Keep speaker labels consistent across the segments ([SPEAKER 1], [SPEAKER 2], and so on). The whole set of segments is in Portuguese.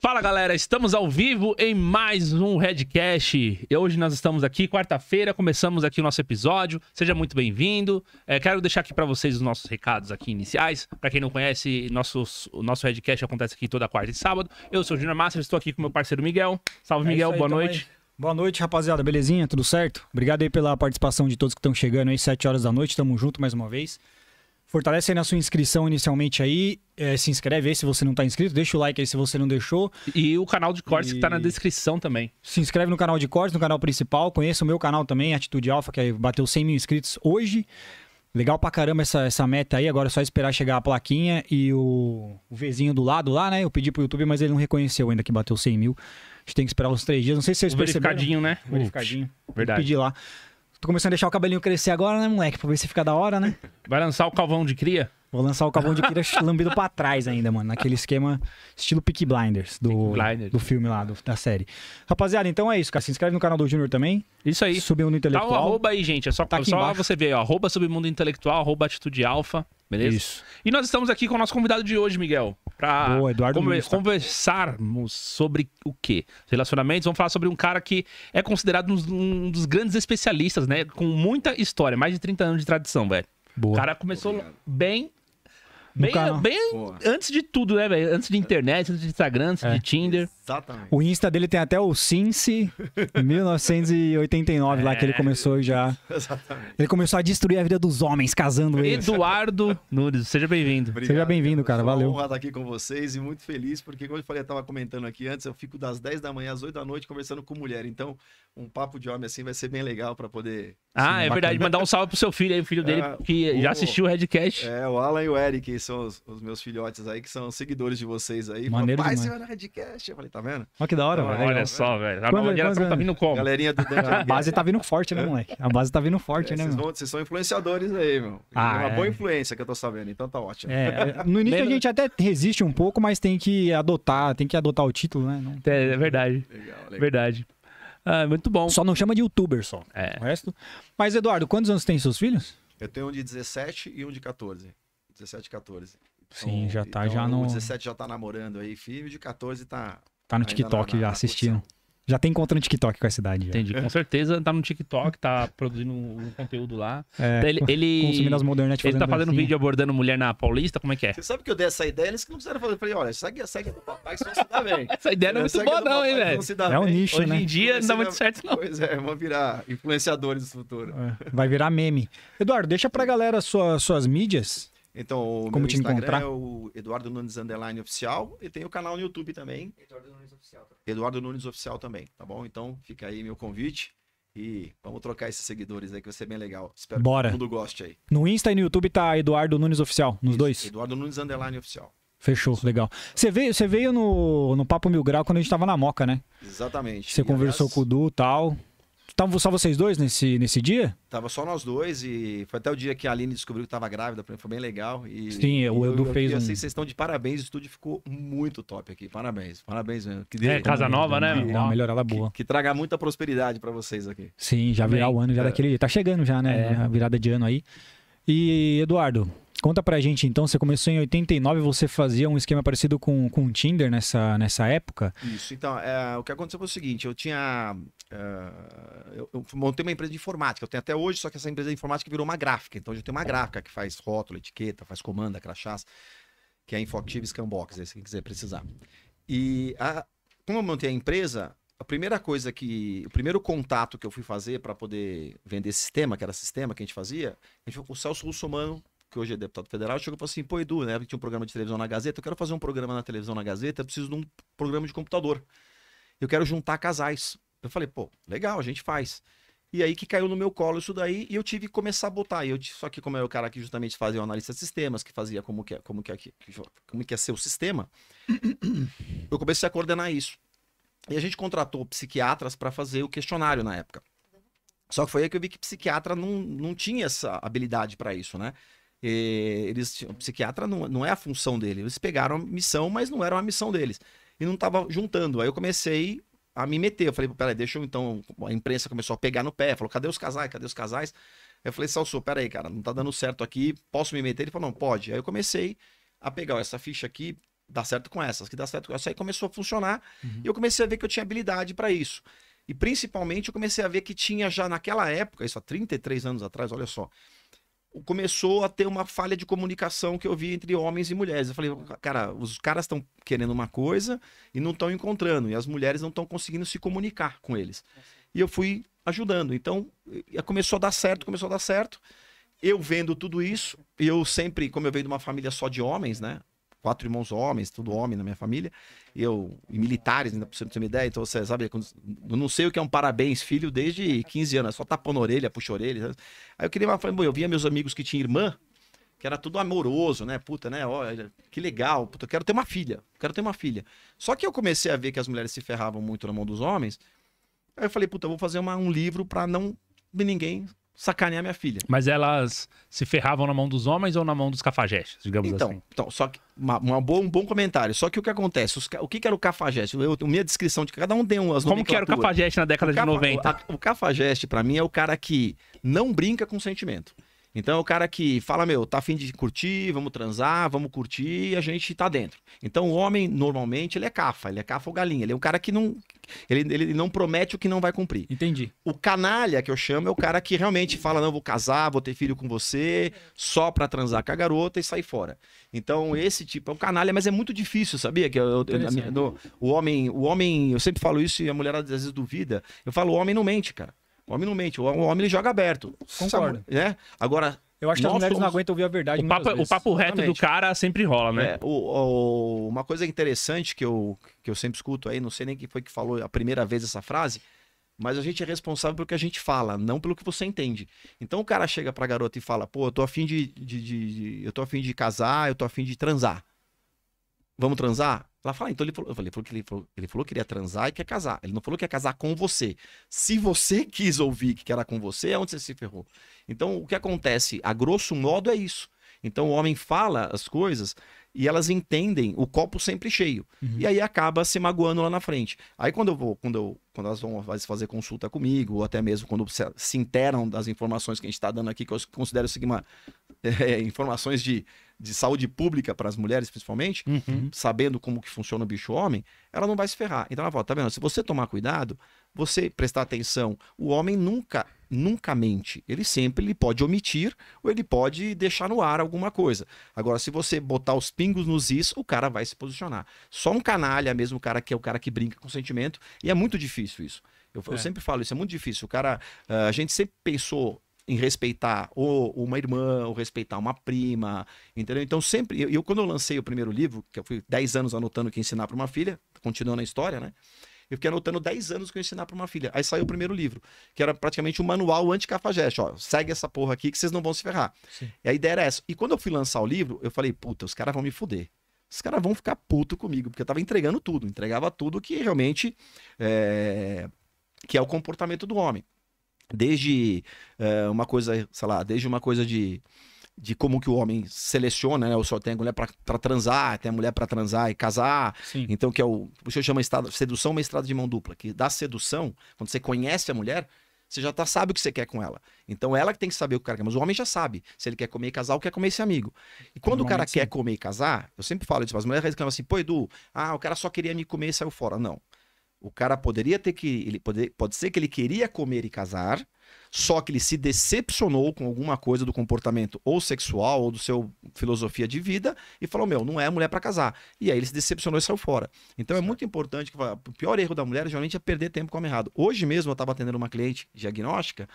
[SPEAKER 1] Fala galera, estamos ao vivo em mais um Redcast. E hoje nós estamos aqui, quarta-feira, começamos aqui o nosso episódio. Seja muito bem-vindo. É, quero deixar aqui para vocês os nossos recados aqui iniciais. Para quem não conhece, nossos, o nosso Redcast acontece aqui toda quarta e sábado. Eu sou o Junior Master, estou aqui com meu parceiro Miguel. Salve, é Miguel, aí, boa noite.
[SPEAKER 2] Boa noite, rapaziada. Belezinha? Tudo certo? Obrigado aí pela participação de todos que estão chegando aí, 7 horas da noite. Tamo junto mais uma vez. Fortalece aí na sua inscrição inicialmente aí. É, se inscreve aí se você não tá inscrito. Deixa o like aí se você não deixou.
[SPEAKER 1] E o canal de cortes e... que tá na descrição também.
[SPEAKER 2] Se inscreve no canal de cortes, no canal principal. Conheça o meu canal também, Atitude Alpha, que bateu 100 mil inscritos hoje. Legal pra caramba essa, essa meta aí. Agora é só esperar chegar a plaquinha e o, o vizinho do lado lá, né? Eu pedi pro YouTube, mas ele não reconheceu ainda que bateu 100 mil. A gente tem que esperar uns três dias. Não sei se vocês o perceberam. Verificadinho, né? verificadinho. Verdade. Pedi lá. Tô começando a deixar o cabelinho crescer agora, né, moleque? Pra ver se fica da hora, né? Vai lançar o calvão de cria? Vou lançar o Cabão de queira lambido pra trás ainda, mano. Naquele esquema estilo Peaky Blinders do, Peaky Blinders. do filme lá, do, da série. Rapaziada, então é isso, cara. Se inscreve no canal do Júnior também. Isso aí. Submundo Intelectual. Dá o um arroba
[SPEAKER 1] aí, gente. É só, tá só você ver, ó. Arroba Submundo Intelectual, arroba Atitude Alfa. Beleza? Isso. E nós estamos aqui com o nosso convidado de hoje, Miguel. Pra Boa, Eduardo come, tá? conversarmos sobre o quê? Relacionamentos. Vamos falar sobre um cara que é considerado um dos grandes especialistas, né? Com muita história, mais de 30 anos de tradição, velho. Boa. O cara começou Obrigado. bem Bem, bem antes de tudo, né, velho? Antes de internet, antes de Instagram, antes é. de Tinder. Exatamente.
[SPEAKER 2] O Insta dele tem até o Cince 1989, é. lá que ele é. começou já. Exatamente. Ele começou a destruir a vida dos homens, casando eles.
[SPEAKER 1] Eduardo
[SPEAKER 3] Nunes, seja bem-vindo. Seja bem-vindo,
[SPEAKER 2] cara. Valeu. honra estar
[SPEAKER 3] aqui com vocês e muito feliz, porque, como eu falei, eu tava comentando aqui antes, eu fico das 10 da manhã às 8 da noite conversando com mulher. Então, um papo de homem assim vai ser bem legal
[SPEAKER 1] para poder ah, Sim, é verdade. Mandar um salve pro seu filho aí, o filho dele, é, que o, já assistiu o Redcast. É, o
[SPEAKER 3] Alan e o Eric são os, os, meus filhotes aí, que são seguidores de vocês aí. Maneiro Pai, você vai no Redcast. Eu falei, tá vendo? Olha que da hora, então, Olha só, né? velho. A nova geração tá vindo como? Galerinha do A base tá
[SPEAKER 2] vindo forte, né, é. moleque? A base tá vindo forte, é, né, mano?
[SPEAKER 3] vocês são influenciadores aí, meu. Ah, é uma é. boa influência que eu tô sabendo, então tá ótimo. É, é no início a gente
[SPEAKER 2] até resiste um pouco, mas tem que adotar, tem que adotar o título, né? Não... É, é verdade. Legal, legal. Verdade. Ah, muito bom. Só não chama de youtuber só. É. O resto. Mas, Eduardo, quantos anos tem seus filhos?
[SPEAKER 3] Eu tenho um de 17 e um de 14. 17 e 14. Então, Sim, já tá então, já no. O 17 já tá namorando aí, filho, de 14 tá. Tá no
[SPEAKER 2] TikTok na, na, assistindo. Já tem conta no TikTok com a cidade. Já. Entendi. Com
[SPEAKER 1] certeza tá no TikTok, tá produzindo um conteúdo lá. É, ele, ele, consumindo as modernas Ele tá fazendo um vídeo abordando mulher na Paulista, como é que é? Você sabe
[SPEAKER 3] que eu dei essa ideia, eles que não quiseram fazer. Eu falei, olha, segue, segue do papai que você não se dá bem. essa ideia não é, é muito boa não, hein, velho? É um nicho, Hoje né? Hoje em dia não dá muito certo
[SPEAKER 1] não. Pois é, vão virar
[SPEAKER 3] influenciadores do futuro. É,
[SPEAKER 2] vai virar meme. Eduardo, deixa pra galera sua, suas mídias.
[SPEAKER 3] Então, o Como te Instagram encontrar? é o Eduardo Nunes Underline Oficial e tem o canal no YouTube também. Eduardo Nunes Oficial. Também. Eduardo Nunes Oficial também, tá bom? Então, fica aí meu convite e vamos trocar esses seguidores aí que vai ser bem legal. Espero Bora. que todo mundo goste aí. No Insta e no YouTube tá Eduardo Nunes Oficial, nos Isso, dois. Eduardo Nunes Underline Oficial.
[SPEAKER 2] Fechou, legal. Você veio, você veio no, no Papo Mil Grau quando a gente tava na Moca, né? Exatamente. Você conversou aliás... com o Du e tal. Estavam só vocês dois nesse, nesse dia?
[SPEAKER 3] Tava só nós dois e foi até o dia que a Aline descobriu que tava grávida, foi bem legal. E, Sim, e o Edu eu, fez eu, um... Assim, vocês estão de parabéns, o estúdio ficou muito top aqui, parabéns, parabéns mesmo. Que é, casa nova, né? uma melhorada é boa. Que, que, traga muita prosperidade para vocês aqui. Sim, já virar
[SPEAKER 2] o ano, já é. daquele... Tá chegando já, né? É. A virada de ano aí. E, Eduardo, Conta pra gente então, você começou em 89, você fazia um esquema parecido com, com o Tinder nessa, nessa época?
[SPEAKER 3] Isso, então, é, o que aconteceu foi o seguinte: eu tinha. Eh, eu, eu, montei uma empresa de informática, eu tenho até hoje, só que essa empresa de informática virou uma gráfica. Então, eu tenho uma gráfica que faz rótulo, etiqueta, faz comanda, crachás, que é a Infoactive Scambox, se quiser precisar. E a, como eu montei a empresa, a primeira coisa que. O primeiro contato que eu fui fazer para poder vender sistema, que era sistema que a gente fazia, a gente foi com o Celso Russomano, que hoje é deputado federal, chegou e falou assim: pô, Edu, né? Tinha um programa de televisão na Gazeta, eu quero fazer um programa na televisão na Gazeta, eu preciso de um programa de computador. Eu quero juntar casais. Eu falei, pô, legal, a gente faz. E aí que caiu no meu colo isso daí, e eu tive que começar a botar. Eu, só que como é o cara que justamente fazia o analista de sistemas, que fazia como que, é, como que, é, como que é ser o sistema, eu comecei a coordenar isso. E a gente contratou psiquiatras para fazer o questionário na época. Só que foi aí que eu vi que psiquiatra não, não tinha essa habilidade para isso, né? Eh, eles, o psiquiatra não, não é a função dele. Eles pegaram a missão, mas não era uma missão deles. E não estava juntando. Aí eu comecei a me meter. Eu falei, peraí, deixa eu então. A imprensa começou a pegar no pé, falou, cadê os casais? Cadê os casais? Eu falei, Salso, peraí, cara, não tá dando certo aqui, posso me meter? Ele falou, não, pode. Aí eu comecei a pegar essa ficha aqui, dá certo com essas, que dá certo com essa. Aí começou a funcionar uhum. e eu comecei a ver que eu tinha habilidade para isso. E principalmente eu comecei a ver que tinha já naquela época, isso há 33 anos atrás, olha só, começou a ter uma falha de comunicação que eu vi entre homens e mulheres. Eu falei, cara, os caras estão querendo uma coisa e não estão encontrando, e as mulheres não estão conseguindo se comunicar com eles. E eu fui ajudando. Então, eh, começou a dar certo, começou a dar certo. Eu vendo tudo isso, eu sempre, como eu venho de uma família só de homens, né? Quatro irmãos homens, tudo homem na minha família eu e militares, ainda né, por você ter uma ideia, então você sabe, quando, não sei o que é um parabéns, filho, desde 15 anos, é só tapa na orelha, puxa a orelha. Aí eu queria uma eu via meus amigos que tinham irmã, que era tudo amoroso, né? Puta, né? Olha, que legal, puta, eu quero ter uma filha, quero ter uma filha. Só que eu comecei a ver que as mulheres se ferravam muito na mão dos homens. Aí eu falei, puta, eu vou fazer uma, um livro para não
[SPEAKER 1] ninguém sacanear minha filha. Mas elas se ferravam na mão dos homens ou na mão dos cafajestes,
[SPEAKER 3] digamos então, assim? Então, só
[SPEAKER 1] que uma, uma
[SPEAKER 3] boa, um bom comentário. Só que o que acontece? Os, o que, que, era o cafajeste? Eu, eu, minha descrição de cada um tem umas Como que era o cafajeste na década o de capa, 90? O, a, o cafajeste, para mim, é o cara que não brinca com sentimento. Então é o cara que fala, meu, tá afim de curtir, vamos transar, vamos curtir, e a gente tá dentro. Então o homem, normalmente, ele é cafa, ele é cafa ou galinha, ele é um cara que não. Ele, ele não promete o que não vai cumprir. Entendi. O canalha, que eu chamo, é o cara que realmente fala, não, vou casar, vou ter filho com você, só pra transar com a garota e sair fora. Então esse tipo é o canalha, mas é muito difícil, sabia? Que eu, eu, no, o homem, o homem, eu sempre falo isso e a mulher às vezes duvida. Eu falo, o homem não mente, cara. O homem não mente, o homem ele joga aberto. Concordo. Sabe, né? Agora, eu acho que as mulheres somos... não aguentam ouvir a verdade. O papo, é, o papo reto Exatamente. do
[SPEAKER 1] cara sempre rola, né? É,
[SPEAKER 3] o, o, uma coisa interessante que eu, que eu sempre escuto aí, não sei nem quem foi que falou a primeira vez essa frase, mas a gente é responsável pelo que a gente fala, não pelo que você entende. Então o cara chega pra garota e fala, pô, eu tô afim de, de, de, de eu tô afim de casar, eu tô afim de transar vamos transar? Ela fala, ah, então ele falou, eu falei, falou que ele falou, ele falou que queria transar e quer casar. Ele não falou que ia casar com você. Se você quis ouvir que era com você, é onde você se ferrou. Então, o que acontece, a grosso modo, é isso. Então, o homem fala as coisas e elas entendem o copo sempre cheio. Uhum. E aí acaba se magoando lá na frente. Aí, quando eu vou, quando, eu, quando elas vão fazer consulta comigo, ou até mesmo quando se, se interam das informações que a gente está dando aqui, que eu considero sigma, é, informações de de saúde pública para as mulheres, principalmente, uhum. sabendo como que funciona o bicho homem, ela não vai se ferrar. Então ela fala, tá vendo? Se você tomar cuidado, você prestar atenção, o homem nunca, nunca mente. Ele sempre ele pode omitir ou ele pode deixar no ar alguma coisa. Agora, se você botar os pingos nos is, o cara vai se posicionar. Só um canalha mesmo, o cara que é o cara que brinca com sentimento, e é muito difícil isso. Eu, é. eu sempre falo isso, é muito difícil. O cara, ah, a gente sempre pensou em respeitar ou uma irmã, ou respeitar uma prima, entendeu? Então sempre, eu, eu quando eu lancei o primeiro livro, que eu fui 10 anos anotando o que ensinar para uma filha, continuando a história, né? Eu fiquei anotando 10 anos que eu ensinar para uma filha. Aí saiu o primeiro livro, que era praticamente um manual anti-cafajeste. Ó, segue essa porra aqui que vocês não vão se ferrar. Sim. E a ideia era essa. E quando eu fui lançar o livro, eu falei, puta, os caras vão me fuder. Os caras vão ficar puto comigo, porque eu tava entregando tudo. Entregava tudo que realmente é... que é o comportamento do homem desde eh, uma coisa, sei lá, desde uma coisa de de como que o homem seleciona, né? Eu só tenho mulher para transar, tem mulher para transar e casar. Sim. Então, que é o. O que eu chamo estrada, sedução uma estrada de mão dupla. Que da sedução, quando você conhece a mulher, você já tá, sabe o que você quer com ela. Então ela que tem que saber o que o cara quer. Mas o homem já sabe. Se ele quer comer e casar ou quer comer esse amigo. E quando o cara sim. quer comer e casar, eu sempre falo isso, as mulheres reclamam assim, pô, Edu, ah, o cara só queria me comer e saiu fora. Não. O cara poderia ter que. Ele pode, pode ser que ele queria comer e casar, só que ele se decepcionou com alguma coisa do comportamento ou sexual ou do seu filosofia de vida e falou: Meu, não é mulher para casar. E aí ele se decepcionou e saiu fora. Então é certo. é muito importante que o pior erro da mulher é geralmente é perder tempo com o homem errado. Hoje mesmo eu estava atendendo uma cliente diagnóstica.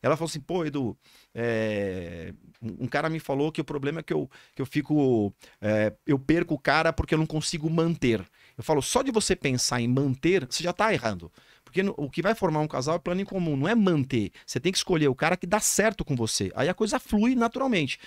[SPEAKER 3] Ela falou assim, pô, Edu, é... um cara me falou que o problema é que eu, que eu fico. É... eu perco o cara porque eu não consigo manter. Eu falo, só de você pensar em manter, você já está errando. Porque o que vai formar um casal é plano em comum, não é manter. Você tem que escolher o cara que dá certo com você. Aí a coisa flui naturalmente.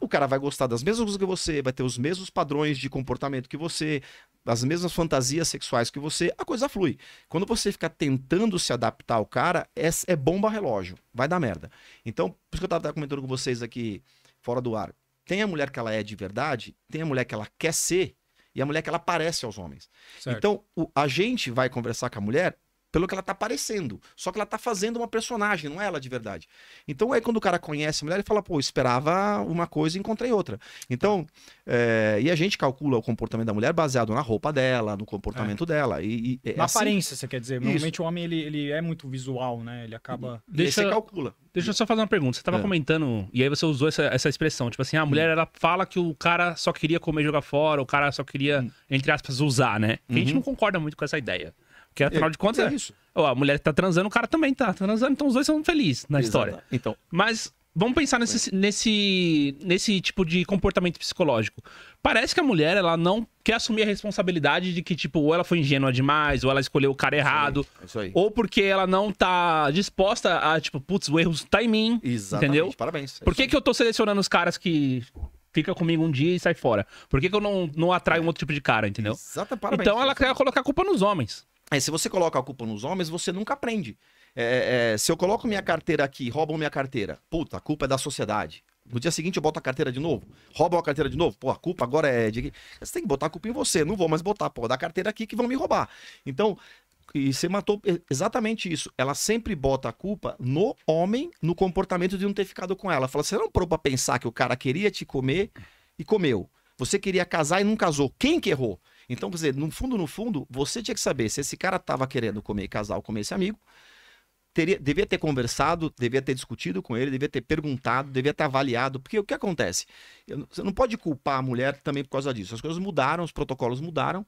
[SPEAKER 3] O cara vai gostar das mesmas coisas que você, vai ter os mesmos padrões de comportamento que você, as mesmas fantasias sexuais que você, a coisa flui. Quando você fica tentando se adaptar ao cara, é, é bomba relógio. Vai dar merda. Então, por isso que eu tava, tava comentando com vocês aqui, fora do ar. Tem a mulher que ela é de verdade, tem a mulher que ela quer ser, e a mulher que ela parece aos homens. Certo. Então, o, a gente vai conversar com a mulher pelo que ela tá parecendo. Só que ela tá fazendo uma personagem, não é ela de verdade. Então aí quando o cara conhece a mulher, ele fala, pô, esperava uma coisa e encontrei outra. Então, é, e a gente calcula o comportamento da mulher baseado na roupa dela, no comportamento é. dela.
[SPEAKER 1] E, e é na assim. aparência, você quer dizer. Normalmente
[SPEAKER 2] Isso. o homem, ele, ele é muito visual, né? Ele acaba... Deixa... você
[SPEAKER 1] calcula. Deixa eu só fazer uma pergunta. Você tava é. comentando, e aí você usou essa, essa expressão, tipo assim, ah, a hum. mulher, hum. ela fala que o cara só queria comer e jogar fora, o cara só queria, hum. entre aspas, usar, né? Uhum. A gente uhum. não concorda muito com essa ideia. Porque afinal de contas, é, é, é isso. Ó, a mulher tá transando, o cara também tá transando, então os dois são felizes na Exato. história. Então. Mas vamos pensar nesse, é. nesse, nesse tipo de comportamento psicológico. Parece que a mulher, ela não quer assumir a responsabilidade de que, tipo, ou ela foi ingênua demais, ou ela escolheu o cara errado. Isso aí, isso aí. Ou porque ela não tá disposta a, tipo, putz, o erro tá em mim. Exatamente. Entendeu? Parabéns. É Por que, que eu tô selecionando os caras que fica comigo um dia e sai fora? Por que, que eu não, não atraio um outro tipo de cara, entendeu? Exatamente. parabéns. Então ela quer colocar a culpa nos homens. É, se você coloca a culpa nos homens, você nunca aprende. É, é, é, se eu coloco minha carteira
[SPEAKER 3] aqui, roubam minha carteira. Puta, a culpa é da sociedade. No dia seguinte eu boto a carteira de novo, roubam a carteira de novo. Pô, a culpa agora é de. Você tem que botar a culpa em você. Não vou mais botar, pô, é da carteira aqui que vão me roubar. Então, e você matou exatamente isso. Ela sempre bota a culpa no homem, no comportamento de não ter ficado com ela. Fala, você não parou pra pensar que o cara queria te comer e comeu. Você queria casar e não casou. Quem que errou? Então, quer dizer, no fundo, no fundo, você tinha que saber se esse cara estava querendo comer casal, comer esse amigo, teria, devia ter conversado, devia ter discutido com ele, devia ter perguntado, devia ter avaliado. Porque o que acontece? Você não pode culpar a mulher também por causa disso. As coisas mudaram, os protocolos mudaram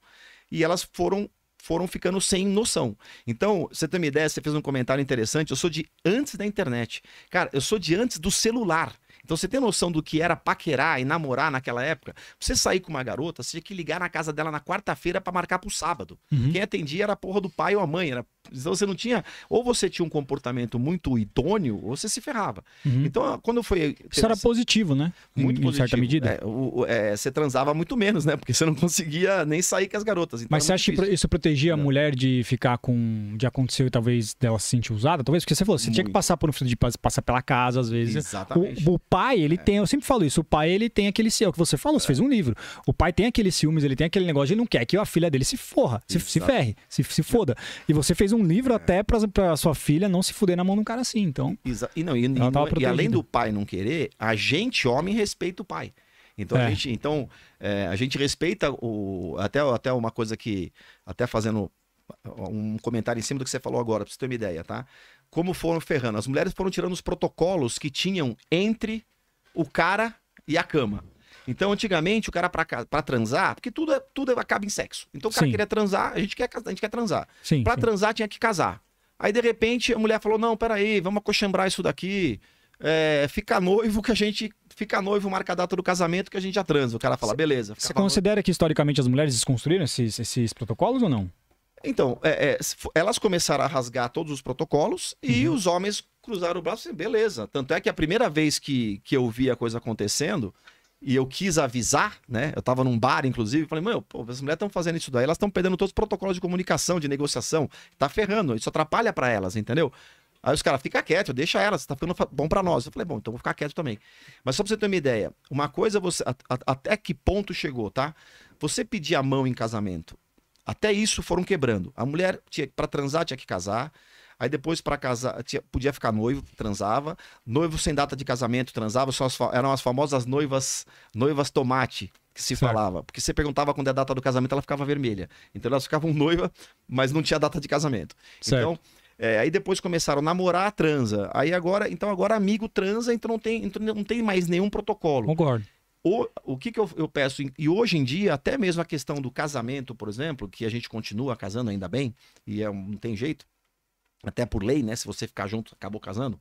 [SPEAKER 3] e elas foram foram ficando sem noção. Então, você tem uma ideia, você fez um comentário interessante, eu sou de antes da internet. Cara, eu sou de antes do celular. Então você tem noção do que era paquerar e namorar naquela época? Pra você sair com uma garota, você tinha que ligar na casa dela na quarta-feira para marcar pro sábado. Uhum. Quem atendia era a porra do pai ou a mãe, era então você não tinha. Ou você tinha um comportamento muito idôneo, ou você se ferrava. Uhum. Então, quando foi. Isso era positivo, né? Muito em, positivo. Em certa medida. É, o, é, você transava muito menos, né? Porque você não conseguia nem sair com as garotas. Então Mas você acha difícil. que
[SPEAKER 2] isso protegia não. a mulher de ficar com. de acontecer e talvez dela se sentir usada? Talvez? Porque você falou, você muito. tinha que passar por um filho de passar pela casa, às vezes. Exatamente. O, o pai, ele é. tem. Eu sempre falo isso, o pai, ele tem aquele ciúme. É que você falou, você é. fez um livro. O pai tem aquele ciúmes, ele tem aquele negócio, ele não quer que a filha dele se forra, se, se ferre, se, se foda. E você fez um um livro é. até pra, pra sua filha não se fuder na mão de um cara assim. Então.
[SPEAKER 3] Exa e, não, e, e, e além do pai não querer, a gente, homem, respeita o pai. Então, é. a, gente, então é, a gente respeita o. Até, até uma coisa que. Até fazendo um comentário em cima do que você falou agora, pra você ter uma ideia, tá? Como foram ferrando. As mulheres foram tirando os protocolos que tinham entre o cara e a cama. Então, antigamente, o cara para transar, porque tudo, é, tudo acaba em sexo. Então, o cara Sim. queria transar, a gente quer, a gente quer transar. Para transar, tinha que casar. Aí, de repente, a mulher falou: não, peraí, vamos acochambrar isso daqui. É, fica noivo que a gente. Fica noivo, marca a data do casamento que a gente já transa. O cara fala, beleza. Você
[SPEAKER 2] considera noivo. que historicamente as mulheres desconstruíram esses, esses protocolos ou não?
[SPEAKER 3] Então, é, é, elas começaram a rasgar todos os protocolos e uhum. os homens cruzaram o braço e beleza. Tanto é que a primeira vez que, que eu vi a coisa acontecendo, e eu quis avisar, né? Eu tava num bar, inclusive, falei, meu, pô, as mulheres estão fazendo isso daí, elas estão perdendo todos os protocolos de comunicação, de negociação, tá ferrando, isso atrapalha para elas, entendeu? Aí os caras, fica quieto, deixa elas, tá ficando bom para nós. Eu falei, bom, então vou ficar quieto também. Mas só pra você ter uma ideia, uma coisa, você a, a, até que ponto chegou, tá? Você pedir a mão em casamento, até isso foram quebrando. A mulher, para transar, tinha que casar, Aí depois para casar, tinha, podia ficar noivo, transava. Noivo sem data de casamento, transava. Só as, eram as famosas noivas, noivas tomate, que se certo. falava. Porque você perguntava quando é a data do casamento, ela ficava vermelha. Então elas ficavam noiva, mas não tinha data de casamento. Certo. Então, é, aí depois começaram a namorar transa. Aí agora, então agora amigo transa, então não tem, então não tem mais nenhum protocolo. Concordo. O, o que, que eu, eu peço, e hoje em dia, até mesmo a questão do casamento, por exemplo, que a gente continua casando ainda bem, e é, não tem jeito, até por lei, né? Se você ficar junto, acabou casando.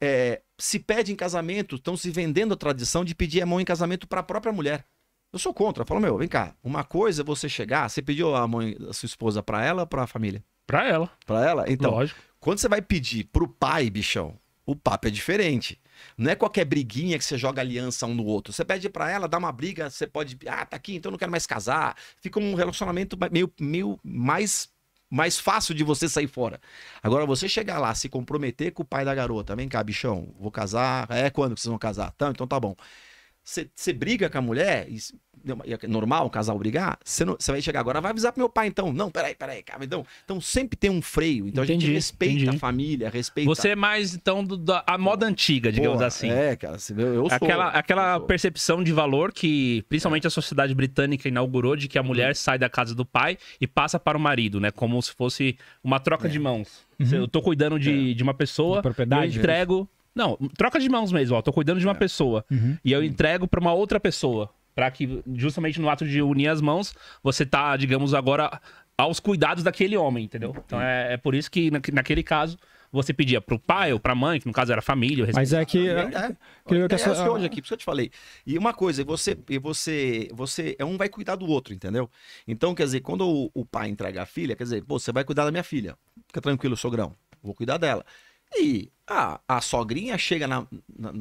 [SPEAKER 3] É, se pede em casamento, estão se vendendo a tradição de pedir a mão em casamento para a própria mulher. Eu sou contra. Eu falo, meu, vem cá. Uma coisa é você chegar, você pediu a mãe, a sua esposa para ela ou para a família? Para ela. Para ela? Então, Lógico. quando você vai pedir para o pai, bichão, o papo é diferente. Não é qualquer briguinha que você joga aliança um no outro. Você pede para ela, dá uma briga, você pode. Ah, tá aqui, então não quero mais casar. Fica um relacionamento meio, meio mais mais fácil de você sair fora. Agora, você chegar lá, se comprometer com o pai da garota, vem cá, bichão, vou casar, é quando que vocês vão casar? Então, então tá bom. Você briga com a mulher, e, é normal o casal brigar, você vai chegar agora, vai avisar pro meu pai então. Não, peraí, peraí, calma. Então, então sempre tem um freio. Então entendi, a gente respeita entendi. a família, respeita. Você é
[SPEAKER 1] mais, então, do, da a moda antiga, digamos Porra, assim. É, cara, eu, eu Aquela, sou, aquela eu sou. percepção de valor que, principalmente, é. a sociedade britânica inaugurou de que a uhum. mulher sai da casa do pai e passa para o marido, né? Como se fosse uma troca é. de mãos. Uhum. Eu tô cuidando de, é. de uma pessoa, de eu é entrego não, troca de mãos mesmo, ó. Tô cuidando de uma é. pessoa. Uhum. E eu entrego para uma outra pessoa. para que, justamente no ato de unir as mãos, você tá, digamos, agora aos cuidados daquele homem, entendeu? Então é, é por isso que, naquele caso, você pedia pro pai ou pra mãe, que no caso era família. Mas é que. É, é, é, que essa... é, é assim hoje aqui,
[SPEAKER 3] por isso que eu te falei. E uma coisa, você, você, você. É um vai cuidar do outro, entendeu? Então, quer dizer, quando o, o pai entrega a filha, quer dizer, pô, você vai cuidar da minha filha. Fica tranquilo, sogrão. Vou cuidar dela. E a, a sogrinha chega na, na,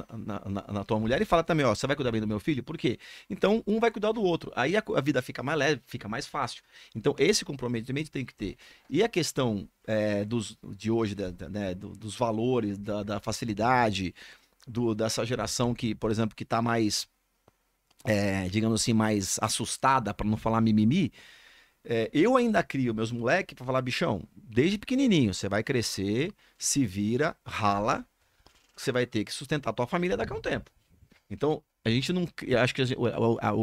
[SPEAKER 3] na, na, tua mulher e fala também, ó, você vai cuidar bem do meu filho? Por quê? Então, um vai cuidar do outro. Aí a, a vida fica mais leve, fica mais fácil. Então, esse comprometimento tem que ter. E a questão é, dos, de hoje, da, da, né, dos valores, da, da facilidade, do, dessa geração que, por exemplo, que tá mais, é, digamos assim, mais assustada, para não falar mimimi, é, eu ainda crio meus moleques para falar, bichão, desde pequenininho, você vai crescer, se vira, rala, você vai ter que sustentar a tua família daqui a um tempo. Então, a gente não. Acho que gente,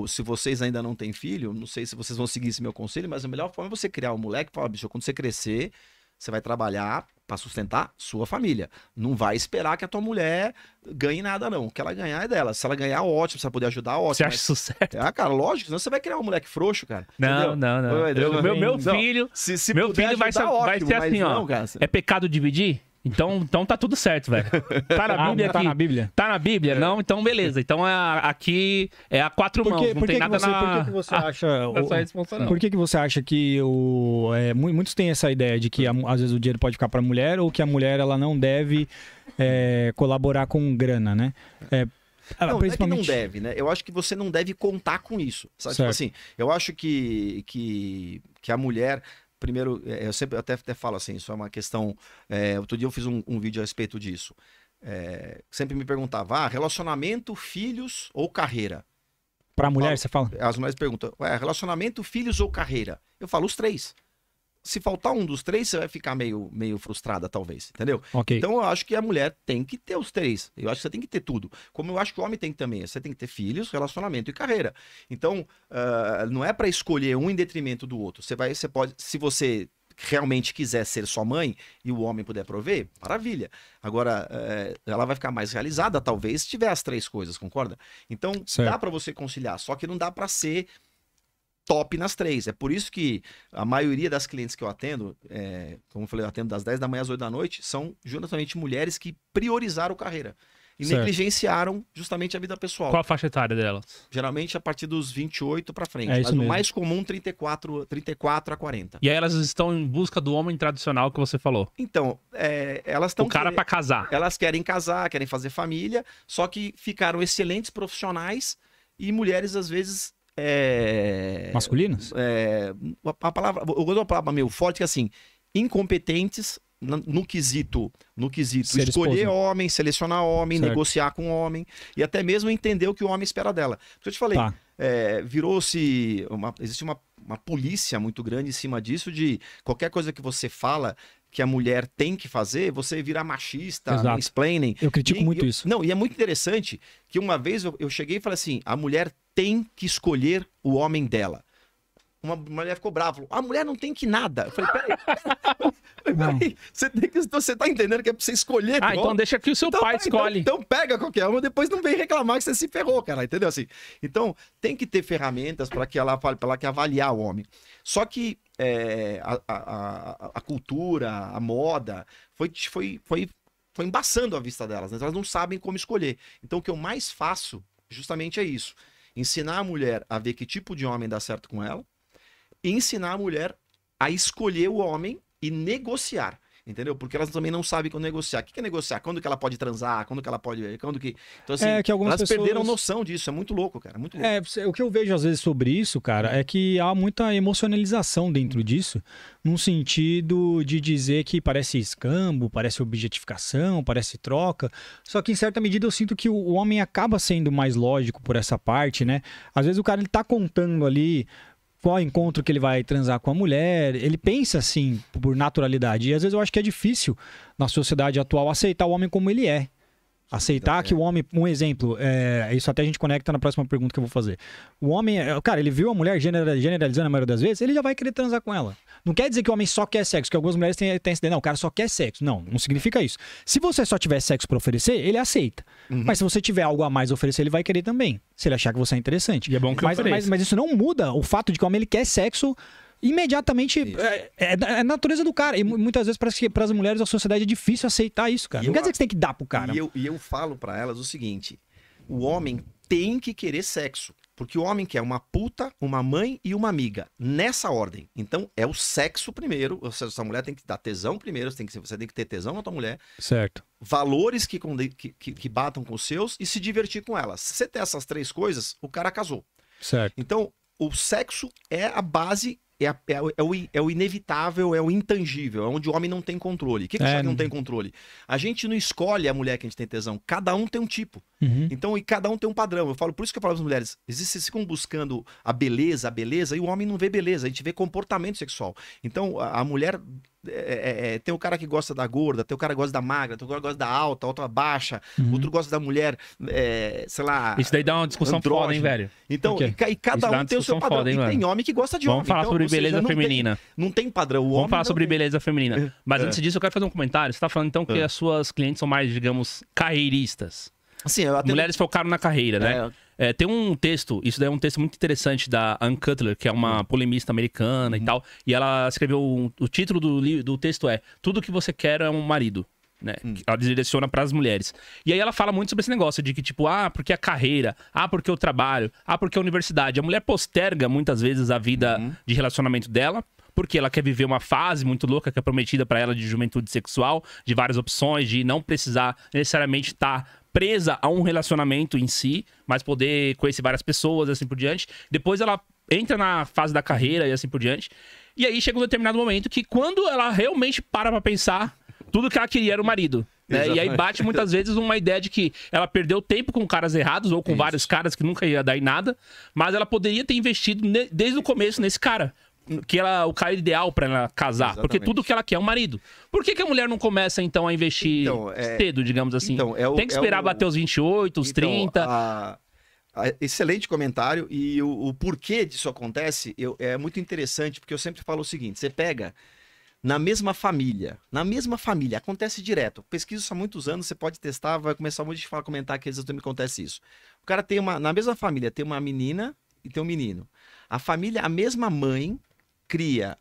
[SPEAKER 3] se vocês ainda não têm filho, não sei se vocês vão seguir esse meu conselho, mas a melhor forma é você criar o um moleque e falar, bicho, quando você crescer, você vai trabalhar para sustentar sua família. Não vai esperar que a tua mulher ganhe nada, não. O que ela ganhar é dela. Se ela ganhar, ótimo. Se ela puder ajudar, ótimo. Você acha isso certo? Ah, cara, lógico. Senão você vai criar um moleque frouxo, cara. Não, Entendeu? não, não. Eu, meu, meu filho, não. se, se meu filho ajudar, vai, ótimo, vai ser assim, ó. cara.
[SPEAKER 1] é pecado dividir? Então, então tá tudo certo, velho. Tá na ah, Bíblia ah, Tá na Bíblia? Tá na Bíblia? É. Não? Então beleza. Então é, aqui é a quatro mãos. Não tem nada você, na... Por que, você ah. acha...
[SPEAKER 2] É o, por que, que você acha que o... É, muitos têm essa ideia de que às vezes o dinheiro pode ficar pra mulher ou que a mulher ela não deve é, colaborar com grana, né? É,
[SPEAKER 3] ah, é não, principalmente... não, é não deve, né? Eu acho que você não deve contar com isso. Sabe? Tipo assim, eu acho que, que, que a mulher primeiro, é, eu sempre eu até, até falo assim, isso é uma questão. É, outro dia eu fiz um, um vídeo a respeito disso. É, sempre me perguntava: ah, relacionamento, filhos ou carreira? Para mulher, falo, você fala? As mulheres perguntam: relacionamento, filhos ou carreira? Eu falo os três se faltar um dos três, você vai ficar meio, meio frustrada, talvez, entendeu? Okay. Então eu acho que a mulher tem que ter os três. Eu acho que você tem que ter tudo. Como eu acho que o homem tem também. Você tem que ter filhos, relacionamento e carreira. Então, uh, não é para escolher um em detrimento do outro. Você vai, você pode. Se você realmente quiser ser sua mãe e o homem puder prover, maravilha. Agora, eh, ela vai ficar mais realizada, talvez, se tiver as três coisas, concorda? Então, certo. dá para você conciliar, só que não dá para ser top nas três. É por isso que a maioria das clientes que eu atendo, é, como eu falei, eu atendo das 10 da manhã às 8 da noite, são justamente mulheres que priorizaram carreira. E certo. negligenciaram justamente a vida pessoal. Qual a
[SPEAKER 1] faixa etária delas?
[SPEAKER 3] Geralmente a partir dos 28 para frente. É mas mesmo. o mais comum, 34, 34 a 40.
[SPEAKER 1] E aí elas estão em busca do homem tradicional que você falou. Então, é, elas estão. O cara quer... para casar. Elas querem casar,
[SPEAKER 3] querem fazer família, só que ficaram excelentes profissionais e mulheres, às vezes, é, Masculinos? É, a palavra, eu gosto de uma palavra meio forte que é assim, incompetentes no, no quesito, no quesito Ser escolher esposa. homem, selecionar homem, certo. negociar com homem e até mesmo entender o que o homem espera dela. eu te falei, tá. é, virou-se uma, existe uma, uma polícia muito grande em cima disso de qualquer coisa que você fala que a mulher tem que fazer, você vira machista, Exato. explaining. Eu critico e, muito eu, isso. Não, e é muito interessante que uma vez eu, eu cheguei e falei assim, a mulher tem que escolher o homem dela. Uma mulher ficou brava. Falou, a mulher não tem que nada. Eu falei, peraí. peraí, você, tem que, você tá entendendo que é pra você escolher. Ah, então deixa que o seu então, pai tá, então escolhe. Então, então, pega qualquer uma, depois não vem reclamar que você se ferrou, cara. Entendeu? Assim, então, tem que ter ferramentas para que ela fale, para ela que avaliar o homem. Só que é, a, a, a, cultura, a moda, foi, foi, foi, foi embaçando a vista delas. Né? Elas não sabem como escolher. Então, o que eu mais faço justamente é isso. Ensinar a mulher a ver que tipo de homem dá certo com ela, e ensinar a mulher a escolher o homem e negociar entendeu? Porque elas também não sabem como negociar. O que é negociar? Quando que ela pode transar? Quando que ela pode... Eh, quando que... Então, assim, é que algumas elas pessoas... perderam noção disso. É muito louco, cara. Muito louco. É, o que eu
[SPEAKER 2] vejo às vezes sobre isso, cara, é que há muita emocionalização dentro disso, num sentido de dizer que parece escambo, parece objetificação, parece troca. Só que, em certa medida, eu sinto que o homem acaba sendo mais lógico por essa parte, né? Às vezes o cara, ele tá contando ali qual encontro que ele vai transar com a mulher. Ele pensa assim, por naturalidade. E às vezes eu acho que é difícil, na sociedade atual, aceitar o homem como ele é. Aceitar então, que o homem. Um exemplo, é, isso até a gente conecta na próxima pergunta que eu vou fazer. O homem, é, cara, ele viu a mulher generalizando a maioria das vezes, ele já vai querer transar com ela. Não quer dizer que o homem só quer sexo, que algumas mulheres têm, esse essa ideia, não, o cara só quer sexo. Não, não significa isso. Se você só tiver sexo para oferecer, ele aceita. Uhum. Mas se você tiver algo a mais a oferecer, ele vai querer também. Se ele achar que você é interessante. E é bom que mas, mas, mas isso não muda o fato de que o homem ele quer sexo imediatamente. É, é, é, é, a natureza do cara. E muitas vezes, parece que para as mulheres, a sociedade é difícil aceitar isso, cara. E não quer dizer que você tem que dar pro cara. E eu,
[SPEAKER 3] e eu falo para elas o seguinte: o homem tem que querer sexo. Porque o homem quer uma puta, uma mãe e uma amiga, nessa ordem. Então é o sexo primeiro, ou seja, sua mulher tem que dar tesão primeiro, você tem que, você tem que ter tesão na tua mulher. Certo. Valores que, que, que, que batam com os seus e se divertir com ela. Se você tem essas três coisas, o cara casou. Certo. Então o sexo é a base é, a, é, o, é, o, é inevitável, é o intangível, é onde o homem não tem controle. O que, que é. não uhum. tem controle? A gente não escolhe a mulher que a gente tem tesão, cada um tem um tipo. Uhum. Então, e cada um tem um padrão. Eu falo, por isso que eu falo para as mulheres: vocês ficam buscando a beleza, a beleza, e o homem não vê beleza, a gente vê comportamento sexual. Então, a, a mulher. É, é, é, é tem o cara que gosta da gorda, tem o cara que gosta da magra, tem o cara que gosta da alta, outra baixa, uhum. outro gosta da mulher, é, sei lá. Isso daí dá uma discussão andrógena. foda, hein, velho? Então, e, e, cada um tem o seu padrão. Foda, hein, e tem homem que gosta de Vamos homem. Vamos falar então, sobre beleza seja, não feminina.
[SPEAKER 1] Tem, não tem padrão. Vamos falar sobre tem. beleza feminina. Mas é. antes disso, eu quero fazer um comentário. Você tá falando então que as suas clientes são mais, digamos, carreiristas. Assim, atendo... Mulheres focaram na carreira, né? É, é, tem um texto, isso daí é um texto muito interessante da Ann Cutler, que é uma hum. polemista americana uhum. e tal. E ela escreveu. Um, o título do, livro, do texto é Tudo que você quer é um marido. Né? Hum. Ela direciona para as mulheres. E aí ela fala muito sobre esse negócio de que, tipo, ah, porque a carreira, ah, porque o trabalho, ah, porque a universidade. A mulher posterga muitas vezes a vida uhum. de relacionamento dela porque ela quer viver uma fase muito louca que é prometida para ela de juventude sexual, de várias opções, de não precisar necessariamente estar tá presa a um relacionamento em si, mas poder conhecer várias pessoas e assim por diante. Depois ela entra na fase da carreira e assim por diante. E aí chega um determinado momento que quando ela realmente para pra pensar, tudo que ela queria era o marido. Né? E aí bate muitas vezes uma ideia de que ela perdeu tempo com caras errados ou com Isso. vários caras que nunca ia dar em nada, mas ela poderia ter investido desde o começo nesse cara que ela o cara ideal para ela casar, Exatamente. porque tudo que ela quer é um marido. Por que, que a mulher não começa então a investir então, é... cedo, digamos assim? Então, é o, Tem que é esperar é o... bater os 28, os então, 30.
[SPEAKER 3] A... A... Excelente comentário e o, o porquê disso acontece eu... é muito interessante porque eu sempre falo o seguinte: você pega na mesma família. Na mesma família, acontece direto. Pesquisa isso há muitos anos, você pode testar, vai começar um monte de falar, comentar que às vezes também acontece isso. O cara tem uma, na mesma família, tem uma menina e tem um menino. A família, a mesma mãe, cria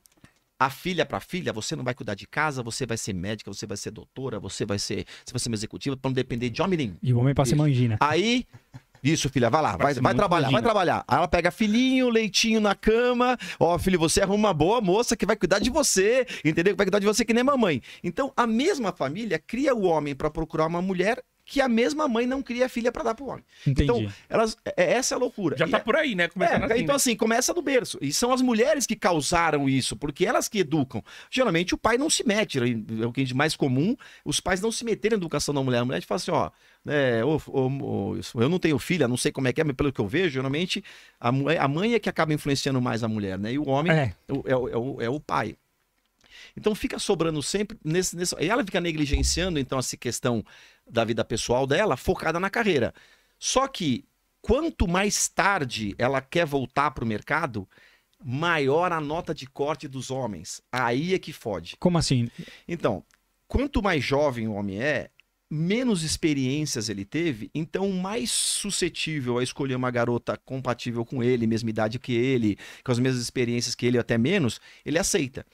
[SPEAKER 3] a filha para filha, você não vai cuidar de casa, você vai ser médica, você vai ser doutora, você vai ser, você vai ser uma executiva para não depender de homem nenhum. E o homem passa mangina. Aí isso, filha, vai lá, vai, vai trabalhar, vai trabalhar. Aí ela pega filhinho, leitinho na cama. Ó, oh, filho, você arruma uma boa moça que vai cuidar de você, entendeu? Que vai cuidar de você que nem mamãe. Então, a mesma família cria o homem para procurar uma mulher que a mesma mãe não cria filha para dar pro homem. Então, Entendi. Então, elas, é, é, essa é a loucura. Já e tá é, por aí, né? Começa é, assim, então, né? assim, começa do berço. E são as mulheres que causaram isso, porque elas que educam. Geralmente o pai não se mete, é o que é mais comum, os pais não se meterem na educação da mulher. A mulher fala assim, ó, é, ou, ou, ou, eu não tenho filha, não sei como é que é, mas pelo que eu vejo, geralmente a, a mãe é que acaba influenciando mais a mulher, né? E o homem é, é, o, é o é é pai. Então fica sobrando sempre nesse, nesse. E ela fica negligenciando, então, essa questão da vida pessoal dela focada na carreira. Só que quanto mais tarde ela quer voltar para o mercado, maior a nota de corte dos homens. Aí é que fode. Como assim? Então, quanto mais jovem o homem é, menos experiências ele teve, então mais suscetível a escolher uma garota compatível com ele, mesma idade que ele, com as mesmas experiências que ele, até menos, ele aceita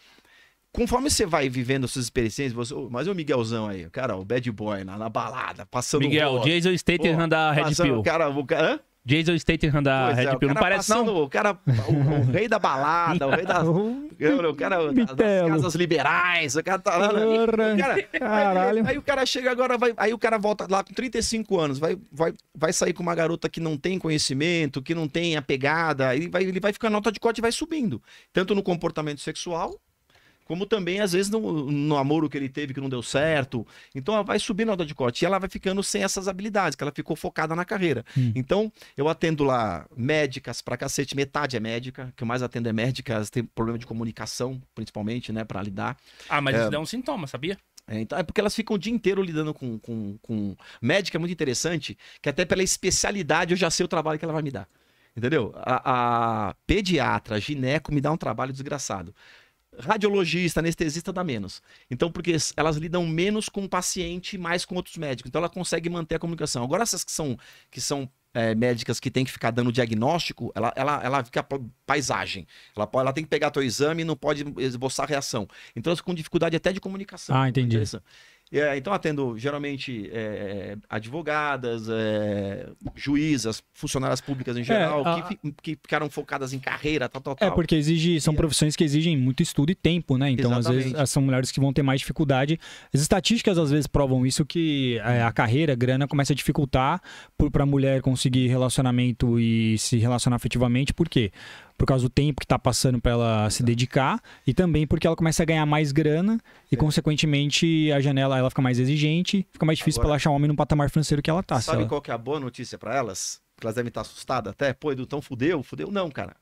[SPEAKER 3] conforme você vai vivendo suas experiências, você, mas o Miguelzão aí, cara, o bad boy na, na balada, passando. Miguel, o Jason Statham da Red Pill. Cara,
[SPEAKER 1] o cara, hã? Jason Statham da pois Red é, Pill, não parece não?
[SPEAKER 3] O cara, o, o rei da balada, o rei das, o cara das casas liberais, o cara tá lá. O cara, Caralho. Aí, aí, o cara chega agora, vai, aí o cara volta lá com 35 anos, vai, vai, vai sair com uma garota que não tem conhecimento, que não tem a pegada, ele vai, ele vai ficar nota de corte e vai subindo, tanto no comportamento sexual como também, às vezes, no, no namoro que ele teve que não deu certo. Então, ela vai subindo a nota de corte e ela vai ficando sem essas habilidades, que ela ficou focada na carreira. Hum. Então, eu atendo lá médicas pra cacete, metade é médica, que eu mais atendo é médicas, tem problema de comunicação, principalmente, né, pra lidar. Ah, mas é... isso dá um sintoma, sabia? É, então, é porque elas ficam o dia inteiro lidando com, com, com... Médica é muito interessante, que até pela especialidade eu já sei o trabalho que ela vai me dar. Entendeu? A, a pediatra, gineco, me dá um trabalho desgraçado radiologista, anestesista dá menos. Então, porque elas lidam menos com o paciente, mais com outros médicos. Então, ela consegue manter a comunicação. Agora, essas que são, que são é, médicas que tem que ficar dando diagnóstico, ela, ela, ela fica paisagem. Ela, ela tem que pegar teu exame e não pode esboçar reação. Então, elas com dificuldade até de comunicação. Ah, entendi. É é, então, atendo geralmente é, advogadas, é, juízas, funcionárias públicas em é, geral, a... que, que, ficaram focadas em carreira, tal, tal, é, tal. É, porque
[SPEAKER 2] exige, são profissões que exigem muito estudo e tempo, né? Então, Exatamente. às vezes, são mulheres que vão ter mais dificuldade. As estatísticas, às vezes, provam isso, que a carreira, a grana, começa a dificultar para a mulher conseguir relacionamento e se relacionar afetivamente. Por quê? por causa do tempo que está passando para ela se tá. dedicar e também porque ela começa a ganhar mais grana e, é. consequentemente, a janela ela fica mais exigente, fica mais difícil para ela achar um homem no patamar financeiro que ela tá. Sabe ela... qual
[SPEAKER 3] que é a boa notícia para elas? Porque elas devem estar tá assustadas até. Pô, Edu, tão fudeu? Fudeu não, cara.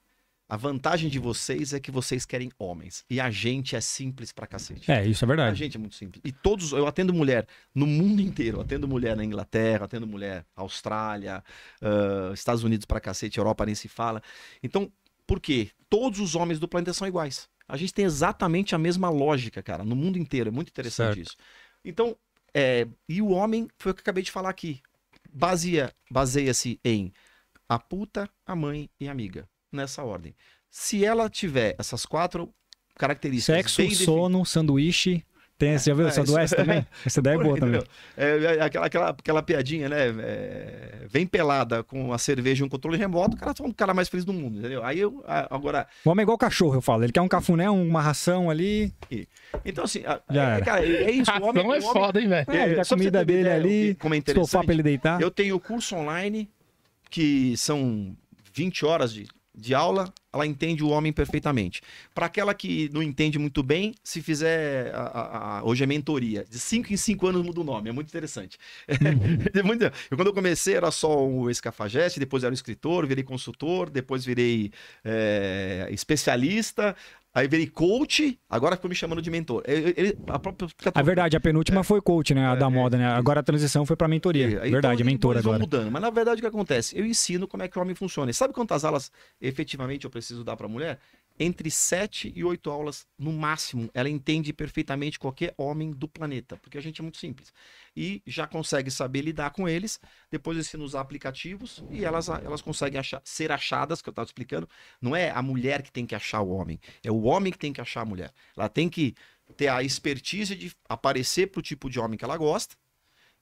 [SPEAKER 3] A vantagem de vocês é que vocês querem homens. E a gente é simples pra cacete. É, isso é verdade. A gente é muito simples. E todos, eu atendo mulher no mundo inteiro. Eu atendo mulher na Inglaterra, atendo mulher na Austrália, uh, Estados Unidos pra cacete, Europa nem se fala. Então, por quê? Todos os homens do planeta são iguais. A gente tem exatamente a mesma lógica, cara, no mundo inteiro. É muito interessante certo. isso. Então, é, e o homem, foi o que eu acabei de falar aqui. Baseia, baseia-se em a puta, a mãe e a amiga, nessa ordem. Se ela tiver essas quatro características. Sexo,
[SPEAKER 2] sono, sanduíche. Tem, essa, já viu é, essa do S também? É. Essa daí é boa também.
[SPEAKER 3] É, é, aquela, aquela, aquela piadinha, né? É, vem pelada com a cerveja e um controle remoto, o cara é o cara mais feliz do mundo, entendeu? Aí eu, agora...
[SPEAKER 2] O homem é igual cachorro, eu falo. Ele quer um cafuné, uma ração ali...
[SPEAKER 3] Então, assim, é, cara, é isso. O homem, o é foda, hein, velho? É, é a comida dele ideia, ali, como é estofar pra ele deitar. Eu tenho curso online, que são 20 horas de de aula, ela entende o homem perfeitamente. Para aquela que não entende muito bem, se fizer. A, a, a, hoje é mentoria. De cinco em cinco anos muda o nome, é muito interessante. é muito... Eu, quando eu comecei, era só o escafageste, depois era o escritor, virei consultor, depois virei é, especialista, Aí virei coach, agora ficou me chamando de mentor. Ele, a, própria... a
[SPEAKER 2] é verdade, a penúltima é, foi coach, né? A é, da moda, né? É, agora a transição foi pra mentoria. É, então verdade, então, mentor agora.
[SPEAKER 3] mudando. Mas na verdade o que acontece? Eu ensino como é que o homem funciona. E sabe quantas alas efetivamente eu preciso dar pra mulher? entre sete e oito aulas no máximo. Ela entende perfeitamente qualquer homem do planeta, porque a gente é muito simples. E já consegue saber lidar com eles, depois ensina os aplicativos e elas, elas conseguem achar, ser achadas, que eu estava explicando. Não é a mulher que tem que achar o homem, é o homem que tem que achar a mulher. Ela tem que ter a expertise de aparecer para o tipo de homem que ela gosta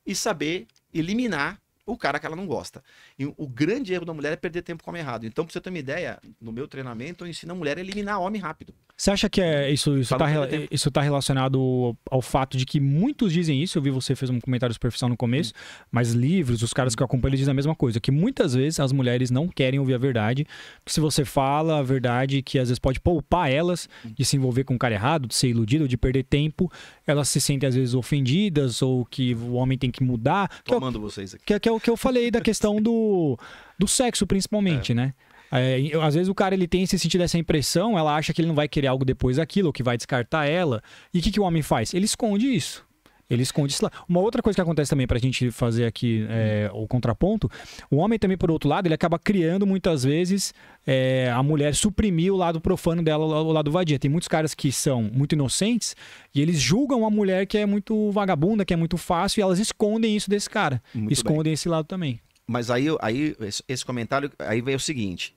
[SPEAKER 3] e saber eliminar o cara que ela não gosta. E o grande erro da mulher é perder tempo com o homem errado. Então, pra você ter uma ideia, no meu treinamento eu ensino a mulher a eliminar homem rápido.
[SPEAKER 2] Você acha que é isso isso tá, isso tá relacionado ao fato de que muitos dizem isso? Eu vi você fez um comentário superficial no começo, hum. mas livros, os caras que eu acompanho, eles dizem a mesma coisa, que muitas vezes as mulheres não querem ouvir a verdade, que se você fala a verdade, que às vezes pode poupar elas hum. de se envolver com o um cara errado, de ser iludido, de perder tempo, elas se sentem às vezes ofendidas ou que o homem tem que mudar.
[SPEAKER 3] Tomando que é, vocês aqui.
[SPEAKER 2] Que é, que é o que eu falei da questão do, do sexo, principalmente, é. né? É, eu, às vezes o cara ele tem esse sentido, essa impressão, ela acha que ele não vai querer algo depois daquilo, que vai descartar ela. E o que, que o homem faz? Ele esconde isso. Ele esconde isso lá. Uma outra coisa que acontece também para a gente fazer aqui é, o contraponto, o homem também, por outro lado, ele acaba criando muitas vezes é, a mulher suprimir o lado profano dela, o lado vadia. Tem muitos caras que são muito inocentes e eles julgam a mulher que é muito vagabunda, que é muito fácil, e elas escondem isso desse cara. Muito escondem bem. esse lado também.
[SPEAKER 3] Mas aí, aí esse comentário, aí vem o seguinte,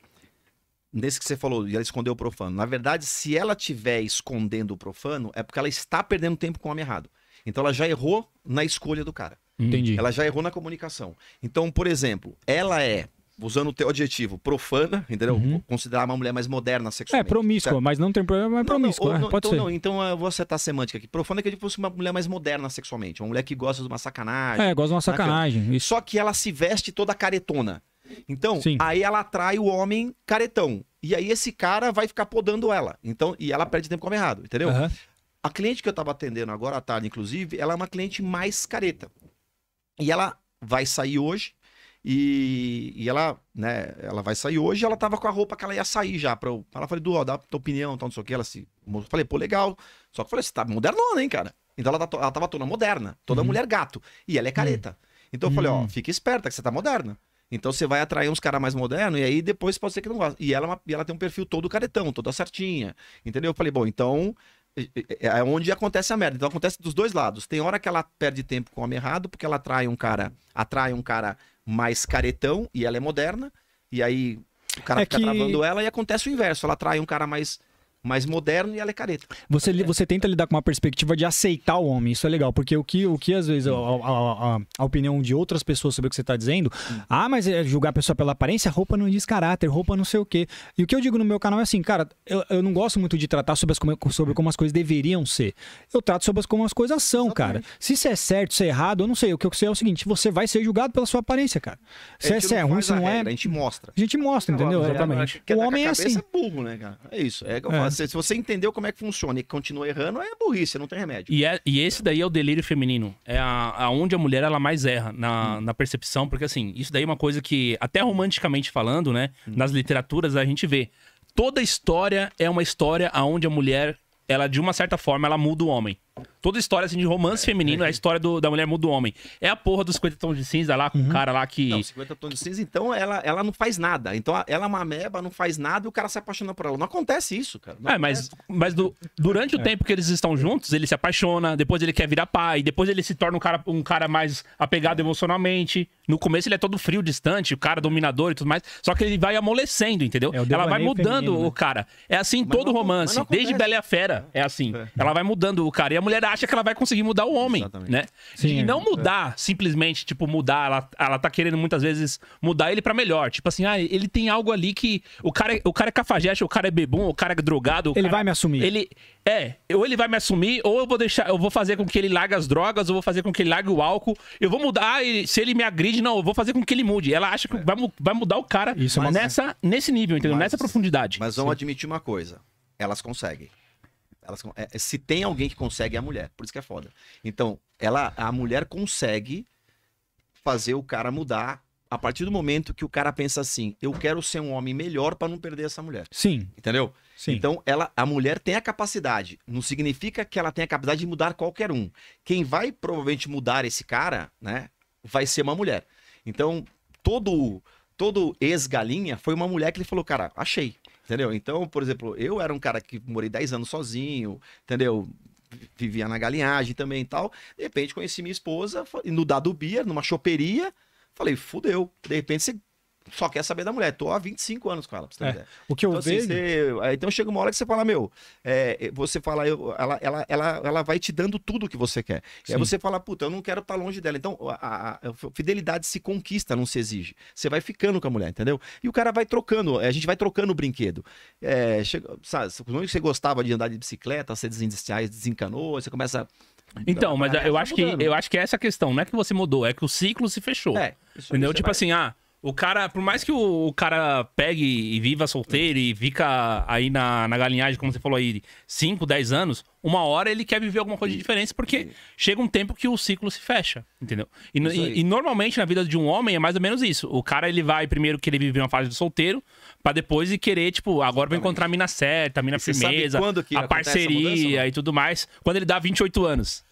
[SPEAKER 3] nesse que você falou, de ela esconder o profano. Na verdade, se ela tiver escondendo o profano, é porque ela está perdendo tempo com o homem errado. Então ela já errou na escolha do cara. Entendi. Ela já errou na comunicação. Então, por exemplo, ela é usando o teu adjetivo, profana, entendeu? Uhum. Considerar uma mulher mais moderna é, sexualmente. É, promíscua, certo?
[SPEAKER 2] mas não tem problema, é promíscua, não, não, é, pode então, ser. Não,
[SPEAKER 3] então ah, eu vou acertar a semântica aqui. Profana é que ele fosse uma mulher mais moderna sexualmente, uma mulher que gosta de uma sacanagem. É, gosta de uma sacanagem. Só que ela se veste toda caretona. Então, Sim. aí ela atrai o homem caretão. E aí esse cara vai ficar podando ela. Então, e ela perde tempo como errado, entendeu? Uhum. A cliente que eu estava atendendo agora à tarde, inclusive, ela é uma cliente mais careta. E ela vai sair hoje. E, e ela, né, ela vai sair hoje. Ela estava com a roupa que ela ia sair já. Pra eu, ela falei, Du, ó, dá tua opinião, tal, não sei o que. Ela se. falei, pô, legal. Só que eu falei, você tá modernona, hein, cara? Então ela, tá, ela tava toda moderna, toda uhum. mulher gato. E ela é uhum. careta. Uhum. Então eu uhum. falei, ó, uhum. fica esperta que você tá moderna. Então você vai atrair uns caras mais modernos e aí depois pode ser que não goste. E ela, é e ela tem um perfil todo caretão, toda certinha. Entendeu? Eu falei, bom, então é, é onde acontece a merda. Então acontece dos dois lados. Tem hora que ela perde tempo com o homem errado, porque ela atrai um cara, atrai um cara mais caretão e ela é moderna, e aí o cara é fica que... travando ela e acontece o inverso. Ela atrai um cara mais mais moderno e ela é careta.
[SPEAKER 2] Você, é. você tenta lidar com uma perspectiva de aceitar o homem, isso é legal, porque o que, o que às vezes a, a, a, a opinião de outras pessoas sobre o que você está dizendo, Sim. Hum. ah, mas é julgar a pessoa pela aparência, roupa não diz caráter, roupa não sei o quê. E o que eu digo no meu canal é assim, cara, eu, eu não gosto muito de tratar sobre, as, como, sobre como as coisas deveriam ser. Eu trato sobre as, como as coisas são, Exatamente. cara. Se isso é certo, se é errado, eu não sei. O que eu sei é o seguinte, você vai ser julgado pela sua aparência, cara. Se é, se é, é ruim, se não é. A gente mostra. A gente mostra, entendeu? Exatamente. É o homem
[SPEAKER 3] é assim. É burro, né, cara? É isso. É, é se você entendeu como é que funciona e continua errando, é burrice, não tem remédio.
[SPEAKER 1] E, é, e esse daí é o delírio feminino. É a, a onde a mulher ela mais erra na, hum. na percepção, porque assim, isso daí é uma coisa que, até romanticamente falando, né? Hum. Nas literaturas a gente vê. Toda história é uma história onde a mulher, ela, de uma certa forma, ela muda o homem. Toda história assim, de romance é, feminino é a é. história do, da mulher muda o homem. É a porra dos 50 tons de cinza lá, com uhum. o cara lá que. Não,
[SPEAKER 3] 50 tons de cinza, então ela, ela não faz nada. Então ela é uma ameba, não faz nada e o cara se apaixona por ela. Não acontece isso, cara. Não é, mas, mas do,
[SPEAKER 1] durante o é. tempo que eles estão juntos, ele se apaixona, depois ele quer virar pai, depois ele se torna um cara, um cara mais apegado emocionalmente. No começo ele é todo frio, distante, o cara dominador e tudo mais. Só que ele vai amolecendo, entendeu? É, ela vai mudando feminino, né? o cara. É assim mas todo não, romance. Desde Bela e a Fera é assim. É. Ela vai mudando o cara. E a mulher acha que ela vai conseguir mudar o homem, Exatamente. né? Sim, e não é. mudar, simplesmente, tipo, mudar. Ela, ela tá querendo muitas vezes mudar ele para melhor. Tipo assim, ah, ele tem algo ali que. O cara, o cara é cafajeste, o cara é bebum, o cara é drogado. ele cara, vai me assumir. Ele. É, ou ele vai me assumir, ou eu vou deixar, eu vou fazer com que ele largue as drogas, ou vou fazer com que ele largue o álcool. Eu vou mudar, ah, e se ele me agride, não, eu vou fazer com que ele mude. Ela acha que é. vai, vai, mudar o cara Isso, é mas, nessa, nesse nível, entendeu? Mas, nessa profundidade. Mas vão
[SPEAKER 3] admitir uma coisa: elas conseguem. Elas, é, se tem alguém que consegue, é a mulher. Por isso que é foda. Então, ela, a mulher consegue fazer o cara mudar a partir do momento que o cara pensa assim, eu quero ser um homem melhor para não perder essa mulher. Sim. Entendeu? Sim. Então, ela, a mulher tem a capacidade. Não significa que ela tem a capacidade de mudar qualquer um. Quem vai provavelmente mudar esse cara, né, vai ser uma mulher. Então, todo todo ex-galinha foi uma mulher que ele falou, cara, achei. Entendeu? Então, por exemplo, eu era um cara que morei 10 anos sozinho, entendeu? Vivia na galinhagem também e tal. De repente conheci minha esposa no Dado Beer, numa choperia. Falei, fudeu. De repente você só quer saber da mulher. Tô há 25 anos com ela, pra você ter é. ideia. O que eu então, assim, vejo. Assim, você... Então chega uma hora que você fala, meu, é, você fala, eu, ela, ela, ela, ela vai te dando tudo que você quer. Sim. E aí você fala, puta, eu não quero estar tá longe dela. Então, a, a, a, fidelidade se conquista, não se exige. Você vai ficando com a mulher, entendeu? E o cara vai trocando, a gente vai trocando o brinquedo. É, chega, sabe, você gostava de andar de bicicleta, você desencanou,
[SPEAKER 1] você começa. Então, mas eu acho, que, eu acho que essa é a questão. Não é que você mudou, é que o ciclo se fechou. É, entendeu? É tipo vai... assim, ah, o cara, por mais que o, o cara pegue e viva solteiro e fica aí na, na galinhagem, como você falou aí, 5, 10 anos, uma hora ele quer viver alguma coisa de diferente, porque chega um tempo que o ciclo se fecha, entendeu? E, e, e, normalmente na vida de um homem é mais ou menos isso. O cara, ele vai primeiro querer viver uma fase de solteiro, para depois e querer, tipo, agora Exatamente. vou encontrar a mina certa, a mina firmeza, a parceria a mudança, e tudo mais, quando ele dá 28 anos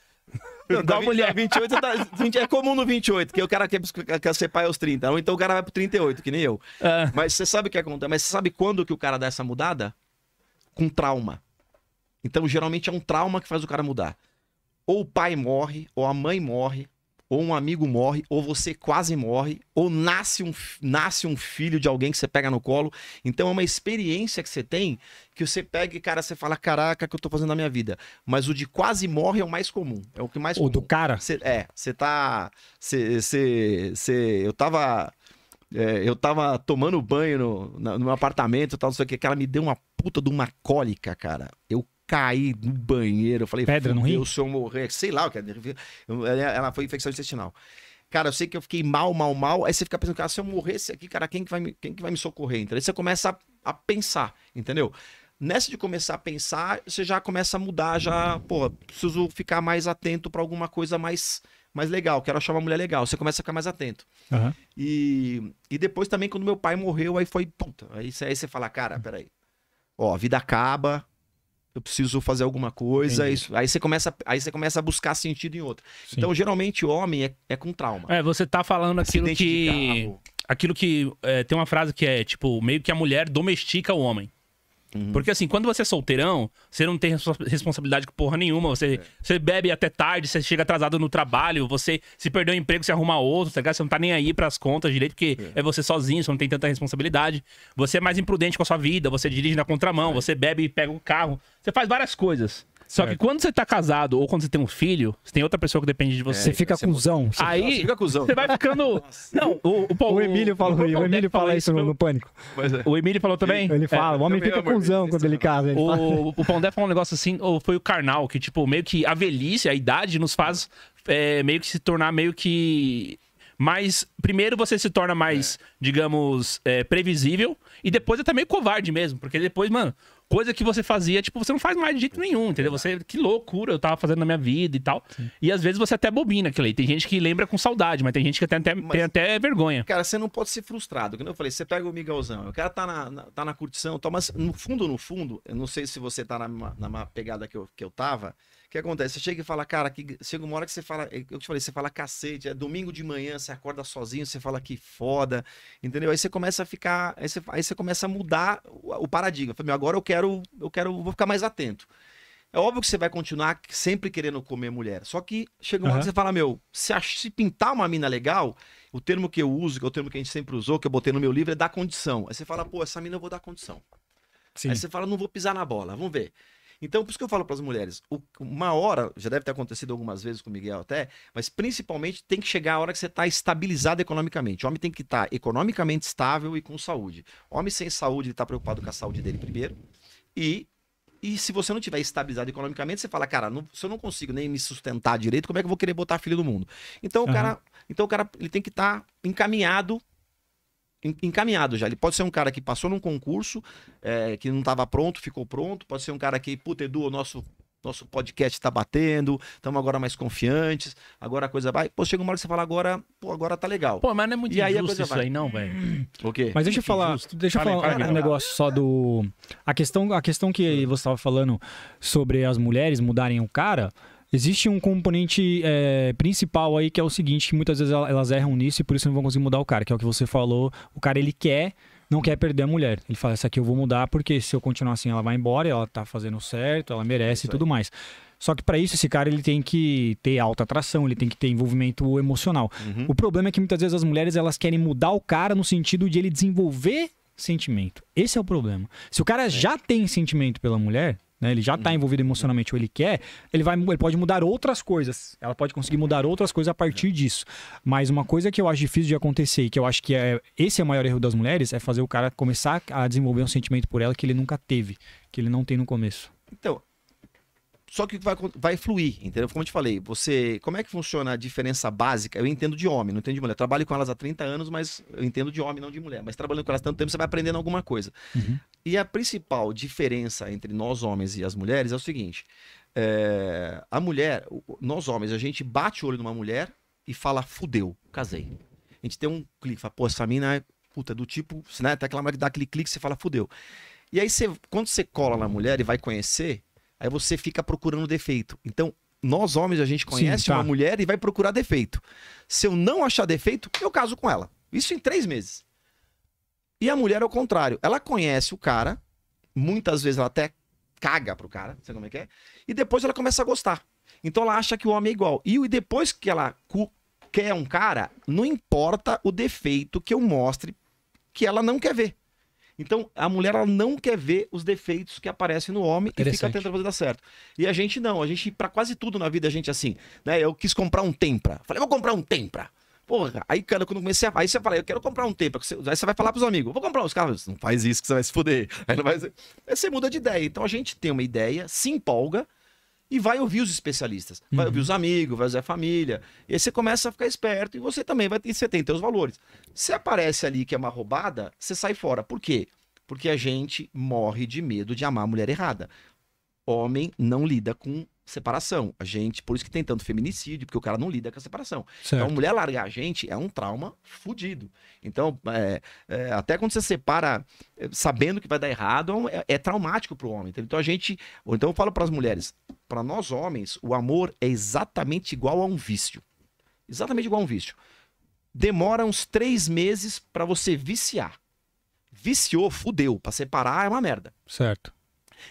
[SPEAKER 1] da mulher. 28, tá, 20, é comum no 28, que o cara quer,
[SPEAKER 3] quer ser pai aos 30. Ou então o cara vai pro 38, que nem eu. Ah. Mas você sabe o que acontece. Mas você sabe quando que o cara dá essa mudada? Com trauma. Então, geralmente é um trauma que faz o cara mudar. Ou o pai morre, ou a mãe morre, ou um amigo morre, ou você quase morre, ou nasce um, nasce um filho de alguém que você pega no colo. Então é uma experiência que você tem que você pega e, cara, você fala: caraca, que eu tô fazendo na minha vida. Mas o de quase morre é o mais comum. É o que mais. O do cara? Cê, é, você tá. Cê, cê, cê, eu tava. É, eu tava tomando banho no, no meu apartamento e tal, não sei o que, cara, me deu uma puta de uma cólica, cara. Eu caí no banheiro. Eu falei, pedra no rio? Se eu morrer, sei lá o que é. Ela foi infecção intestinal. Cara, eu sei que eu fiquei mal, mal, mal. Aí você fica pensando, cara, se eu morresse aqui, cara, quem que vai me, quem que vai me socorrer? Então, aí você começa a, a pensar, entendeu? nessa de começar a pensar, você já começa a mudar, já, pô, preciso ficar mais atento para alguma coisa mais mais legal, quero achar uma mulher legal. Você começa a ficar mais atento. Uhum. E, e depois também, quando meu pai morreu, aí foi, puta, aí, aí você fala, cara, peraí, ó, a vida acaba, eu preciso fazer alguma coisa. Isso, aí, você começa, aí você começa a buscar sentido em outra. Sim. Então, geralmente, o homem é, é, com trauma.
[SPEAKER 1] É, você tá falando aquilo Acidente que. Aquilo que. É, tem uma frase que é, tipo, meio que a mulher domestica o homem. Uhum. Porque assim, quando você é solteirão, você não tem responsabilidade com porra nenhuma. Você, é. você bebe até tarde, você chega atrasado no trabalho, você se perdeu o emprego, você arruma outro, tá ligado? Você não tá nem aí pras contas direito, porque é. é. você sozinho, você não tem tanta responsabilidade. Você é mais imprudente com a sua vida, você dirige na contramão, é. você bebe e pega o carro. Você faz várias coisas. Só que quando você tá casado ou quando você tem um filho, você tem outra pessoa que depende de você. você fica é, é cuzão. Você Aí fica cuzão. você vai ficando.
[SPEAKER 2] Não, o, o, Paulo- o Emílio falou, o, Emílio fala isso no, no Pânico. é. O Emílio
[SPEAKER 1] falou também? Ele fala, o é, homem fica amor, cuzão
[SPEAKER 2] quando ele casa. ele O,
[SPEAKER 1] o Pondé falou um negócio assim, ou foi o Karnal, que, tipo, meio que a velhice, a idade nos faz é, meio que se tornar meio que. mais primeiro você se torna mais, digamos, é, previsível, e depois é também covarde mesmo, porque depois, mano, Coisa que você fazia, tipo, você não faz mais de jeito nenhum, entendeu? Você, que loucura eu tava fazendo na minha vida e tal. Sim. E às vezes você até bobina aquilo aí. Tem gente que lembra com saudade, mas tem gente que tem até, mas, tem até vergonha.
[SPEAKER 3] Cara, você não pode ser frustrado. Como eu falei, você pega o Miguelzão, o cara tá na, na tá na curtição, tá, mas no fundo, no fundo, eu não sei se você tá na, na pegada que eu, que eu tava, que acontece? Você chega e fala, cara, que chega uma hora que você fala, é, eu te falei, você fala cacete, é domingo de manhã, você acorda sozinho, você fala que foda, entendeu? Aí você começa a ficar, aí você, aí você começa a mudar o, o paradigma. Meu, agora eu quero, eu quero, vou ficar mais atento. É óbvio que você vai continuar sempre querendo comer mulher. Só que chega uma uhum. hora que você fala, meu, se, se pintar uma mina legal, o termo que eu uso, que é o termo que a gente sempre usou, que eu botei no meu livro, é dar condição. Aí você fala, pô, essa mina eu vou dar condição. Sim. Aí você fala, não vou pisar na bola, vamos ver. Então, por isso que eu falo para as mulheres, uma hora, já deve ter acontecido algumas vezes com o Miguel até, mas principalmente tem que chegar a hora que você está estabilizado economicamente. O homem tem que estar tá economicamente estável e com saúde. O homem sem saúde, ele está preocupado com a saúde dele primeiro. E e se você não tiver estabilizado economicamente, você fala, cara, não, se eu não consigo nem me sustentar direito, como é que eu vou querer botar filho no mundo? Então uhum. o cara, então o cara ele tem que estar tá encaminhado encaminhado já. Ele pode ser um cara que passou num concurso, é, que não estava pronto, ficou pronto. Pode ser um cara que, puta, Edu, o nosso, nosso podcast está batendo, estamos agora mais confiantes, agora a coisa vai. Pô, chega uma hora que você fala, agora, pô, agora tá legal. Pô,
[SPEAKER 1] mas não é muito e aí isso vai. aí, não, velho. O quê? Mas deixa
[SPEAKER 2] eu
[SPEAKER 3] falar, deixa eu falar para
[SPEAKER 1] um, para um negócio só do.
[SPEAKER 2] A questão, a questão que você estava falando sobre as mulheres mudarem o cara. Existe um componente é, principal aí que é o seguinte, que muitas vezes elas erram nisso e por isso não vão conseguir mudar o cara, que é o que você falou. O cara, ele quer, não quer perder a mulher. Ele fala, essa aqui eu vou mudar porque se eu continuar assim, ela vai embora, ela tá fazendo certo, ela merece e tudo mais. Só que para isso, esse cara ele tem que ter alta atração, ele tem que ter envolvimento emocional. Uhum. O problema é que muitas vezes as mulheres elas querem mudar o cara no sentido de ele desenvolver sentimento. Esse é o problema. Se o cara é. já tem sentimento pela mulher, né? Ele já está uhum. envolvido emocionalmente ou ele quer, ele vai, ele pode mudar outras coisas. Ela pode conseguir mudar outras coisas a partir disso. Mas uma coisa que eu acho difícil de acontecer e que eu acho que é esse é o maior erro das mulheres é fazer o cara começar a desenvolver um sentimento por ela que ele nunca teve, que ele não tem no começo.
[SPEAKER 3] Então, só que vai, vai fluir, entendeu? Como eu te falei, você. Como é que funciona a diferença básica? Eu entendo de homem, não entendo de mulher. Eu trabalho com elas há 30 anos, mas eu entendo de homem, não de mulher. Mas trabalhando com elas tanto tempo, você vai aprendendo alguma coisa. Uhum. E a principal diferença entre nós homens e as mulheres é o seguinte: é, a mulher, nós homens, a gente bate o olho numa mulher e fala, fudeu, casei. A gente tem um clique, fala, pô, essa mina é puta, do tipo, né? Até aquela mulher que dá aquele clique, você fala, fudeu. E aí, você, quando você cola na mulher e vai conhecer, Aí você fica procurando defeito. Então, nós homens, a gente conhece Sim, tá. uma mulher e vai procurar defeito. Se eu não achar defeito, eu caso com ela. Isso em três meses. E a mulher é o contrário. Ela conhece o cara, muitas vezes ela até caga pro cara, não sei como é que é, e depois ela começa a gostar. Então ela acha que o homem é igual. E depois que ela quer um cara, não importa o defeito que eu mostre que ela não quer ver. Então, a mulher ela não quer ver os defeitos que aparecem no homem e fica tentando dar certo. E a gente não, a gente, para quase tudo na vida, a gente é assim, né? Eu quis comprar um Tempra. Falei, vou comprar um Tempra. Porra, aí, cara, quando comecei a. Aí você fala, eu quero comprar um Tempra. Aí você vai falar pros amigos, vou comprar os carros. Não faz isso que você vai se fuder. Aí, não vai... aí você muda de ideia. Então a gente tem uma ideia, se empolga, e vai ouvir os especialistas, vai uhum. ouvir os uhum. amigos, vai ouvir a família. E aí você começa a ficar esperto e você também vai ter, você tem seus valores. Se aparece ali que é uma roubada, você sai fora. Por quê? Porque a gente morre de medo de amar a mulher errada. Homem não lida com separação. A gente, por isso que tem tanto feminicídio, porque o cara não lida com a separação. Então, certo. Então, mulher largar a gente é um trauma fudido. Então, é, é, até quando você separa é, sabendo que vai dar errado, é, é, é traumático pro homem. Então, a gente, ou então eu falo para as mulheres, para nós homens, o amor é exatamente igual a um vício. Exatamente igual a um vício. Demora uns três meses para você viciar. Viciou, fudeu. Pra separar é uma merda. Certo.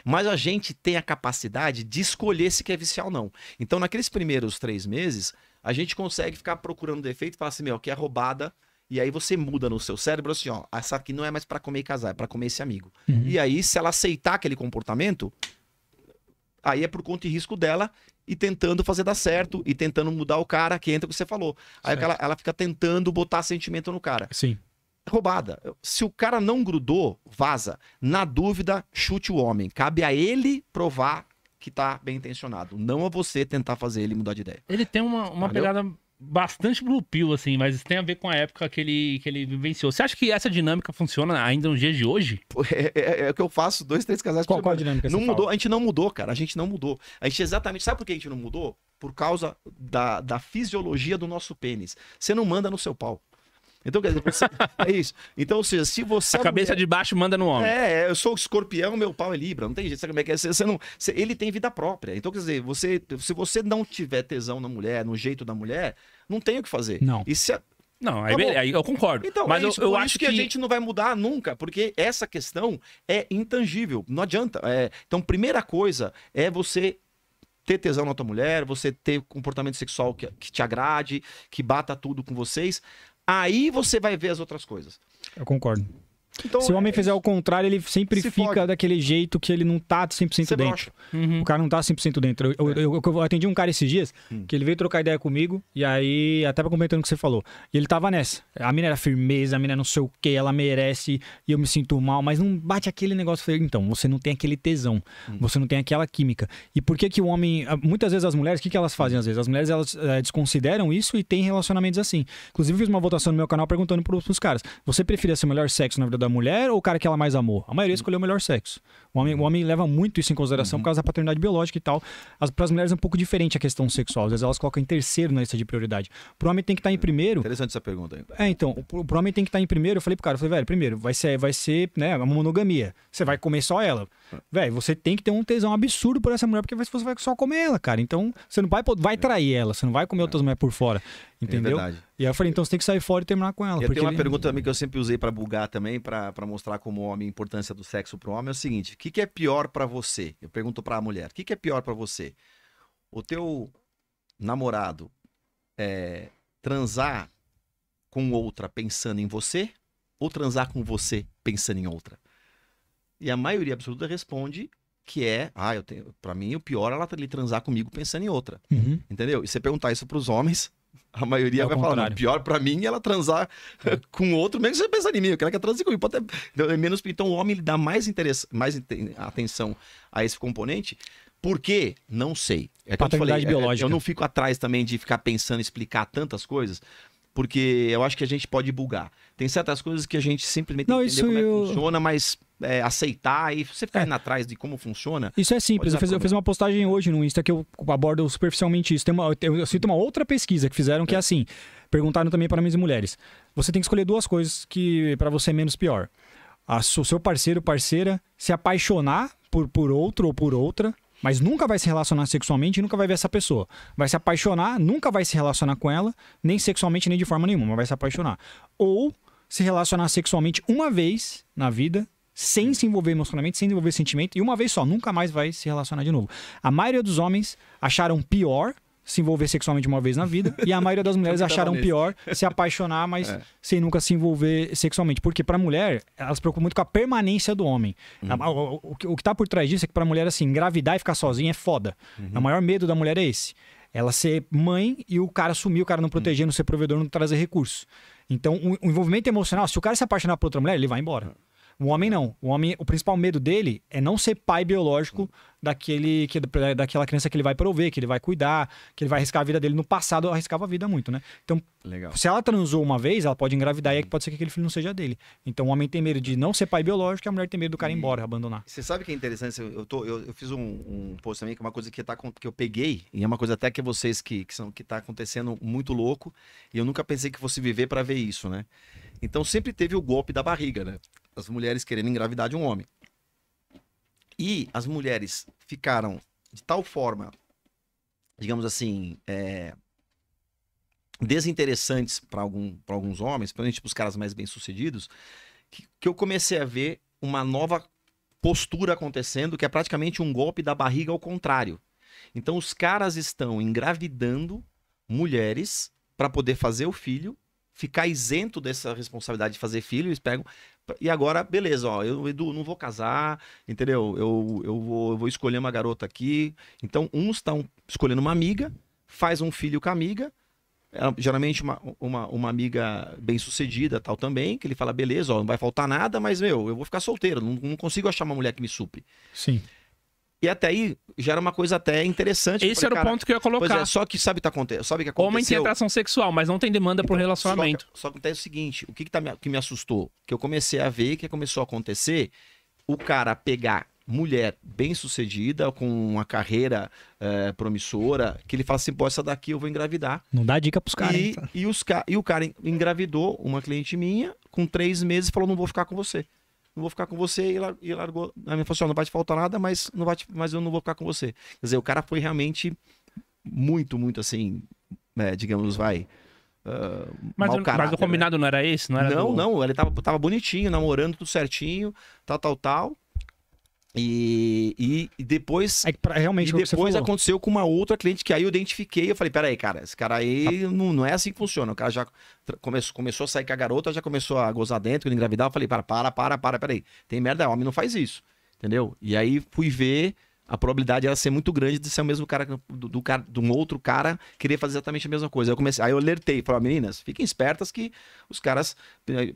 [SPEAKER 3] Mas a gente tem a capacidade de escolher se quer viciar ou não. Então, naqueles primeiros três meses, a gente consegue ficar procurando defeito e falar assim: meu, que é roubada. E aí você muda no seu cérebro assim: ó, essa aqui não é mais para comer e casar, é para comer esse amigo. Uhum. E aí, se ela aceitar aquele comportamento, aí é por conta e risco dela e tentando fazer dar certo e tentando mudar o cara que entra que você falou. Aí ela, ela, fica tentando botar sentimento no cara. Sim roubada. Se o cara não grudou, vaza. Na dúvida, chute o homem. Cabe a ele provar que tá bem intencionado, não a você tentar fazer ele mudar de ideia.
[SPEAKER 1] Ele tem uma, uma pegada bastante blue pill, assim, mas isso tem a ver com a época que ele, que ele vivenciou. Você acha que essa dinâmica funciona ainda nos dias de hoje?
[SPEAKER 3] É, é, é o que eu faço, dois, três casais. Qual, qual a dinâmica? Não mudou, fala? a gente não mudou, cara. A gente não mudou. A gente exatamente. Sabe por que a gente não mudou? Por causa da, da fisiologia do nosso pênis. Você não manda no seu pau. Então, quer dizer, você... é isso. Então, ou seja, se você. A é cabeça mulher... de baixo manda no homem. É, eu sou escorpião, meu pau é Libra. Não tem jeito. Sabe como é que é? Você não... Você... Ele tem vida própria. Então, quer dizer, você... se você não tiver tesão na mulher, no jeito da mulher, não tem o que fazer. Não. E se a... Não, aí, tá aí, eu concordo. Então, mas é isso, eu, eu acho que... que... a gente não vai mudar nunca, porque essa questão é intangível. Não adianta. É... Então, primeira coisa é você ter tesão na tua mulher, você ter comportamento sexual que, que te agrade, que bata tudo com vocês, Aí você vai ver as outras coisas.
[SPEAKER 2] Eu concordo. Então, se o homem é, fizer o contrário, ele sempre fica fode. daquele jeito que ele não tá 100% Você dentro. Uhum. O cara não tá 100% dentro. Eu, é. eu, eu, eu, atendi um cara esses dias hum. que ele veio trocar ideia comigo, e aí, até pra complementando o que você falou, e ele tava nessa. A mina era firmeza, a mina não sei o que, ela merece, e eu me sinto mal, mas não bate aquele negócio. Falei, então, você não tem aquele tesão, hum. você não tem aquela química. E por que que o homem. Ah, muitas vezes as mulheres, o que, que elas fazem às vezes? As mulheres elas é, desconsideram isso e têm relacionamentos assim. Inclusive, fiz uma votação no meu canal perguntando pros, pros caras: você preferia ser o melhor sexo na vida da mulher ou o cara que ela mais amou? A maioria escolheu o melhor sexo. O homem, o homem leva muito isso em consideração uhum. por causa da paternidade biológica e tal. Para as mulheres é um pouco diferente a questão sexual. Às vezes elas colocam em terceiro na lista de prioridade. Pro homem tem que estar tá em primeiro. Interessante essa pergunta aí. É, então, pro, o homem tem que estar tá em primeiro. Eu falei pro cara, eu falei, velho, primeiro, vai ser, vai ser né, uma monogamia. Você vai comer só ela. É. Velho, você tem que ter um tesão absurdo por essa mulher, porque você vai só comer ela, cara. Então, você não vai, vai é. trair ela, você não vai comer é. outras mulheres por fora. É entendeu? É e aí eu falei, então você tem que sair fora e terminar com ela. Eu tenho uma pergunta também
[SPEAKER 3] que eu sempre usei para bugar também, para mostrar como homem a importância do sexo pro homem, é o seguinte: que, que é pior para você? Eu pergunto para a mulher: o que, que é pior para você? O teu namorado é, transar com outra pensando em você ou transar com você pensando em outra? E a maioria absoluta responde que é, ah, eu tenho, para mim o pior é ela transar comigo pensando em outra. Uhum. Entendeu? E você perguntar isso para os homens, a maioria é vai contrário. falar, não, pior para mim é ela transar é. com outro, mesmo que você pensar em mim, que ela quer transar comigo. Pode até, então, é menos, então o homem dá mais, interesse, mais atenção a esse componente. Por quê? Não sei. É que eu, falei, é, biológica. eu não fico atrás também de ficar pensando, explicar tantas coisas, porque eu acho que a gente pode bugar. Tem certas coisas que a gente simplesmente não, entender como eu... é que funciona, mas é, aceitar e você ficar é. indo atrás de como funciona. Isso é simples. Eu fiz, eu fiz, uma
[SPEAKER 2] postagem hoje no Insta que eu abordo superficialmente isso. Tem uma, eu, eu cito uma outra pesquisa que fizeram que é, é. assim: perguntaram também para homens e mulheres. Você tem que escolher duas coisas que para você é menos pior. o seu parceiro, parceira, se apaixonar por, por outro ou por outra, mas nunca vai se relacionar sexualmente e nunca vai ver essa pessoa. Vai se apaixonar, nunca vai se relacionar com ela, nem sexualmente, nem de forma nenhuma, vai se apaixonar. Ou se relacionar sexualmente uma vez na vida, sem se envolver emocionalmente, sem desenvolver sentimento, e uma vez só, nunca mais vai se relacionar de novo. A maioria dos homens acharam pior se envolver sexualmente uma vez na vida. E a maioria das mulheres acharam pior se apaixonar, mas é. sem nunca se envolver sexualmente. Porque para mulher, elas se preocupam muito com a permanência do homem. Uhum. O, o, o, que tá por trás disso é que para mulher, assim, engravidar e ficar sozinha é foda. Uhum. O maior medo da mulher é esse. Ela ser mãe e o cara sumir, o cara não uhum. proteger, uhum. não ser provedor, não trazer recursos. Então, o, o envolvimento emocional, se o cara se apaixonar por outra mulher, ele vai embora. Uhum. O homem não. O homem, o principal medo dele é não ser pai biológico daquele que, daquela criança que ele vai prover, que ele vai cuidar, que ele vai arriscar a vida dele. No passado, arriscava a vida muito, né? Então, Legal. se ela transou uma vez, ela pode engravidar e pode ser que aquele filho não seja dele. Então, o homem tem medo de não ser pai biológico e a mulher tem medo do cara ir embora, abandonar.
[SPEAKER 3] Você sabe que é interessante? Eu, tô, eu, eu fiz um, um, post também que é uma coisa que, tá, que eu peguei e é uma coisa até que vocês que, que, são, que tá acontecendo muito louco e eu nunca pensei que fosse viver para ver isso, né? Então, sempre teve o golpe da barriga, né? as mulheres querendo engravidar de um homem. E as mulheres ficaram de tal forma, digamos assim, é, desinteressantes para algum, alguns homens, principalmente para os caras mais bem-sucedidos, que, que eu comecei a ver uma nova postura acontecendo, que é praticamente um golpe da barriga ao contrário. Então os caras estão engravidando mulheres para poder fazer o filho, ficar isento dessa responsabilidade de fazer filho, eles pegam, e agora, beleza, ó, eu, Edu, não vou casar, entendeu? Eu, eu, vou, eu vou escolher uma garota aqui. Então, uns estão escolhendo uma amiga, faz um filho com a amiga, é, geralmente uma, uma, uma amiga bem sucedida tal também, que ele fala, beleza, ó, não vai faltar nada, mas, meu, eu vou ficar solteiro, não, não consigo achar uma mulher
[SPEAKER 1] que me supre. Sim.
[SPEAKER 3] E até aí gera uma coisa até interessante. Esse falei, era o ponto que eu ia colocar. É, só que sabe, o tá sabe que aconteceu. Homem tem
[SPEAKER 1] atração sexual, mas não tem demanda então, por relacionamento. Só, que acontece o
[SPEAKER 3] seguinte: o que, que, tá, que me assustou? Que eu comecei a ver que começou a acontecer o cara pegar mulher bem sucedida, com uma carreira é, promissora, que ele fala assim: pô, essa daqui eu vou engravidar. Não dá dica pros caras. E, então. e, e o cara engravidou uma cliente minha com três meses e falou: não vou ficar com você não vou ficar com você. E, largou. A minha falou assim, oh, não vai te faltar nada, mas, não vai te... mas eu não vou ficar com você. Quer dizer, o cara foi realmente muito, muito assim, é, digamos, vai... Uh, mas, caráter, mas o né? combinado né? não era esse? Não, era não, do... não ele tava, tava bonitinho, namorando, tudo certinho, tal, tal, tal. E, e, depois. É pra, realmente, e depois aconteceu com uma outra cliente que aí eu identifiquei. Eu falei: peraí, cara, esse cara aí tá. não, não é assim que funciona. O cara já começou, começou a sair com a garota, já começou a gozar dentro, engravidar. Eu falei: para, para, para, para, peraí. Tem merda, homem não faz isso. Entendeu? E aí fui ver a probabilidade era ser muito grande de ser o mesmo cara do, cara, de um outro cara querer fazer exatamente a mesma coisa. Aí eu comecei, aí eu alertei, falei, meninas, fiquem espertas que os caras, eh,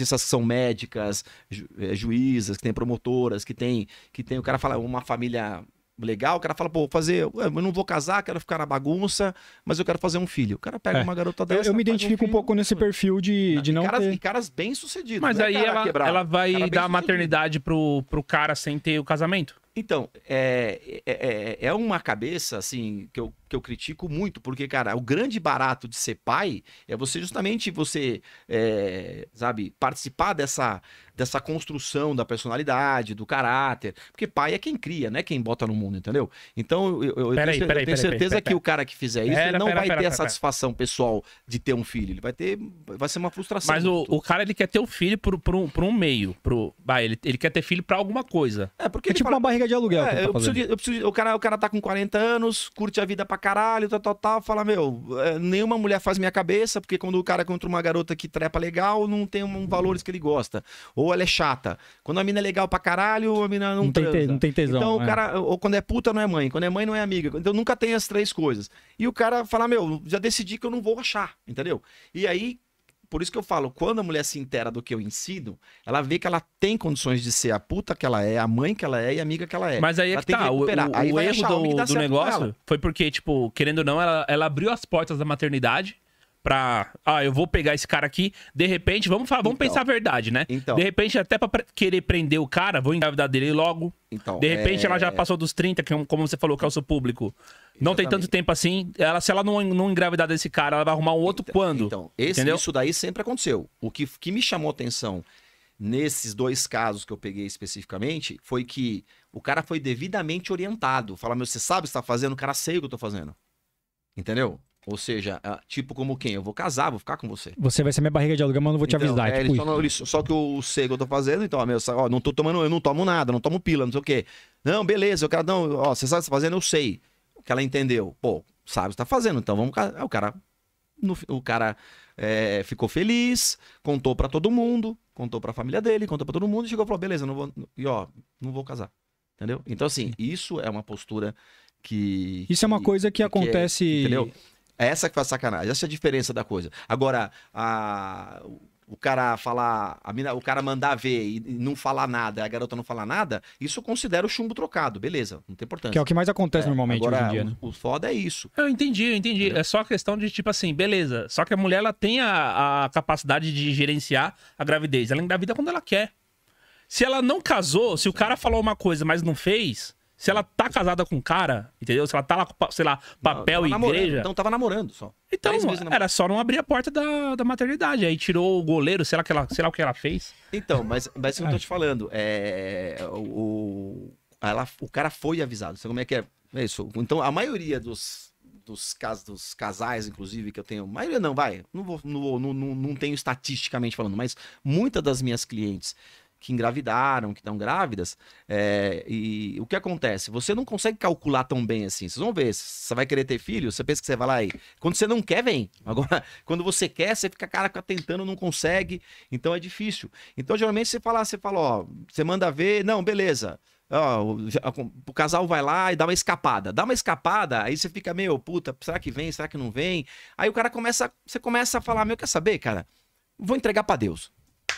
[SPEAKER 3] essas que são médicas, ju, eh, juízas, que tem promotoras, que tem, que tem, o cara fala, uma família legal, o cara fala, pô, vou fazer, eu não vou casar, quero ficar na
[SPEAKER 1] bagunça, mas eu quero fazer um filho. O cara pega é. uma
[SPEAKER 2] garota dessa. Eu me identifico um, um pouco nesse perfil de,
[SPEAKER 3] de não caras, ter... E caras bem sucedidos. Mas né, aí ela, ela vai
[SPEAKER 1] dar maternidade pro, pro cara sem ter o casamento? Então, é, é, é, é uma cabeça, assim, que eu que
[SPEAKER 3] eu critico muito, porque, cara, o grande barato de ser pai é você justamente você, é, sabe, participar dessa, dessa construção da personalidade, do caráter. Porque pai é quem cria, não é quem bota no mundo, entendeu? Então, eu, eu tenho, eu tenho certeza que o cara
[SPEAKER 1] que fizer isso, ele não vai ter a satisfação
[SPEAKER 3] pessoal de ter um filho. Ele vai ter. Vai ser uma frustração. Mas
[SPEAKER 1] o, o cara, ele quer ter o um filho por, por, um, por um meio. Pro, ah, ele, ele quer ter filho pra alguma coisa. É, porque.
[SPEAKER 3] É tipo fala, uma barriga de aluguel. É, tá eu, preciso eu preciso o, cara, o cara tá com 40 anos, curte a vida pra caralho, tal, tal, tal. Fala, meu, é, nenhuma mulher faz minha cabeça, porque quando o cara encontra uma garota que trepa legal, não tem um, um valores que ele gosta. Ou ela é chata. Quando a mina é legal pra caralho, a mina não, não tem. Te, não tem tesão. Então é. o cara, ou quando é puta, não é mãe. Quando é mãe, não é amiga. Então nunca tem as três coisas. E o cara fala, meu, já decidi que eu não vou achar, entendeu? E aí por isso que eu falo, quando a mulher se intera do que eu ensino, ela vê que ela tem condições de ser a puta que ela é, a mãe que ela é e a amiga que ela é. Mas aí é que tá, que o, o, aí o erro do, do negócio
[SPEAKER 1] foi porque, tipo, querendo ou não, ela, ela abriu as portas da maternidade pra. Ah, eu vou pegar esse cara aqui. De repente, vamos falar, vamos então, pensar a verdade, né? Então. De repente, até pra querer prender o cara, vou engravidar dele logo. Então. De repente, é... ela já é. passou dos 30, que, é como você falou, que é o seu público. Exatamente. Não tem tanto tempo assim. Ela, se ela não, não engravidar desse cara, ela vai arrumar um outro então, quando. Então, esse, entendeu? isso daí sempre aconteceu.
[SPEAKER 3] O que, que me chamou atenção nesses dois casos que eu peguei especificamente foi que o cara foi devidamente orientado. Fala, meu, você sabe o que está fazendo? O cara sei o que eu estou fazendo. Entendeu? Ou seja, ah, tipo como quem? Eu vou casar, vou ficar com você.
[SPEAKER 2] Você vai ser minha barriga de aluguel, mas eu não vou te então, avisar. É, é tipo
[SPEAKER 3] só, só, que eu sei que eu tô fazendo, então, ó, meu, ó, não tô tomando, eu não tomo nada, não tomo pila, não sei o quê. Não, beleza, o cara, não, ó, você sabe o que você tá fazendo, eu sei. Que ela entendeu. Pô, sabe o que tá fazendo, então vamos casar. O cara, no, o cara é, ficou feliz, contou para todo mundo, contou pra família dele, contou para todo mundo, e chegou e falou, beleza, não vou, e ó, não vou casar. Entendeu? Então, assim, isso é uma postura que... Isso é uma coisa que, que é, acontece... É, entendeu? É essa que faz sacanagem, essa é a diferença da coisa. Agora, a, o cara falar, mina, o cara mandar ver e não falar nada, a garota não falar nada, isso considera o chumbo trocado, beleza, não tem importância. Que é o que mais acontece é, normalmente agora, hoje em dia, né? O, foda é isso.
[SPEAKER 1] Eu entendi, eu entendi. Entendeu? É só questão de tipo assim, beleza, só que a mulher ela tem a, a capacidade de gerenciar a gravidez, ela engravida quando ela quer. Se ela não casou, se o cara falou uma coisa, mas não fez, se ela tá casada com um cara, entendeu? Se ela tá lá com, sei lá, papel e igreja. Então tava namorando só. Então, namorando. era só não abrir a porta da, da maternidade. Aí tirou o goleiro, sei lá, que ela, sei lá o que ela fez. Então, mas, mas isso que eu tô ah. te falando. É,
[SPEAKER 3] o, ela, o cara foi avisado. sei como é que é? é isso. Então, a maioria dos, dos, cas, dos casais, inclusive, que eu tenho. Maioria não, vai. Não, vou, não, não, não, não tenho estatisticamente falando, mas muitas das minhas clientes que engravidaram, que estão grávidas. É, e o que acontece? Você não consegue calcular tão bem assim. Vocês vão ver, você vai querer ter filho, você pensa que você vai lá e. Quando você não quer, vem. Agora, quando você quer, você fica, cara, tentando, não consegue. Então é difícil. Então, geralmente, você fala, você fala, ó, você manda ver, não, beleza. o casal vai lá e dá uma escapada. Dá uma escapada, aí você fica meio, puta, será que vem? Será que não vem? Aí o cara começa, você começa a falar, meu, quer saber, cara? Vou entregar para Deus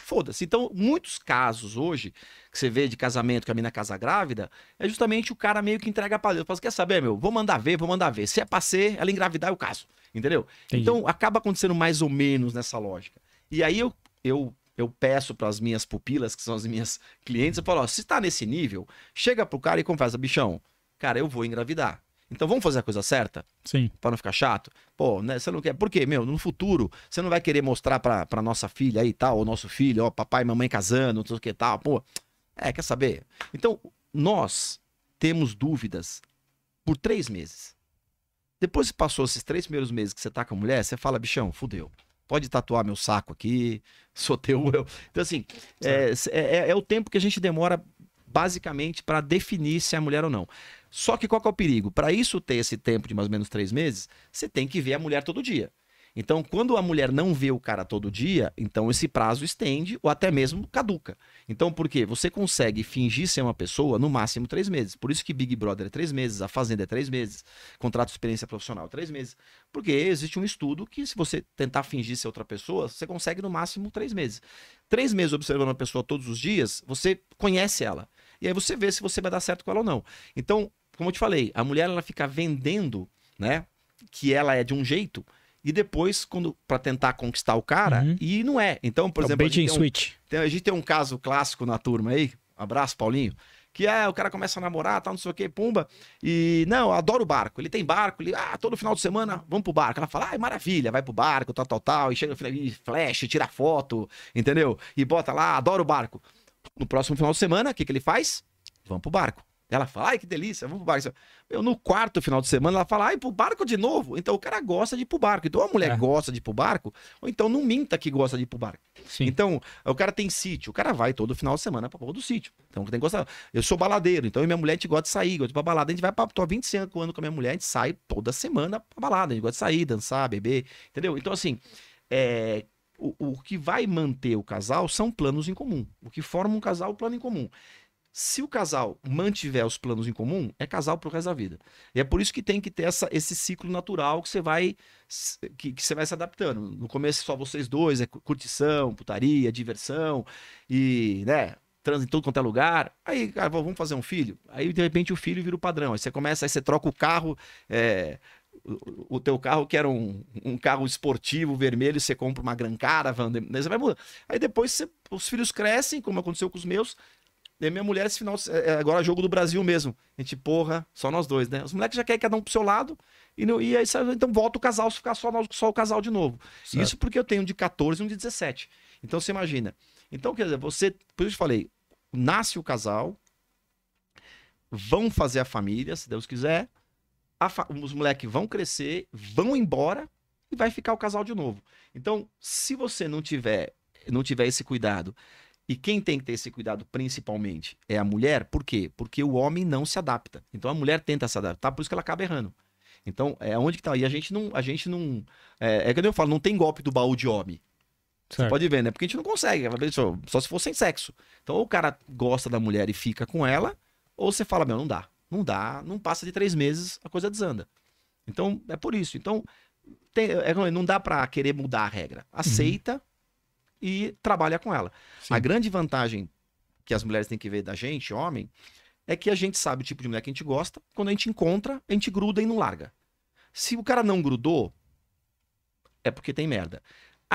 [SPEAKER 3] Foda-se. Então, muitos casos hoje que você vê de casamento que a mina casa grávida, é justamente o cara meio que entrega pra Deus. Fala, assim, quer saber, meu? Vou mandar ver, vou mandar ver. Se é pra ser, ela engravidar, eu caso. Entendeu? Entendi. Então, acaba acontecendo mais ou menos nessa lógica. E aí eu, eu eu peço para as minhas pupilas, que são as minhas clientes, eu falo: ó, se está nesse nível, chega pro cara e confessa, bichão, cara, eu vou engravidar. Então vamos fazer a coisa certa? Sim. Pra não ficar chato? Pô, né? Você não quer. Por quê? Meu, no futuro, você não vai querer mostrar pra, pra nossa filha aí tal, ou nosso filho, ó, papai e mamãe casando, não sei o que tal. Pô, é, quer saber? Então, nós temos dúvidas por três meses. Depois que passou esses três primeiros meses que você tá com a mulher, você fala, bichão, fudeu pode tatuar meu saco aqui, sou teu eu. Então, assim, é, é, é, o tempo que a gente demora basicamente para definir se é mulher ou não. Só que qual que é o perigo? Para isso ter esse tempo de mais ou menos três meses, você tem que ver a mulher todo dia. Então, quando a mulher não vê o cara todo dia, então esse prazo estende ou até mesmo caduca. Então, por quê? Você consegue fingir ser uma pessoa no máximo três meses. Por isso que Big Brother é três meses, a Fazenda é três meses, contrato de experiência profissional é três meses. Porque existe um estudo que, se você tentar fingir ser outra pessoa, você consegue no máximo três meses. Três meses observando a pessoa todos os dias, você conhece ela. E aí você vê se você vai dar certo com ela ou não. Então, como eu te falei, a mulher ela fica vendendo, né? Que ela é de um jeito e depois quando para tentar conquistar o cara uhum. e não é. Então, por é exemplo, a gente, tem um, tem, a gente tem um caso clássico na turma aí. Abraço, Paulinho. Que é, o cara começa a namorar, tal, não sei o que, pumba. E, não, eu adoro barco. Ele tem barco, ele, ah, todo final de semana, vamos pro barco. Ela fala, ah, maravilha, vai pro barco, tal, tal, tal. E chega no final, e flash, tira foto, entendeu? E bota lá, adoro barco. No próximo final de semana, o que, que ele faz? Vamos pro barco. Ela fala, ai, que delícia, vamos pro barco. Meu, no quarto final de semana, ela fala, ai, pro barco de novo. Então o cara gosta de ir pro barco. Então a mulher é. gosta de ir pro barco, ou então não minta que gosta de ir pro barco. Sim. Então, o cara tem sítio, o cara vai todo final de semana pra porra do sítio. Então tem que gostar. Eu sou baladeiro, então minha mulher a gente gosta de sair, gosta de ir pra balada. A gente vai pra. Tô há 25 anos com a minha mulher, a gente sai toda semana pra balada. A gente gosta de sair, dançar, beber, entendeu? Então, assim, é, o, o que vai manter o casal são planos em comum. O que forma um casal, é plano em comum. Se o casal mantiver os planos em comum, é casal pro resto da vida. E é por isso que tem que ter essa, esse ciclo natural que você vai que, que, você vai se adaptando. No começo só vocês dois, é curtição, putaria, diversão e, né, trans em todo quanto é lugar. Aí, cara, ah, vamos fazer um filho. Aí de repente o filho vira o padrão. Aí você começa, aí você troca o carro, é, o, o teu carro que era um, um carro esportivo vermelho, você compra uma Gran Caravan, né, você vai mudar Aí depois você, os filhos crescem, como aconteceu com os meus, e minha mulher, esse final, é, é, agora jogo do Brasil mesmo. A gente, porra, só nós dois, né? Os moleques já querem cada um pro seu lado. E, não, e aí, então volta o casal, se ficar só, nós, só o casal de novo. Certo. Isso porque eu tenho um de 14 e um de 17. Então você imagina. Então, quer dizer, você. Por isso eu te falei, nasce o casal, vão fazer a família, se Deus quiser. Fa... Os moleques vão crescer, vão embora e vai ficar o casal de novo. Então, se você não tiver, não tiver esse cuidado e quem tem que ter esse cuidado principalmente é a mulher. Por quê? Porque o homem não se adapta. Então a mulher tenta se adaptar, por isso que ela acaba errando. Então, é onde que tá. E a gente não. A gente não é, é que eu falo, não tem golpe do baú de homem. Certo. Você pode ver, né? Porque a gente não consegue. Só se for sem sexo. Então, ou o cara gosta da mulher e fica com ela, ou você fala, meu, não dá. Não dá, não passa de três meses, a coisa desanda. Então, é por isso. Então, tem, é, é não dá para querer mudar a regra. Uhum. Aceita, uhum e trabalha com ela. Sim. A grande vantagem que as mulheres têm que ver da gente, homem, é que a gente sabe o tipo de mulher que a gente gosta. Quando a gente encontra, a gente gruda e não larga. Se o cara não grudou, é porque tem merda.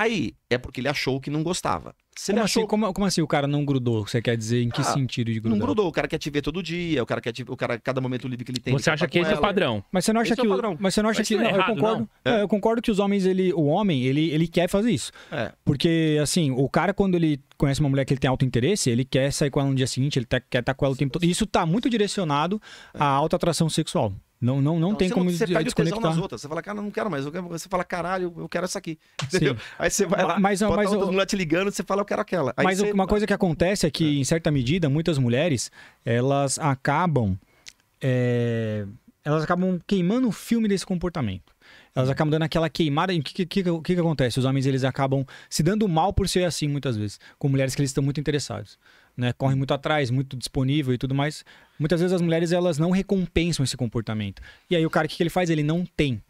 [SPEAKER 3] Aí, é porque ele achou que não gostava.
[SPEAKER 2] Se como, assim? achou... assim, como, como, assim o cara não grudou? Você quer dizer em que ah, sentido de grudar? Não
[SPEAKER 3] grudou, o cara quer te ver todo dia, o cara quer te... o cara cada momento livre que ele tem. Você tá acha que esse é ela. é o padrão? Mas você não acha esse que é o padrão. Mas você não acha que é errado, eu concordo. Não. É. é.
[SPEAKER 2] Eu concordo que os homens ele o homem ele, ele quer fazer isso. É. Porque assim, o cara quando ele conhece uma mulher que ele tem alto interesse, ele quer sair com ela no dia seguinte, ele tá, quer estar tá com ela o tempo todo. E isso tá muito direcionado é. à alta atração sexual. Não, não, não, então, tem como você desconectar. nas outras. Você
[SPEAKER 3] fala, cara, não quero mais. Eu quero... Você fala, caralho, eu quero essa aqui. Entendeu? Aí você vai lá, mas, bota mas, eu... mulher te ligando, você fala, eu quero aquela. Aí mas você... uma
[SPEAKER 2] coisa que acontece é que, é. em certa medida, muitas mulheres, elas acabam... É... Elas acabam queimando o filme desse comportamento. Elas uhum. acabam dando aquela queimada. E o que, que, que, que acontece? Os homens, eles acabam se dando mal por ser assim, muitas vezes. Com mulheres que eles estão muito interessados né, correm muito atrás, muito disponível e tudo mais. Muitas vezes as mulheres elas não recompensam esse comportamento. E aí o cara o que ele faz? Ele não tem.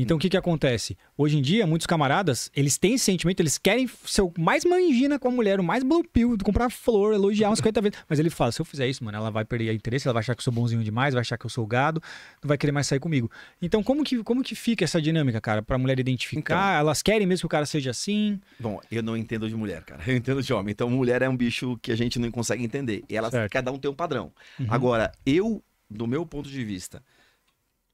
[SPEAKER 2] Então o que que acontece? Hoje em dia, muitos camaradas, eles têm esse sentimento, eles querem ser o mais mangina com a mulher, o mais blue pill, comprar flor, elogiar umas 50 vezes. Mas ele fala, se eu fizer isso, mano, ela vai perder interesse, ela vai achar que eu sou bonzinho demais, vai achar que eu sou gado, não vai querer mais sair comigo. Então como que, como que fica essa dinâmica, cara, pra mulher identificar? Então,
[SPEAKER 3] elas querem mesmo que o cara seja assim? Bom, eu não entendo de mulher, cara. Eu entendo de homem. Então mulher é um bicho que a gente não consegue entender. E elas, certo. cada um tem um padrão. Uhum. Agora, eu, do meu ponto de vista...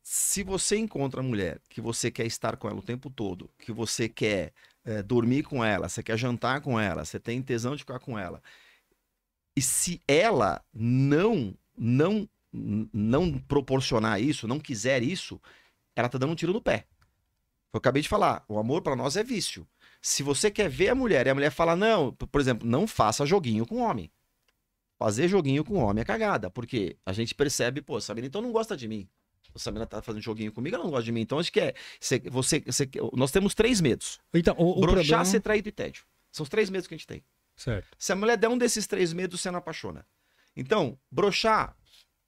[SPEAKER 3] Se você encontra a mulher que você quer estar com ela o tempo todo, que você quer é, dormir com ela, você quer jantar com ela, você tem tesão de ficar com ela, e se ela não não não proporcionar isso, não quiser isso, ela tá dando um tiro no pé. Eu acabei de falar, o amor para nós é vício. Se você quer ver a mulher e a mulher fala não, por exemplo, não faça joguinho com homem. Fazer joguinho com homem é cagada, porque a gente percebe, pô, essa então não gosta de mim. Essa Sabrina tá fazendo joguinho comigo, ela não gosta de mim. Então, acho que é. Você, nós temos três medos. Então, o, o Broxar, problema... ser traído e tédio. São os três medos que a gente tem. Certo. Se a mulher der um desses três medos, você não apaixona. Então, broxar,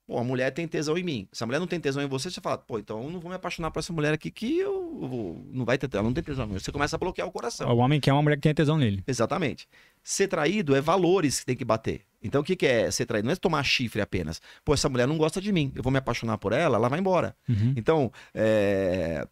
[SPEAKER 3] Pô, a mulher tem tesão em mim. Se a mulher não tem tesão em você, você fala, pô, então eu não vou me apaixonar por essa mulher aqui que eu vou... não vai ter tesão, ela não tem tesão. Você começa a bloquear o coração. O
[SPEAKER 2] homem quer uma mulher que tem tesão
[SPEAKER 3] nele. Exatamente. Ser traído é valores que tem que bater. Então o que, que é ser traído? Não é tomar chifre apenas. Pô, essa mulher não gosta de mim, eu vou me apaixonar por ela, ela vai embora. Uhum. Então, é...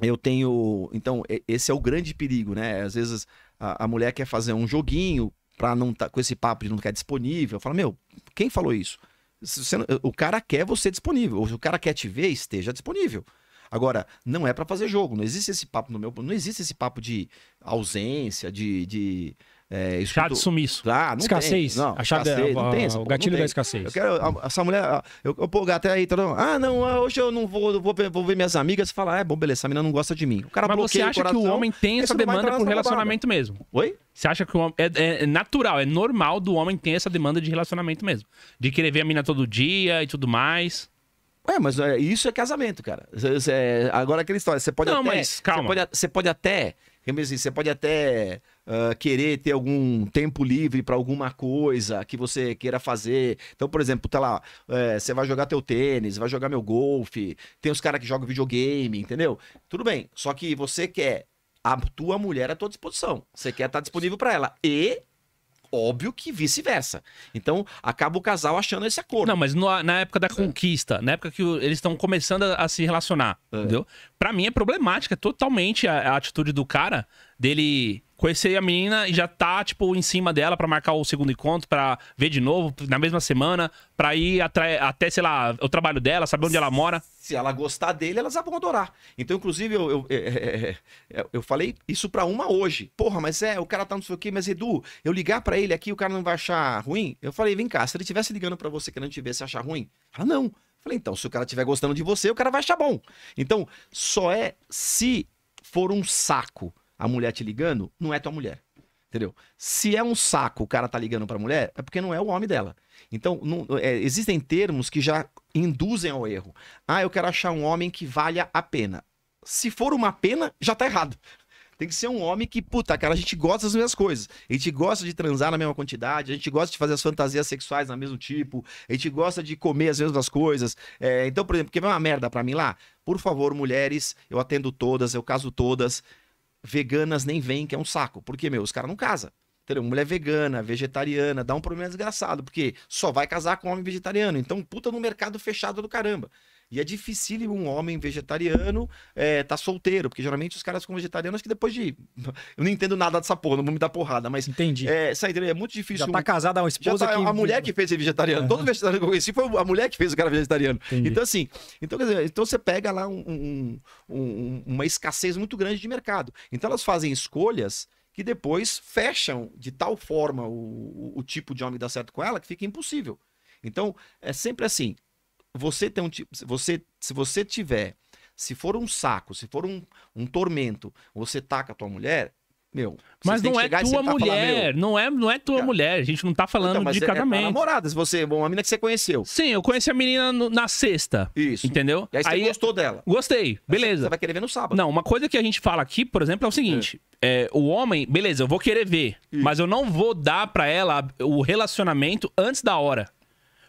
[SPEAKER 3] eu tenho. Então, esse é o grande perigo, né? Às vezes a, a mulher quer fazer um joguinho pra não tá com esse papo de não ficar disponível. Eu falo meu, quem falou isso? Não... o cara quer você disponível. O cara quer te ver, esteja disponível. Agora, não é para fazer jogo, não existe esse papo no meu. Não existe esse papo de ausência, de... de
[SPEAKER 1] é, escuto... Chá de sumiço. Ah, não escassez. Tem. Não, a chave escassez, da, não tem essa, o gatilho tem. da escassez. Eu quero,
[SPEAKER 3] essa mulher, eu, eu pô, até aí, tá, ah, não, ah, hoje eu não vou, vou, vou ver minhas amigas e falar, ah, é bom,
[SPEAKER 1] beleza, essa menina não gosta de mim. O cara Mas você acha coração, que o homem tem essa demanda por relacionamento mesmo? Oi? Você acha que o homem. É, é, é, natural, é normal do homem ter essa demanda de relacionamento mesmo. De querer ver a menina todo dia e tudo mais.
[SPEAKER 3] É, mas é, isso é casamento, cara. É, agora aquela história. Você pode não, até. Mas, calma. Você pode, você pode até assim, você pode até uh, querer ter algum tempo livre para alguma coisa que você queira fazer. Então, por exemplo, tá lá, é, você vai jogar teu tênis, vai jogar meu golfe, tem os caras que jogam videogame, entendeu? Tudo bem, só que você quer a tua mulher à tua disposição. Você quer estar tá disponível para
[SPEAKER 1] ela. E óbvio que vice-versa. Então, acaba o casal achando esse acordo. Não, mas no, na época da conquista, é. na época que o, eles estão começando a, a, se relacionar, é. entendeu? Pra mim é problemática totalmente a, a atitude do cara dele Conheci a menina e já tá, tipo, em cima dela para marcar o segundo encontro, para ver de novo, na mesma semana, pra ir até, sei lá, o trabalho dela, saber onde ela mora. Se ela gostar dele, elas vão adorar. Então,
[SPEAKER 3] inclusive, eu, eu, é, é, é, é eu falei isso pra uma hoje. Porra, mas é, o cara tá não sei o quê, mas Edu, eu ligar para ele aqui, o cara não vai achar ruim? Eu falei, vem cá, se ele tivesse ligando para você querendo te ver, você achar ruim? Ela, não. Eu falei, então, se o cara estiver gostando de você, o cara vai achar bom. Então, só é se for um saco a mulher te ligando, não é tua mulher. Entendeu? Se é um saco o cara tá ligando pra mulher, é porque não é o homem dela. Então, não, é, existem termos que já induzem ao erro. Ah, eu quero achar um homem que valha a pena. Se for uma pena, já tá errado. Tem que ser um homem que, puta, cara, a gente gosta das mesmas coisas. A gente gosta de transar na mesma quantidade, a gente gosta de fazer as fantasias sexuais na mesmo tipo, a gente gosta de comer as mesmas coisas. É, então, por exemplo, quer ver uma merda pra mim lá? Por favor, mulheres, eu atendo todas, eu caso todas veganas nem vêm, que é um saco. Porque, meu, os caras não casam. Entendeu? Mulher é vegana, vegetariana, dá um problema desgraçado, porque só vai casar com homem vegetariano. Então, puta no mercado fechado do caramba. E é difícil um homem vegetariano é, tá solteiro, porque geralmente os caras com vegetarianos que depois de. Eu não entendo nada dessa porra, não vou me dar porrada, mas. Entendi. É, é muito difícil. Já tá casada uma esposa. Tá, que... A mulher que fez ser vegetariano. Uhum. Todo vegetariano que eu conheci foi a mulher que fez o cara vegetariano. Entendi. Então, assim. Então, dizer, então você pega lá um, um, uma escassez muito grande de mercado. Então elas fazem escolhas que depois fecham de tal forma o, o, o tipo de homem que dá certo com ela que fica impossível. Então, é sempre assim você tem um tipo. Você, se você tiver. Se for um saco, se for um, um tormento, você taca a tua mulher, meu. Mas não é tua mulher,
[SPEAKER 1] não é, não é tua mulher. A gente não tá então, falando então, de casamento. É, é namorada, se você, bom, uma menina que você conheceu. Sim, eu conheci a menina no, na sexta. Isso. Entendeu? E aí você aí, gostou dela. Gostei, beleza. Você vai querer ver no sábado. Não, uma coisa que a gente fala aqui, por exemplo, é o seguinte: é. é o homem, beleza, eu vou querer ver, Isso. mas eu não vou dar para ela o relacionamento antes da hora.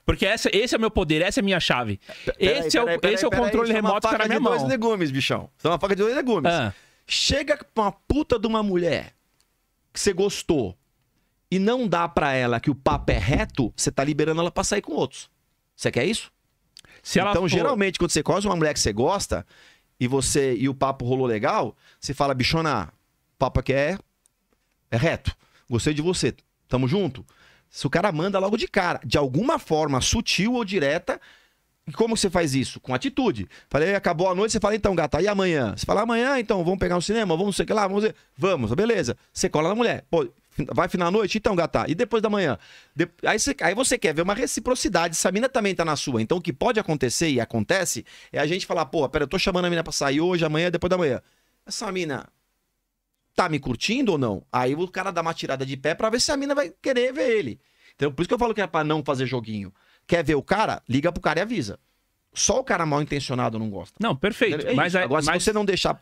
[SPEAKER 1] Porque essa, esse é o meu poder, essa é a minha chave. esse é o, esse é o controle é remoto que tá na minha mão. dois
[SPEAKER 3] legumes, bichão. é uma faca de dois legumes. Ah. Chega pra uma puta de uma mulher que você gostou e não dá pra ela que o papo é reto, você tá liberando ela pra sair com outros. Você quer isso? Se então, for... geralmente, quando você conhece uma mulher que você gosta e você e o papo rolou legal, você fala, bichona, o papo aqui é, é reto. Gostei de você. Tamo junto. Se o cara manda logo de cara, de alguma forma sutil ou direta, e como você faz isso? Com atitude. Falei, acabou a noite, você fala, então, gata, e amanhã? Você fala, amanhã, então, vamos pegar um cinema, vamos não sei o que lá, vamos ver. Vamos, beleza. Você cola na mulher. Pô, vai final a noite? Então, gata, e depois da manhã? De... Aí, você... Aí você quer ver uma reciprocidade. Essa mina também tá na sua. Então, o que pode acontecer e acontece é a gente falar, pô, pera, eu tô chamando a mina pra sair hoje, amanhã, depois da manhã. Essa mina tá me curtindo ou não? Aí o cara dá uma tirada de pé para ver se a mina vai querer ver ele. Então, por isso que eu falo que é pra não fazer joguinho. Quer ver o cara? Liga pro cara e avisa. Só o cara mal intencionado não gosta.
[SPEAKER 1] Não, perfeito. É mas é- Agora, mas... se você não
[SPEAKER 3] deixar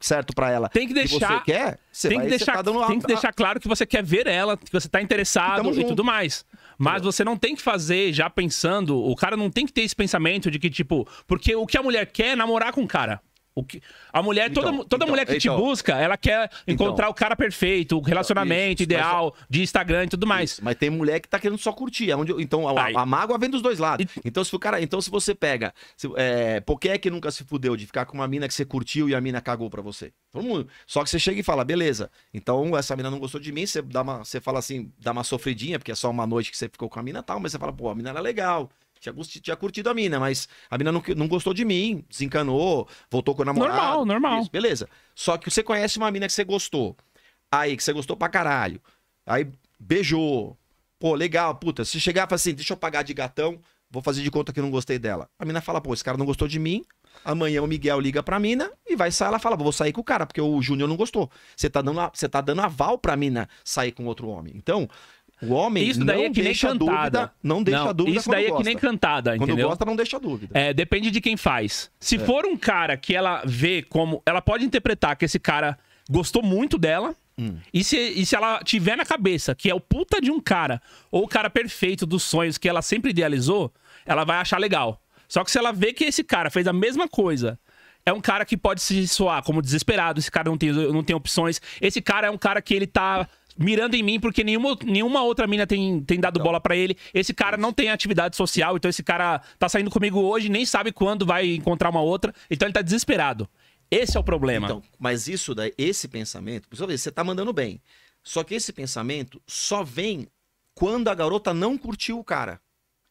[SPEAKER 3] certo para ela tem que deixar que você quer, você tem que vai, deixar, tá dando... tem que deixar
[SPEAKER 1] claro que você quer ver ela, que você tá interessado e, e tudo mais. Mas você não tem que fazer já pensando, o cara não tem que ter esse pensamento de que, tipo, porque o que a mulher quer é namorar com o cara. O que... A mulher, então, toda, toda então, mulher que então, te busca, ela quer então. encontrar o cara perfeito, o relacionamento isso, ideal, de Instagram e tudo mais. Isso, mas tem mulher que tá querendo só curtir. É onde, então a, a, mágoa vem dos dois
[SPEAKER 3] lados. E... Então, se o cara. Então, se você pega. Se, é, por que é que nunca se fudeu de ficar com uma mina que você curtiu e a mina cagou pra você? Todo mundo. Só que você chega e fala, beleza. Então essa mina não gostou de mim, você, dá uma, você fala assim, dá uma sofridinha, porque é só uma noite que você ficou com a mina e tal, mas você fala, pô, a mina era legal. Tinha, tinha curtido a mina, mas a mina não, não gostou de mim, desencanou, voltou com o namorado. Normal, normal. Isso, beleza. Só que você conhece uma mina que você gostou. Aí, que você gostou pra caralho. Aí, beijou. Pô, legal, puta. Se chegar e falar assim, deixa eu pagar de gatão, vou fazer de conta que eu não gostei dela. A mina fala, pô, esse cara não gostou de mim. Amanhã o Miguel liga pra mina e vai sair. Ela fala, vou sair com o cara, porque o Júnior não gostou. Você tá dando, você tá dando aval pra mina sair com outro homem. Então, o homem isso daí não é que deixa nem cantada. não deixa não, dúvida Isso daí é que nem cantada, entendeu? Quando gosta, não
[SPEAKER 1] deixa dúvida. É, depende de quem faz. Se é. for um cara que ela vê como... Ela pode interpretar que esse cara gostou muito dela... Hum. E, se, e se ela tiver na cabeça que é o puta de um cara, ou o cara perfeito dos sonhos que ela sempre idealizou, ela vai achar legal. Só que se ela vê que esse cara fez a mesma coisa, é um cara que pode se soar como desesperado, esse cara não tem, não tem opções, esse cara é um cara que ele tá mirando em mim porque nenhuma, nenhuma outra mina tem, tem dado então. bola para ele. Esse cara não tem atividade social, então esse cara tá saindo comigo hoje, nem sabe quando vai encontrar uma outra, então ele tá desesperado. Esse é o problema. Então, mas isso daí, esse pensamento, você tá mandando bem. Só que esse
[SPEAKER 3] pensamento só vem quando a garota não curtiu o cara.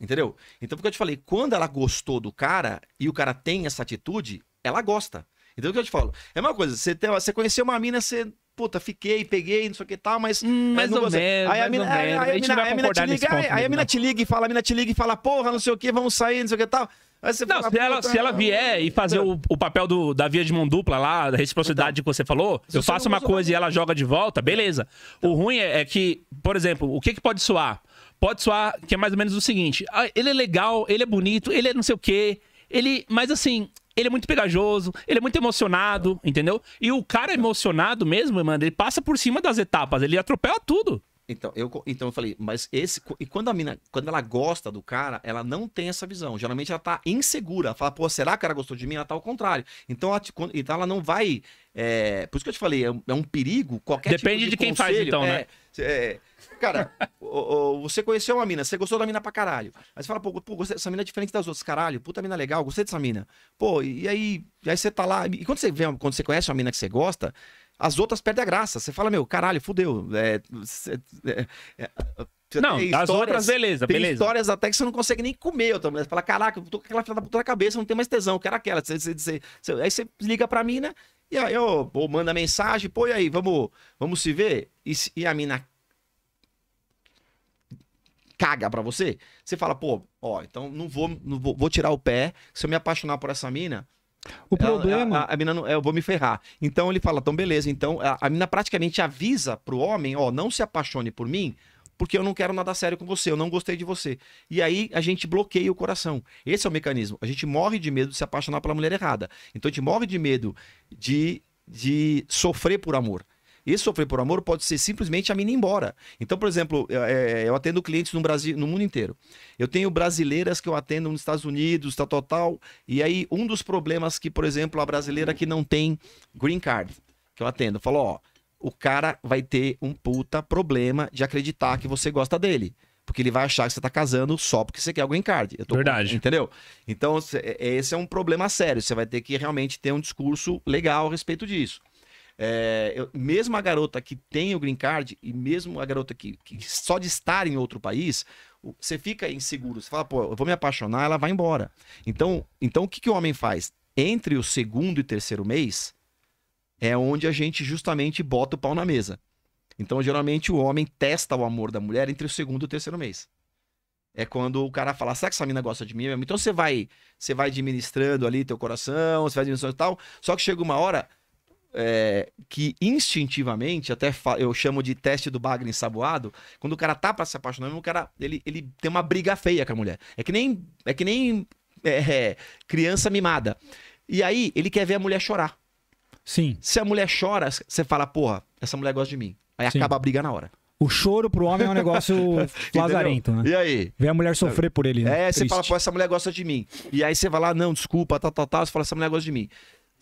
[SPEAKER 3] Entendeu? Então, porque eu te falei, quando ela gostou do cara e o cara tem essa atitude, ela gosta. Então, o que eu te falo? É uma coisa, você, tem, você conheceu uma mina, você puta, fiquei, peguei, não sei o que tal, mas. Hum, mas não ou menos. Aí a mina, aí, aí, a mina, te liga, aí, aí a mina te liga e fala, a mina te liga e fala, porra, não sei o que,
[SPEAKER 1] vamos sair, não sei o que tal. Aí você não, fala, se, ela, se ela vier e fazer o, o papel do, da via de mão dupla lá, da reciprocidade então, que você falou, eu faço uma coisa e ela joga de volta, beleza. Então. O ruim é, é, que, por exemplo, o que, que pode soar? Pode soar que é mais ou menos o seguinte: ah, ele é legal, ele é bonito, ele é não sei o quê, ele. Mas assim, ele é muito pegajoso, ele é muito emocionado, entendeu? E o cara emocionado mesmo, mano, ele passa por cima das etapas, ele atropela tudo. Então eu, então eu falei, mas esse. E quando a mina, quando ela gosta do cara, ela não tem
[SPEAKER 3] essa visão. Geralmente ela tá insegura. Ela fala, pô, será que o cara gostou de mim? Ela tá ao contrário. Então ela, então ela não vai. É, por isso que eu te falei, é um, é um perigo qualquer tipo Depende tipo de, de quem faz, então, né? é, né? cara, o, o, você conheceu uma mina, você gostou da mina pra caralho. Aí você fala, pô, pô gostei, essa mina é diferente das outras, caralho. Puta mina legal, gostei dessa mina. Pô, e aí, e aí você tá lá. E quando você vê, quando você conhece uma mina que você gosta as outras perdem a graça. Você fala, meu, caralho, fudeu. É, é, é, é, não, as outras, beleza, tem beleza. histórias até que você não consegue nem comer outra mulher. Você fala, caraca, eu tô com aquela filha da puta na cabeça, não tem mais tesão, que quero aquela. Você, você, você, você, aí você liga pra mina E aí eu, ou manda mensagem, pô, e aí, vamos, vamos se ver? E, e a mina caga pra você, você fala, pô, ó, então não vou, não vou, vou tirar o pé. Se eu me apaixonar por essa mina, o é, é, problema. A, a, a mina não, é, eu vou me ferrar. Então ele fala: então beleza. Então a, a mina praticamente avisa pro homem: ó, não se apaixone por mim, porque eu não quero nada sério com você, eu não gostei de você. E aí a gente bloqueia o coração. Esse é o mecanismo. A gente morre de medo de se apaixonar pela mulher errada. Então a gente morre de medo de, de sofrer por amor. Esse sofrer por amor pode ser simplesmente a mina ir embora. Então, por exemplo, é, é, é, eu atendo clientes no Brasil, no mundo inteiro. Eu tenho brasileiras que eu atendo nos Estados Unidos, tal, tal, tal. E aí, um dos problemas que, por exemplo, a brasileira que não tem green card, que eu atendo, falou, ó, o cara vai ter um puta problema de acreditar que você gosta dele. Porque ele vai achar que você tá casando só porque você quer o green card. Verdade. Com... entendeu? Então, esse é um problema sério. Você vai ter que realmente ter um discurso legal a respeito disso. É, eu, mesmo a garota que tem o green card e mesmo a garota que, que só de estar em outro país, você fica inseguro. Você fala, pô, eu vou me apaixonar, ela vai embora. Então, então o que, que o homem faz? Entre o segundo e terceiro mês é onde a gente justamente bota o pau na mesa. Então, geralmente, o homem testa o amor da mulher entre o segundo e o terceiro mês. É quando o cara fala, será que essa mina gosta de mim mesmo? Então você vai, você vai administrando ali teu coração, você vai administrando e tal. Só que chega uma hora, é, que instintivamente, até eu chamo de teste do bagre ensaboado, quando o cara tá para se apaixonar, o cara ele, ele tem uma briga feia com a mulher. É que nem, é que nem é, é, criança mimada. E aí ele quer ver a mulher chorar. Sim. Se a mulher chora, você fala, porra, essa mulher gosta de mim. Aí Sim. acaba a briga na hora.
[SPEAKER 2] O choro pro homem é um negócio lazarento, né? E aí? Vê a mulher sofrer por ele, né? É, você fala, pô,
[SPEAKER 3] essa mulher gosta de mim. E aí você vai lá, não, desculpa, tal, tá, tal, tá, tal. Tá. Você fala, essa mulher gosta de mim.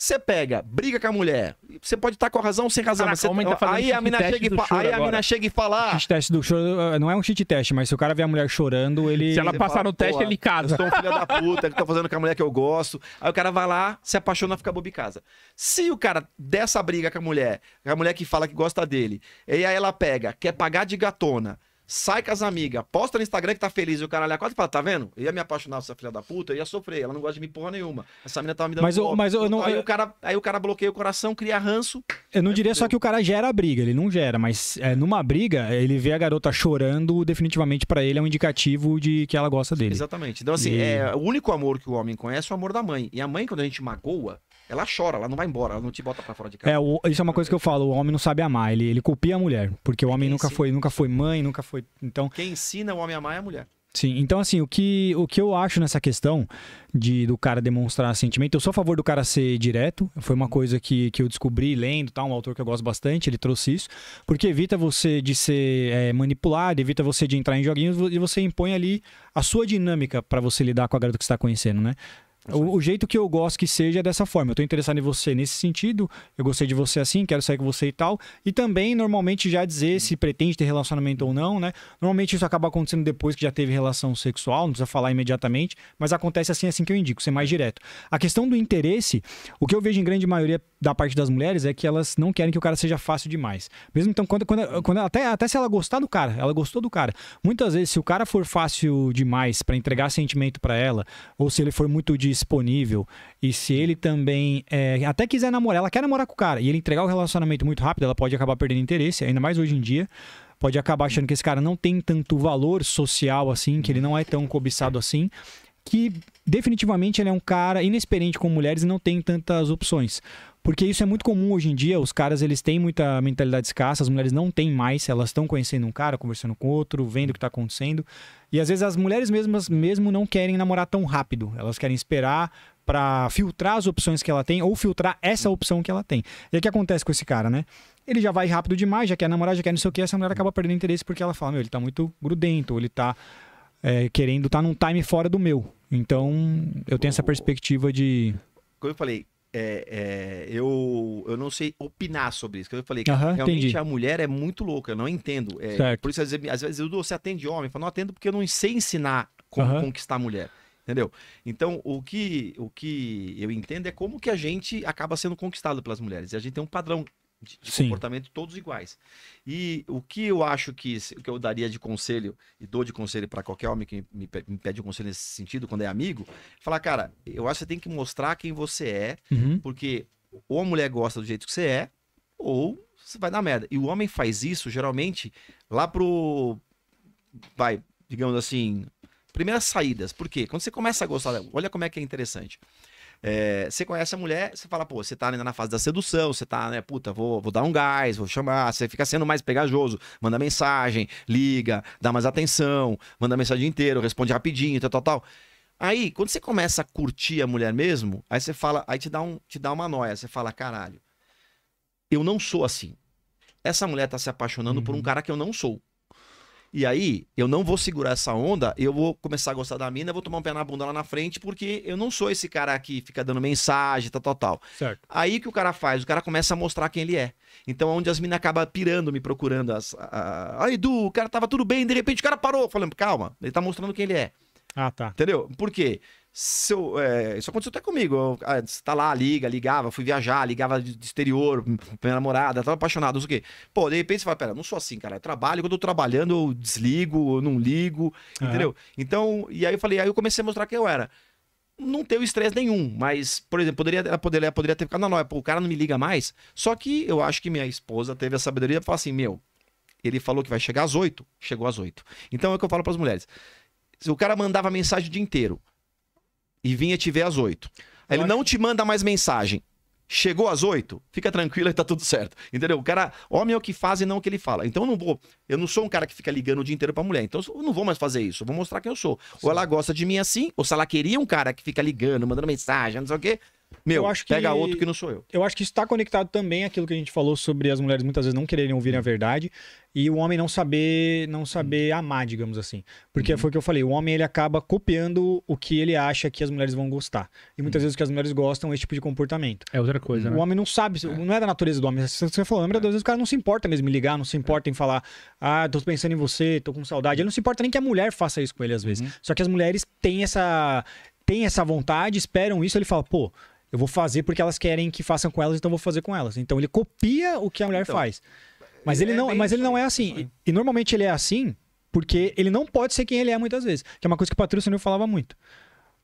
[SPEAKER 3] Você pega, briga com a mulher. Você pode estar com a razão ou sem razão. Caraca, mas você... tá aí a mina chega e fa... aí a mina chega e fala. Ah,
[SPEAKER 2] cheat teste do choro eh, não é um cheat teste, mas se o cara vê a mulher chorando, ele. Se ela passar fala, no teste, ele casa. Eu sou um filho
[SPEAKER 3] da puta que tá fazendo com a mulher que eu gosto. Aí o cara vai lá, se apaixona, fica bobo em casa. Se o cara dessa briga com a mulher, a mulher que fala que gosta dele, e aí ela pega, quer pagar de gatona sai com as amigas, posta no Instagram que tá feliz e o caralho quase fala, tá vendo? Eu ia me apaixonar por essa filha da puta, eu ia sofrer, ela não gosta de mim porra nenhuma. Essa menina tava me dando mas, eu, mas eu não, aí, eu... O cara, aí o cara bloqueia o coração, cria ranço.
[SPEAKER 2] Eu não diria só que o cara gera briga, ele não gera, mas é, numa briga, ele vê a garota chorando, definitivamente para ele é um indicativo de que ela gosta dele.
[SPEAKER 3] Exatamente. Então, assim, e... é, o único amor que o homem conhece é o amor da mãe. E a mãe, quando a gente magoa, ela chora, ela não vai embora, ela não te bota para fora de casa.
[SPEAKER 2] É, o, isso é uma coisa que eu falo, o homem não sabe amar, ele, ele copia a mulher, porque o homem nunca foi, nunca foi mãe, nunca foi,
[SPEAKER 3] então... Quem ensina o homem a amar é a mulher.
[SPEAKER 2] Sim, então assim, o que, o que eu acho nessa questão de do cara demonstrar sentimento, eu sou a favor do cara ser direto, foi uma coisa que, que eu descobri lendo, tá, um autor que eu gosto bastante, ele trouxe isso, porque evita você de ser é, manipulado, evita você de entrar em joguinhos e você impõe ali a sua dinâmica para você lidar com a garota que está conhecendo, né? O, o, jeito que eu gosto que seja é dessa forma. Eu tô interessado em você nesse sentido, eu gostei de você assim, quero sair com você e tal. E também, normalmente, já dizer se pretende ter relacionamento ou não, né? Normalmente isso acaba acontecendo depois que já teve relação sexual, não precisa falar imediatamente, mas acontece assim, assim que eu indico, ser mais direto. A questão do interesse, o que eu vejo em grande maioria da parte das mulheres é que elas não querem que o cara seja fácil demais. Mesmo então, quando, quando, quando até, até se ela gostar do cara, ela gostou do cara. Muitas vezes, se o cara for fácil demais para entregar sentimento para ela, ou se ele for muito disponível, e se ele também é, até quiser namorar, ela quer namorar com o cara, e ele entregar o relacionamento muito rápido, ela pode acabar perdendo interesse, ainda mais hoje em dia pode acabar achando que esse cara não tem tanto valor social assim, que ele não é tão cobiçado assim, que definitivamente ele é um cara inexperiente com mulheres e não tem tantas opções. Porque isso é muito comum hoje em dia, os caras eles têm muita mentalidade escassa, as mulheres não têm mais, elas estão conhecendo um cara, conversando com outro, vendo o que está acontecendo. E às vezes as mulheres mesmas mesmo não querem namorar tão rápido, elas querem esperar para filtrar as opções que ela tem ou filtrar essa opção que ela tem. E o que acontece com esse cara, né? Ele já vai rápido demais, já quer namorar, já quer não sei o que, essa mulher acaba perdendo interesse porque ela fala, meu, ele está muito grudento, ou ele está é, eh, querendo estar tá num time fora do meu. Então, eu tenho essa perspectiva de...
[SPEAKER 3] Como eu falei, é, é, eu, eu não sei opinar sobre isso. Que eu falei, realmente entendi. a mulher é muito louca, eu não entendo. É, por isso, às vezes, às vezes eu dou, você atende homem, eu falo, não atendo porque eu não sei ensinar como conquistar a mulher. Entendeu? Então, o que, o que eu entendo é como que a gente acaba sendo conquistado pelas mulheres. E a gente tem um padrão de, comportamento todos iguais. E o que eu acho que, que eu daria de conselho, e dou de conselho para qualquer homem que me, me, pede um conselho nesse sentido, quando é amigo, falar, cara, eu acho que você tem que mostrar quem você é, uhum. porque ou a mulher gosta do jeito que você é, ou você vai dar merda. E o homem faz isso, geralmente, lá pro. Vai, digamos assim. Primeiras saídas. Por quê? Quando você começa a gostar, olha como é que é interessante. É, você conhece a mulher, você fala, pô, você tá ainda na fase da sedução, você tá, né, puta, vou, vou dar um gás, vou chamar, você fica sendo mais pegajoso, manda mensagem, liga, dá mais atenção, manda mensagem inteira, responde rapidinho, tal, tal, tal. Aí, quando você começa a curtir a mulher mesmo, aí você fala, aí te dá, um, te dá uma noia, você fala, caralho, eu não sou assim. Essa mulher tá se apaixonando uhum. por um uhum. cara que eu não sou. E aí, eu não vou segurar essa onda, eu vou começar a gostar da mina, vou tomar um pé na bunda lá na frente, porque eu não sou esse cara que fica dando mensagem, tal, tal, tal. Certo. Aí que o cara faz? O cara começa a mostrar quem ele é. Então, é onde as minas acabam pirando, me procurando. As, a... Edu, o cara tava tudo bem, de repente o cara parou. Falando, calma, ele tá mostrando quem ele é. Ah, tá. Entendeu? Por quê? Seu, é, isso aconteceu até comigo. Está ah, lá, liga, ligava, fui viajar, ligava de exterior, minha namorada, tava apaixonado, não sei o quê. Pô, de repente você fala, pera, não sou assim, cara. Eu trabalho, quando eu tô trabalhando, eu desligo, eu não ligo, uhum. entendeu? Então, e aí eu falei, aí eu comecei a mostrar quem eu era. Não tenho estresse nenhum, mas, por exemplo, poderia, poderia, poderia ter ficado, na não, pô, o cara não me liga mais. Só que eu acho que minha esposa teve a sabedoria de falar assim, meu, ele falou que vai chegar às oito, chegou às oito. Então é o que eu falo para as mulheres. Se o cara mandava mensagem o dia inteiro, e vinha te ver às 8. Aí ele acho... não te manda mais mensagem. Chegou às 8, fica tranquilo e tá tudo certo. Entendeu? O cara, homem é o que faz e não o que ele fala. Então eu não vou, eu não sou um cara que fica ligando o dia inteiro pra mulher. Então eu não vou mais fazer isso. Eu vou mostrar quem eu sou. Sim. Ou ela gosta de mim assim, ou se ela queria um cara que fica ligando, mandando mensagem, não sei o quê meu, que, pega outro que não sou eu.
[SPEAKER 2] Eu acho que isso está conectado também àquilo que a gente falou sobre as mulheres muitas vezes não quererem ouvir a verdade e o homem não saber não saber hum. amar, digamos assim. Porque uhum. foi o que eu falei, o homem ele acaba copiando o que ele acha que as mulheres vão gostar. E muitas uhum. vezes o que as mulheres gostam é esse tipo de comportamento.
[SPEAKER 1] É outra coisa, né? O homem
[SPEAKER 2] não sabe, é. não é da natureza do homem. Você falou, lembra, é. às vezes o cara não se importa mesmo em ligar, não se é. importa em falar, ah, tô pensando em você, tô com saudade. Ele não se importa nem que a mulher faça isso com ele às vezes. Uhum. Só que as mulheres têm essa tem essa vontade, esperam isso, ele fala, pô, eu vou fazer porque elas querem que façam com elas, então vou fazer com elas. Então ele copia o que a mulher então, faz. Mas é ele, é não, mas ele não é assim. Né? E, e, normalmente ele é assim porque ele não pode ser quem ele é muitas vezes. Que é uma coisa que o eu falava muito.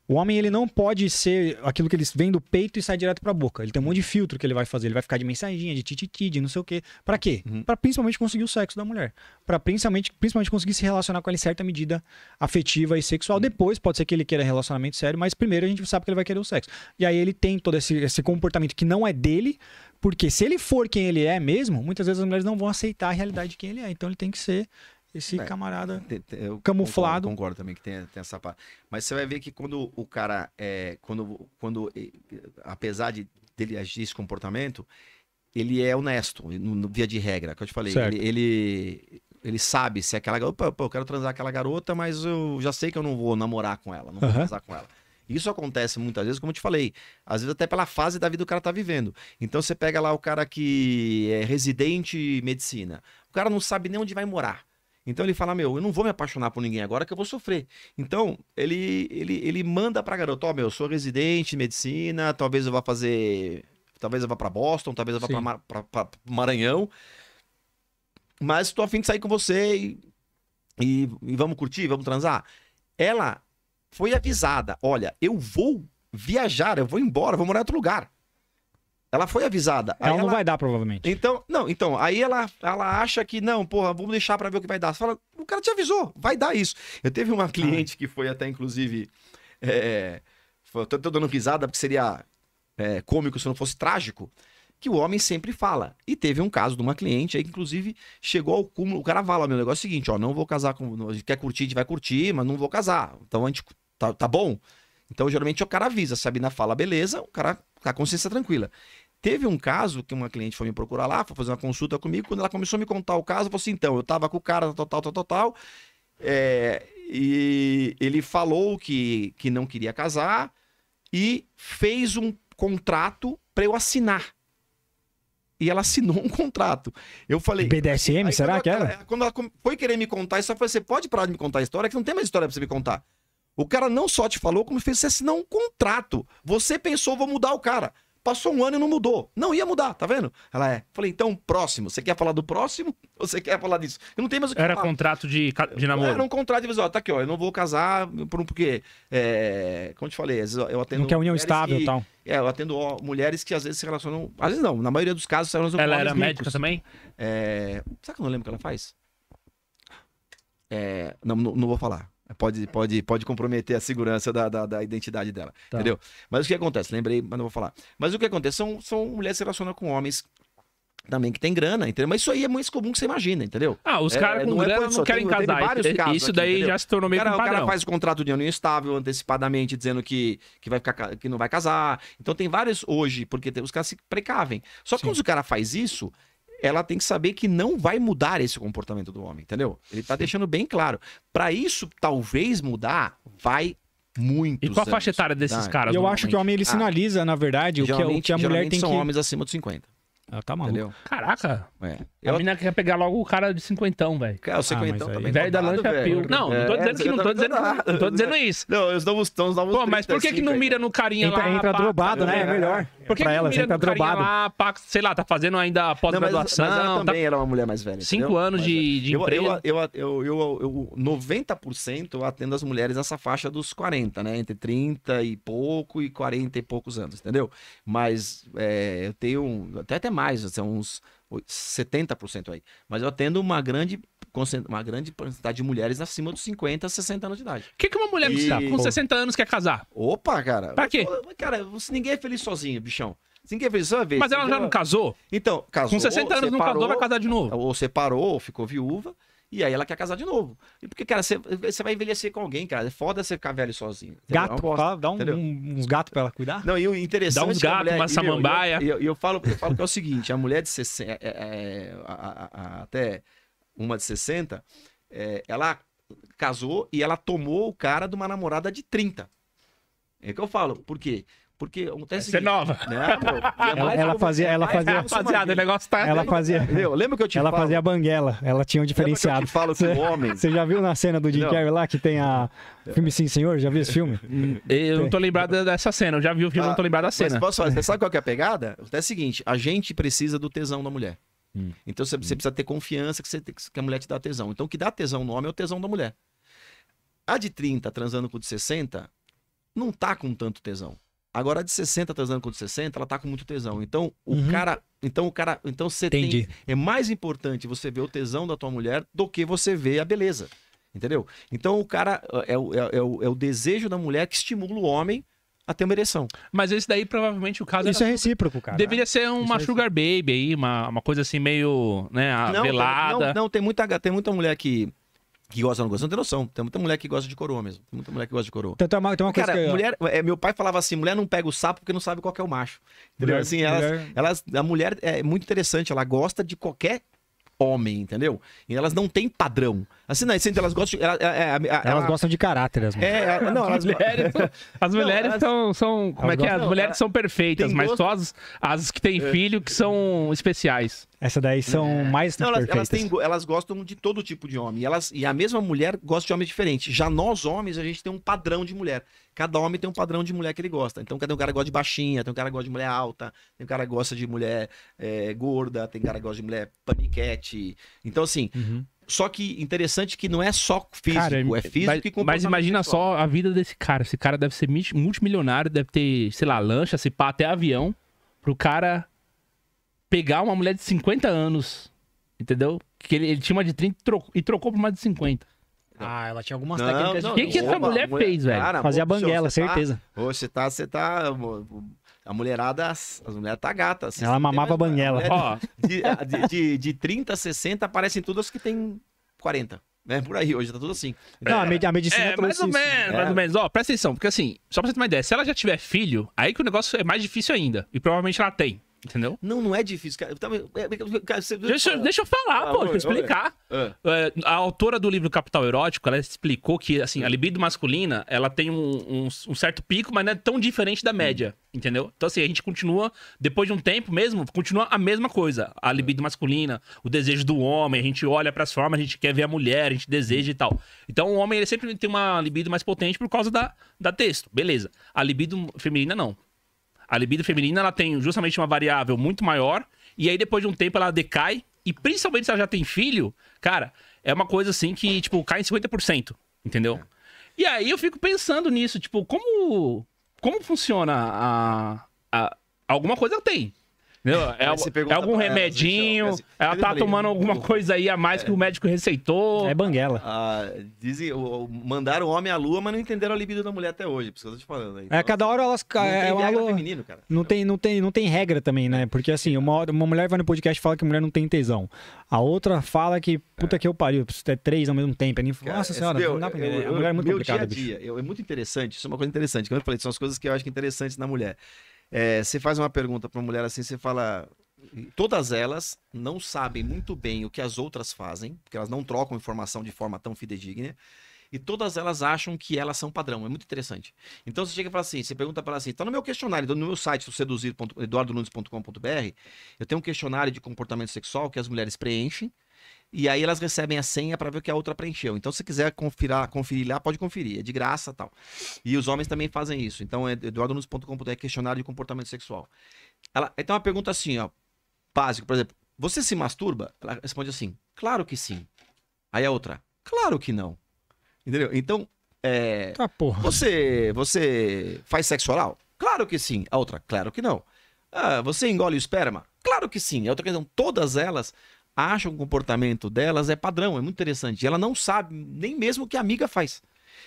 [SPEAKER 2] O homem ele não pode ser aquilo que ele vem do peito e sai direto para a boca. Ele tem um monte de filtro que ele vai fazer. Ele vai ficar de mensaginha, de tititi, de não sei o quê. Para quê? Uhum. Para principalmente conseguir o sexo da mulher. Para principalmente, principalmente conseguir se relacionar com ela em certa medida afetiva e sexual. Uhum. Depois pode ser que ele queira relacionamento sério, mas primeiro a gente sabe que ele vai querer o sexo. E aí ele tem todo esse, esse comportamento que não é dele, porque se ele for quem ele é mesmo, muitas vezes as mulheres não vão aceitar a realidade de quem ele é. Então ele tem que ser
[SPEAKER 3] esse é, camarada tem, tem, eu camuflado. Concordo, concordo, também que tem, tem essa parte. Mas você vai ver que quando o cara é. Quando, quando apesar de, dele agir esse comportamento, ele é honesto, no, no via de regra, que eu te falei. Ele, ele, ele, sabe se é aquela garota. Opa, eu quero transar aquela garota, mas eu já sei que eu não vou namorar com ela, não vou uhum. transar com ela. Isso acontece muitas vezes, como eu te falei, às vezes até pela fase da vida que o cara tá vivendo. Então você pega lá o cara que é residente em medicina. O cara não sabe nem onde vai morar. Então ele fala: Meu, eu não vou me apaixonar por ninguém agora que eu vou sofrer. Então ele, ele, ele manda pra garota: Ó, oh, meu, eu sou residente de medicina, talvez eu vá fazer. Talvez eu vá pra Boston, talvez eu vá pra, Mar... pra, pra, Maranhão. Mas tô afim de sair com você e, e, e vamos curtir, vamos transar. Ela foi avisada: Olha, eu vou viajar, eu vou embora, eu vou morar em outro lugar. Ela foi avisada. Ela, não vai dar, provavelmente. Então, não, então, aí ela, ela acha que, não, porra, vamos deixar para ver o que vai dar. Você fala, o cara te avisou, vai dar isso. Eu teve uma cliente ah. que foi até, inclusive. É, tô, tô, dando risada porque seria é, cômico se não fosse trágico. Que o homem sempre fala. E teve um caso de uma cliente aí inclusive, chegou ao cúmulo. O cara fala: meu negócio é o seguinte, ó, não vou casar com. Quer curtir, a gente vai curtir, mas não vou casar. Então a gente. Tá, tá bom? Então, geralmente, o cara avisa. A Sabina fala, beleza, o cara com a consciência tranquila. Teve um caso que uma cliente foi me procurar lá, foi fazer uma consulta comigo. Quando ela começou a me contar o caso, eu falei assim: então, eu tava com o cara, tal, tal, tal, tal, tal. É, e ele falou que, que não queria casar e fez um contrato para eu assinar. E ela assinou um contrato. Eu falei. BDSM, será que era? Quando ela foi querer me contar isso, eu falei: você pode parar de me contar a história, que não tem mais história pra você me contar. O cara não só te falou, como fez você assinar um contrato. Você pensou, vou mudar o cara. Passou um ano e não mudou. Não ia mudar, tá vendo? Ela é. Falei, então, próximo. Você quer falar do próximo? Ou você quer falar disso? Eu não tenho mais o que Era falar.
[SPEAKER 1] contrato de, de namoro? Era um contrato de visual. Tá aqui, ó. Eu não vou casar por um
[SPEAKER 3] porque. É, como te falei, às vezes eu atendo. Não quer união estável e tal. É, eu atendo ó, mulheres que às vezes se relacionam. Às vezes não, na maioria dos casos se relacionam Ela era ricos. médica também? É. Será que eu não lembro o que ela faz? É, não, não, não vou falar. Pode, pode, pode comprometer a segurança da, da, da identidade dela. Tá. Entendeu? Mas o que acontece? Lembrei, mas não vou falar. Mas o que acontece? São, são mulheres que se relacionam com homens também que tem grana, entendeu? Mas isso aí é mais comum que você imagina, entendeu? Ah, os é, caras é, com não é grana é não querem tem, casar. isso daí já se tornou meio o cara, um O cara faz o contrato de ano instável antecipadamente, dizendo que, que, vai ficar, que não vai casar. Então tem vários hoje, porque os caras se precavem. Só que Sim. quando o cara faz isso, ela tem que saber que não vai mudar esse comportamento do homem, entendeu? Ele tá Sim. deixando bem claro. Para isso, talvez mudar, vai muito. E qual
[SPEAKER 2] a faixa etária desses caras? Eu acho que o homem ele ah. sinaliza, ah, na verdade, o que, é o que a mulher tem são que... homens
[SPEAKER 3] acima dos 50. Ah, tá maluco.
[SPEAKER 1] Entendeu? Caraca! É. Eu... A menina quer pegar logo o cara de cinquentão, velho. Cara, o ah, cinquentão ah, também. Velho da lancha pio. Não, não tô é, dizendo que não tô dizendo, não tô dizendo isso. Não, os novos novos Pô, mas por que que não mira no carinha entra, lá? Entra drobado, né? É melhor. Por que, que ela, não mira no drobado. carinha lá, sei lá, tá fazendo ainda pós-graduação. Mas, mas ela tá também tá... era uma mulher mais velha, Cinco entendeu? anos mas, de, é. de eu, emprego. Eu,
[SPEAKER 3] eu, eu, eu, 90% eu atendo as mulheres nessa faixa dos 40, né? Entre 30 e pouco e 40 e poucos anos, entendeu? Mas é, eu tenho até até mais, são assim, uns... 70% aí. Mas eu atendo uma grande, uma grande quantidade de mulheres acima dos 50, 60 anos de idade. O que,
[SPEAKER 1] que uma mulher e... com 60 anos quer casar? Opa, cara. Pra quê?
[SPEAKER 3] Cara, ninguém é feliz sozinho, bichão. Ninguém é feliz só uma vez. Mas ela já não casou? Então, casou. Com 60 anos separou, não casou, vai casar de novo. Ou separou, ou ficou viúva. E aí ela quer casar de novo. E porque, cara, você, você vai envelhecer com alguém, cara. É foda você ficar velho sozinho. Gato, posso,
[SPEAKER 2] é fala, dá um, um, uns gatos pra ela cuidar?
[SPEAKER 3] Não, e o interessante. Dá uns é gatos, mulher, uma samambaia. E eu, eu, eu, falo, eu falo que é o seguinte: a mulher de 60, é, é, é a, a, até uma de 60, é, ela casou e ela tomou o cara de uma namorada de 30. É que eu falo, por quê? Porque acontece. Você é nova. Né, é ela, ela fazia. É ela
[SPEAKER 2] fazia. Rapaziada,
[SPEAKER 1] o negócio tá. Ela fazia. Meu, lembra
[SPEAKER 2] que eu te Ela falo? fazia a banguela. Ela tinha um diferenciado. eu falo que o homem. Você já viu na cena do Jim Carrey lá que tem a. Filme Sim Senhor? Já viu esse filme?
[SPEAKER 1] Eu não tô lembrado dessa cena. Eu já vi o filme, ah, não tô lembrado da ah, cena. Mas posso falar? Você sabe qual que é a pegada?
[SPEAKER 3] é o seguinte: a gente precisa do tesão da mulher. Hum. Então você, você, hum. precisa ter confiança que, você, que a mulher te dá tesão. Então o que dá tesão no homem é o tesão da mulher. A de 30 transando com o de 60 não tá com tanto tesão. Agora, de 60 transando com de 60, ela tá com muito tesão. Então, o uhum. cara. Então, o cara. Então, você Entendi. tem. É mais importante você ver o tesão da tua mulher do que você ver a beleza. Entendeu? Então, o cara. É, é o, é, é, o, é o desejo da mulher que estimula o
[SPEAKER 1] homem a ter uma ereção. Mas esse daí, provavelmente, o caso... Isso é, é recíproco, cara. Deveria ser uma é sugar baby aí, uma, uma coisa assim meio, né, velada. Não, não, tem muita, tem muita mulher que,
[SPEAKER 3] que gosta ou não gosta, não tem noção. Tem muita mulher que gosta de coroa mesmo. Tem muita mulher que gosta de coroa. Tem, então,
[SPEAKER 2] tem uma, tem uma Cara, coisa que... mulher,
[SPEAKER 3] é, meu pai falava assim: mulher não pega o sapo porque não sabe qual é o macho. Entendeu? Mulher, assim, elas, mulher... elas, a mulher é muito interessante, ela gosta de qualquer homem, entendeu? E elas não têm padrão. Assim, não, né, assim, elas gostam de, ela, ela, é, ela, é, é, Elas gostam de caráter, as mulheres. É, não, as, mulheres, as mulheres não, são, são. Como é que é? As mulheres não, são perfeitas, mas gosto... só as,
[SPEAKER 1] as que têm filho que são especiais. Essa daí são é. mais não, elas, elas, têm,
[SPEAKER 3] elas, gostam de todo tipo de homem. Elas, e a mesma mulher gosta de homens diferentes. Já nós, homens, a gente tem um padrão de mulher. Cada homem tem um padrão de mulher que ele gosta. Então, tem um cara que gosta de baixinha, tem um cara que gosta de mulher alta, tem um cara que gosta de mulher é, gorda, tem um cara que gosta de mulher paniquete. Então, assim, uhum. Só que interessante que não é só físico, cara, é físico mas, e comportamento. Mas imagina só
[SPEAKER 1] a vida desse cara. Esse cara deve ser multimilionário, deve ter, sei lá, lancha, se pá, até avião, pro cara pegar uma mulher de 50 anos, entendeu? Que ele, ele tinha uma de 30 e trocou, e trocou por mais de 50. Ah, ela tinha algumas não, técnicas. O que, que essa mulher, mulher fez, velho? Cara, Fazia banguela, você tá- certeza.
[SPEAKER 3] Tá, você tá, você tá. A mulherada, as mulheres tá gata. Assim, ela assim, mamava mesmo,
[SPEAKER 2] banguela. Ó.
[SPEAKER 3] De, de, de, de 30, 60, aparecem todas que tem 40.
[SPEAKER 1] Né? Por aí, hoje tá tudo assim. Não, é, a medicina é, mais ou né? menos, mais ou é. menos. Ó, presta atenção, porque assim, só pra você ter uma ideia, se ela já tiver filho, aí que o negócio é mais difícil ainda. E provavelmente ela tem. Entendeu? Não, não é difícil, cara. É,
[SPEAKER 3] é,
[SPEAKER 1] deixa, deixa eu falar, ah, pô, deixa eu explicar. Ah. É, a autora do livro Capital Erótico, ela explicou que, assim, a libido masculina, ela tem um, um, um certo pico, mas não é tão diferente da média, hum. entendeu? Então, assim, a gente continua, depois de um tempo mesmo, continua a mesma coisa. A libido masculina, o desejo do homem, a gente olha para as formas, a gente quer ver a mulher, a gente deseja e tal. Então, o homem, ele sempre tem uma libido mais potente por causa da, da texto, beleza. A libido feminina, não. A libido feminina ela tem justamente uma variável muito maior, e aí depois de um tempo ela decai, e principalmente se ela já tem filho, cara, é uma coisa assim que, tipo, cai em 50%, entendeu? É. E aí eu fico pensando nisso, tipo, como, como funciona a, a. Alguma coisa tem, é, é algum remedinho, assim, ela tá falei, tomando alguma coisa aí a mais é, que o é. médico receitou. É banguela.
[SPEAKER 3] Ah, dizem, o, mandaram o homem à lua, mas não entenderam a libido da mulher até hoje, por isso que eu tô te falando. Então, é,
[SPEAKER 2] cada hora elas... caem. É, é, uma lua. feminino, cara. Não tem, não, tem, não tem regra também, né? Porque assim, uma, uma mulher vai no podcast e fala que mulher não tem tesão. A outra fala que, puta é. que eu pariu, preciso ter três ao mesmo tempo. Nem... Cara, Nossa senhora, meu, não dá pra Eu, a mulher é muito complicada, dia,
[SPEAKER 3] dia é muito interessante, isso é uma coisa interessante, Como eu falei, são as coisas que eu acho que interessantes na mulher. É, você faz uma pergunta para uma mulher assim, você fala. Todas elas não sabem muito bem o que as outras fazem, porque elas não trocam informação de forma tão fidedigna e todas elas acham que elas são padrão. É muito interessante. Então você chega e fala assim, você pergunta para ela assim, está no meu questionário, tá no meu site, seduzido.eduardonunes.com.br, eu tenho um questionário de comportamento sexual que as mulheres preenchem, e aí elas recebem a senha para ver o que a outra preencheu. Então, se quiser conferir lá, pode conferir. É de graça tal. E os homens também fazem isso. Então, é eduardonunes.com.br, questionário de comportamento sexual. Ela, então, uma pergunta assim, ó. Básico, por exemplo. Você se masturba? Ela responde assim, claro que sim. Aí a outra, claro que não. Entendeu? Então, é... Tá, você, você faz sexo oral? Claro que sim. A outra, claro que não. Ah, você engole o esperma? Claro que sim. A outra questão, todas elas acham que o comportamento delas é padrão, é muito interessante. ela não sabe nem mesmo o que a amiga faz.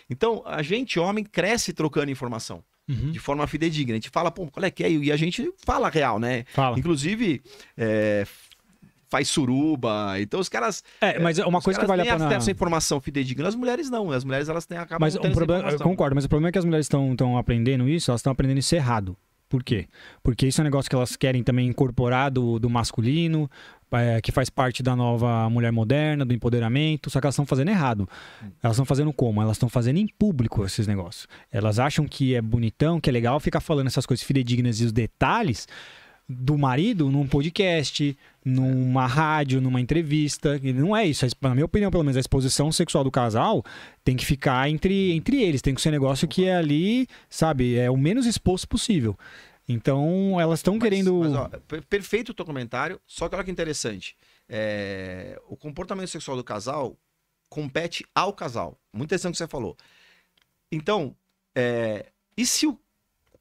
[SPEAKER 3] Então, a gente, homem, cresce trocando informação. Uhum. De forma fidedigna. A gente fala, pô, qual é que é? E a gente fala real, né? Fala. Inclusive, é, faz suruba. Então os caras. É, mas é uma coisa que vale a pena. essa informação fidedigna. As mulheres não. As mulheres elas têm acabam. Mas o problema, eu concordo. Mas o
[SPEAKER 2] problema é que as mulheres estão aprendendo isso. Elas estão aprendendo isso errado. Por quê? Porque isso é um negócio que elas querem também incorporar do, do masculino, é, que faz parte da nova mulher moderna, do empoderamento, só que elas estão fazendo errado. Elas estão fazendo como? Elas estão fazendo em público esses negócios. Elas acham que é bonitão, que é legal ficar falando essas coisas fidedignas e os detalhes do marido num podcast, numa rádio, numa entrevista. E não é isso. Na minha opinião, pelo menos, a exposição sexual do casal tem que ficar entre, entre eles. Tem que ser um negócio que é ali, sabe, é o menos exposto possível. Então, elas estão querendo. Mas, ó,
[SPEAKER 3] perfeito o teu comentário, só que olha que interessante. É... O comportamento sexual do casal compete ao casal. Muito interessante o que você falou. Então, é... e se o,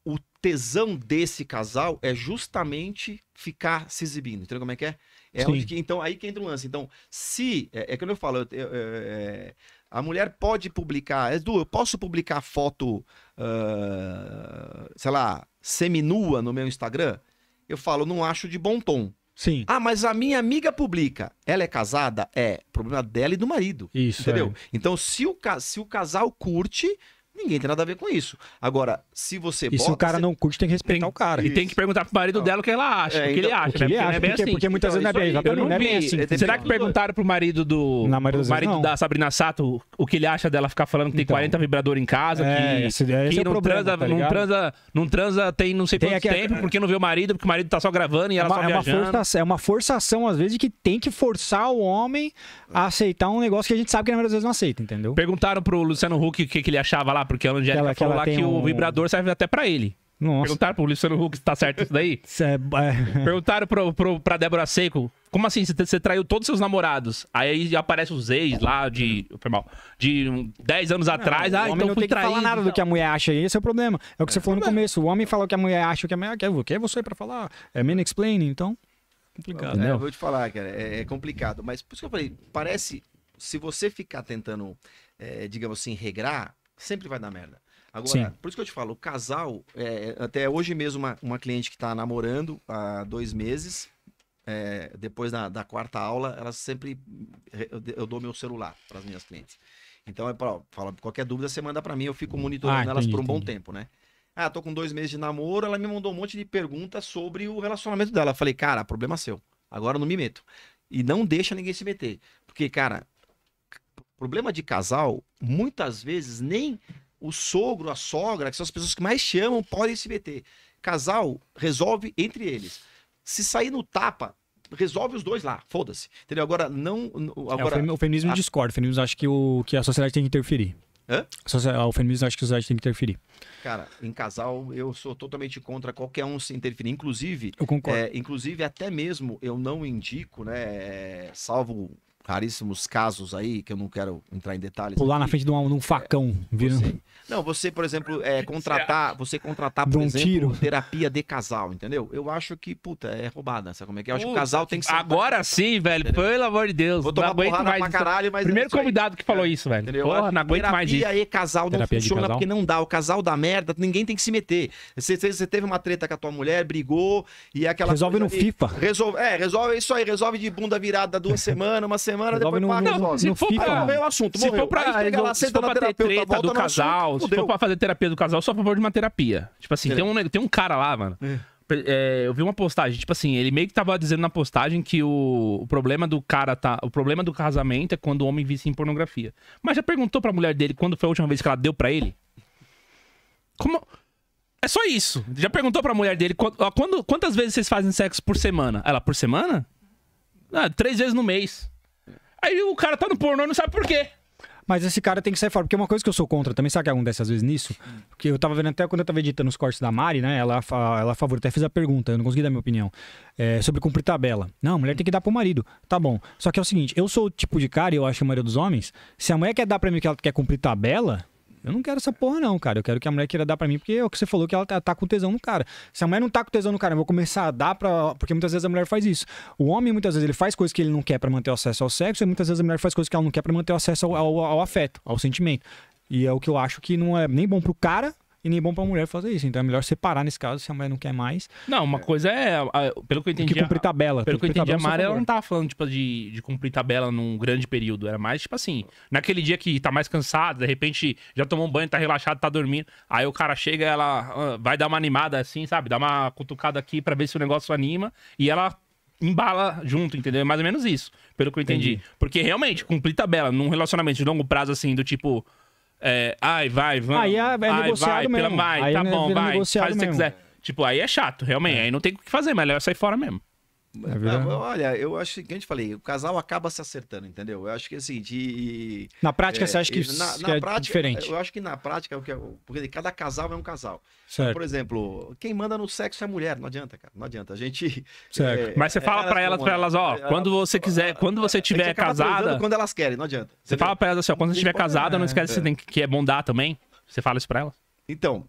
[SPEAKER 3] o tesão desse casal é justamente ficar se exibindo? Entendeu como é que é? É que, então, aí que entra o lance. Então, se. É, é que eu falo, eu, eu, eu, é, a mulher pode publicar. Edu, eu posso publicar foto. Uh, sei lá, seminua no meu Instagram, eu falo, não acho de bom tom. Sim. Ah, mas a minha amiga publica. Ela é casada? É. Problema dela e do marido. Isso. Entendeu? É. Então, se o, se o casal curte, Ninguém tem nada a ver com isso. Agora,
[SPEAKER 1] se você E bota, se o cara você... não curte, tem que respeitar tem, o cara. E isso. tem que perguntar pro marido dela o que ela acha, é, o que ele então, acha, né? porque, é assim. porque, muitas então, vezes não é bem, não é bem assim. Depende Será que perguntaram pro marido do Na marido não. da Sabrina Sato o que ele acha dela ficar falando que tem então, 40 vibradores em casa, é, que, esse, esse que é tá não, transa, tem não sei tem quanto tempo, porque não vê o marido, porque o marido tá só gravando e ela é só viajando.
[SPEAKER 2] É uma forçação às vezes que tem que forçar o homem a aceitar um negócio que a gente sabe que
[SPEAKER 1] na maioria das vezes não aceita, entendeu? Perguntaram pro Luciano Huck o que ele achava lá porque a Angélica ela, falou que lá que o vibrador serve até para ele. Nossa. Perguntaram pro Luciano Huck se tá certo isso daí. É, é. Perguntaram pro, pro, pra Débora Seco, como assim, você traiu todos os seus namorados? Aí aparece os ex lá de, foi mal, de 10 anos atrás, não, ah, então não pode tem traído. nada do
[SPEAKER 2] que a mulher acha, esse é o problema. É o que é, você falou no começo, o homem fala o que a mulher acha, o que a mulher quer, o que é você para falar? É men explaining, então...
[SPEAKER 3] Complicado, né? eu é, vou te falar, cara, é, é complicado, mas por isso que eu falei, parece, se você ficar tentando, é, digamos assim, regrar, Sempre vai dar merda. Agora, Sim. por isso que eu te falo, o casal, é, é até hoje mesmo, uma, uma cliente que está namorando há dois meses, é, depois da, da, quarta aula, ela sempre. Eu, eu dou meu celular para as minhas clientes. Então, é pra, fala, qualquer dúvida você manda para mim, eu fico monitorando ah, entendi, elas por um entendi. bom tempo, né? Ah, tô com dois meses de namoro, ela me mandou um monte de perguntas sobre o relacionamento dela. Eu falei, cara, problema seu. Agora eu não me meto. E não deixa ninguém se meter. Porque, cara, Problema de casal, muitas vezes nem o sogro, a sogra, que são as pessoas que mais chamam, podem se meter. Casal resolve entre eles. Se sair no tapa, resolve os dois lá, foda-se. Entendeu? Agora não. É, agora, é, o feminismo a...
[SPEAKER 2] discorda, o feminismo acha que, o, que a sociedade tem que interferir. Hã? O feminismo acha que a sociedade tem que interferir.
[SPEAKER 3] Cara, em casal eu sou totalmente contra qualquer um se interferir. Inclusive, eu concordo. É, inclusive, até mesmo eu não indico, né? É, salvo raríssimos casos aí, que eu não quero entrar em detalhes. Pular aqui. na
[SPEAKER 2] frente de um, de um facão, é, viu? Você,
[SPEAKER 3] não, você, por exemplo, é, contratar, você contratar, por um exemplo, tiro. terapia de casal, entendeu? Eu acho que, puta, é roubada, sabe como é que é?
[SPEAKER 1] Eu acho que o casal tem que ser... Agora sim, velho, entendeu? pelo amor de Deus. Vou tomar porrada mais pra caralho, mas... É Primeiro é convidado que falou isso, velho. Entendeu? Porra, não aguento terapia mais isso. Terapia e
[SPEAKER 3] casal terapia não funciona casal? porque não dá. O casal dá merda, ninguém tem que se meter. Você, você teve uma treta com a tua mulher, brigou, e aquela... Resolve no FIFA. É, resolve, é, resolve isso aí, resolve de bunda virada duas semanas, uma semana, semana, Resolve depois paga. Não, se for pra ver o assunto, se for pra entregar lá, senta na terapeuta, volta do casal, se for
[SPEAKER 1] pra fazer terapia do casal, só a favor de uma terapia. Tipo assim, tem um, tem um cara lá, mano... É. é, eu vi uma postagem, tipo assim, ele meio que tava dizendo na postagem que o, o, problema do cara tá. O problema do casamento é quando o homem vicia em pornografia. Mas já perguntou pra mulher dele quando foi a última vez que ela deu pra ele? Como. É só isso. Já perguntou pra mulher dele quando, quando quantas vezes vocês fazem sexo por semana? Ela, por semana? Ah, três vezes no mês. Aí o cara tá no pornô e não sabe por quê.
[SPEAKER 2] Mas esse cara tem que sair fora, porque uma coisa que eu sou contra também, sabe que acontece às vezes nisso? Porque eu tava vendo até quando eu tava editando os cortes da Mari, né? Ela, ela favor até fez a pergunta, eu não consegui dar minha opinião. É, sobre cumprir tabela. Não, a mulher tem que dar pro marido. Tá bom. Só que é o seguinte, eu sou o tipo de cara, e eu acho que a maioria dos homens, se a mulher quer dar pra mim que ela quer cumprir tabela, eu não quero essa porra, não, cara. Eu quero que a mulher queira dar pra mim, porque é o que você falou que ela tá, tá com tesão no cara. Se a mulher não tá com tesão no cara, eu vou começar a dar pra. Porque muitas vezes a mulher faz isso. O homem, muitas vezes, ele faz coisas que ele não quer para manter o acesso ao sexo, e muitas vezes a mulher faz coisas que ela não quer para manter o acesso ao, ao, ao afeto, ao sentimento. E é o que eu acho que não é nem bom pro cara, e nem é bom pra mulher fazer isso. Então é melhor separar nesse caso se a mulher não quer mais. Não, uma coisa é. Pelo que eu entendi. Que cumprir tabela. Pelo que eu entendi, a Mara ela não
[SPEAKER 1] tava falando tipo, de, de cumprir tabela num grande período. Era mais tipo assim, naquele dia que tá mais cansado, de repente já tomou um banho, tá relaxado, tá dormindo. Aí o cara chega, ela ah, vai dar uma animada assim, sabe? Dá uma cutucada aqui para ver se o negócio anima. E ela embala junto, entendeu? É mais ou menos isso, pelo que eu entendi. entendi. Porque realmente, cumprir tabela num relacionamento de longo prazo, assim, do tipo, é, ai, vai, vamos. Aí é, é ai, vai, mesmo. Pela, vai, aí tá é bom, vai, faz o que você quiser. Tipo, aí é chato, realmente. É. Aí não tem o que fazer, melhor é sair fora mesmo.
[SPEAKER 3] Ah, olha, eu acho que a gente falei, o casal acaba se acertando, entendeu? Eu acho que assim, de. Na prática, é, você acha que, é, na, que na é prática, diferente? Eu acho que na prática, é porque cada casal é um casal. Então, certo.
[SPEAKER 1] Por exemplo,
[SPEAKER 3] quem manda no sexo é mulher, não adianta, cara. Não adianta. A gente. Certo. É, Mas você fala para assim elas, para elas, ó, quando
[SPEAKER 1] você quiser, quando você tiver casada. Quando
[SPEAKER 3] elas querem, não adianta.
[SPEAKER 1] Você entendeu? fala para elas assim, ó, quando você estiver casada, não esquece que, tem, que é bom dar também. Você fala isso pra elas? Então,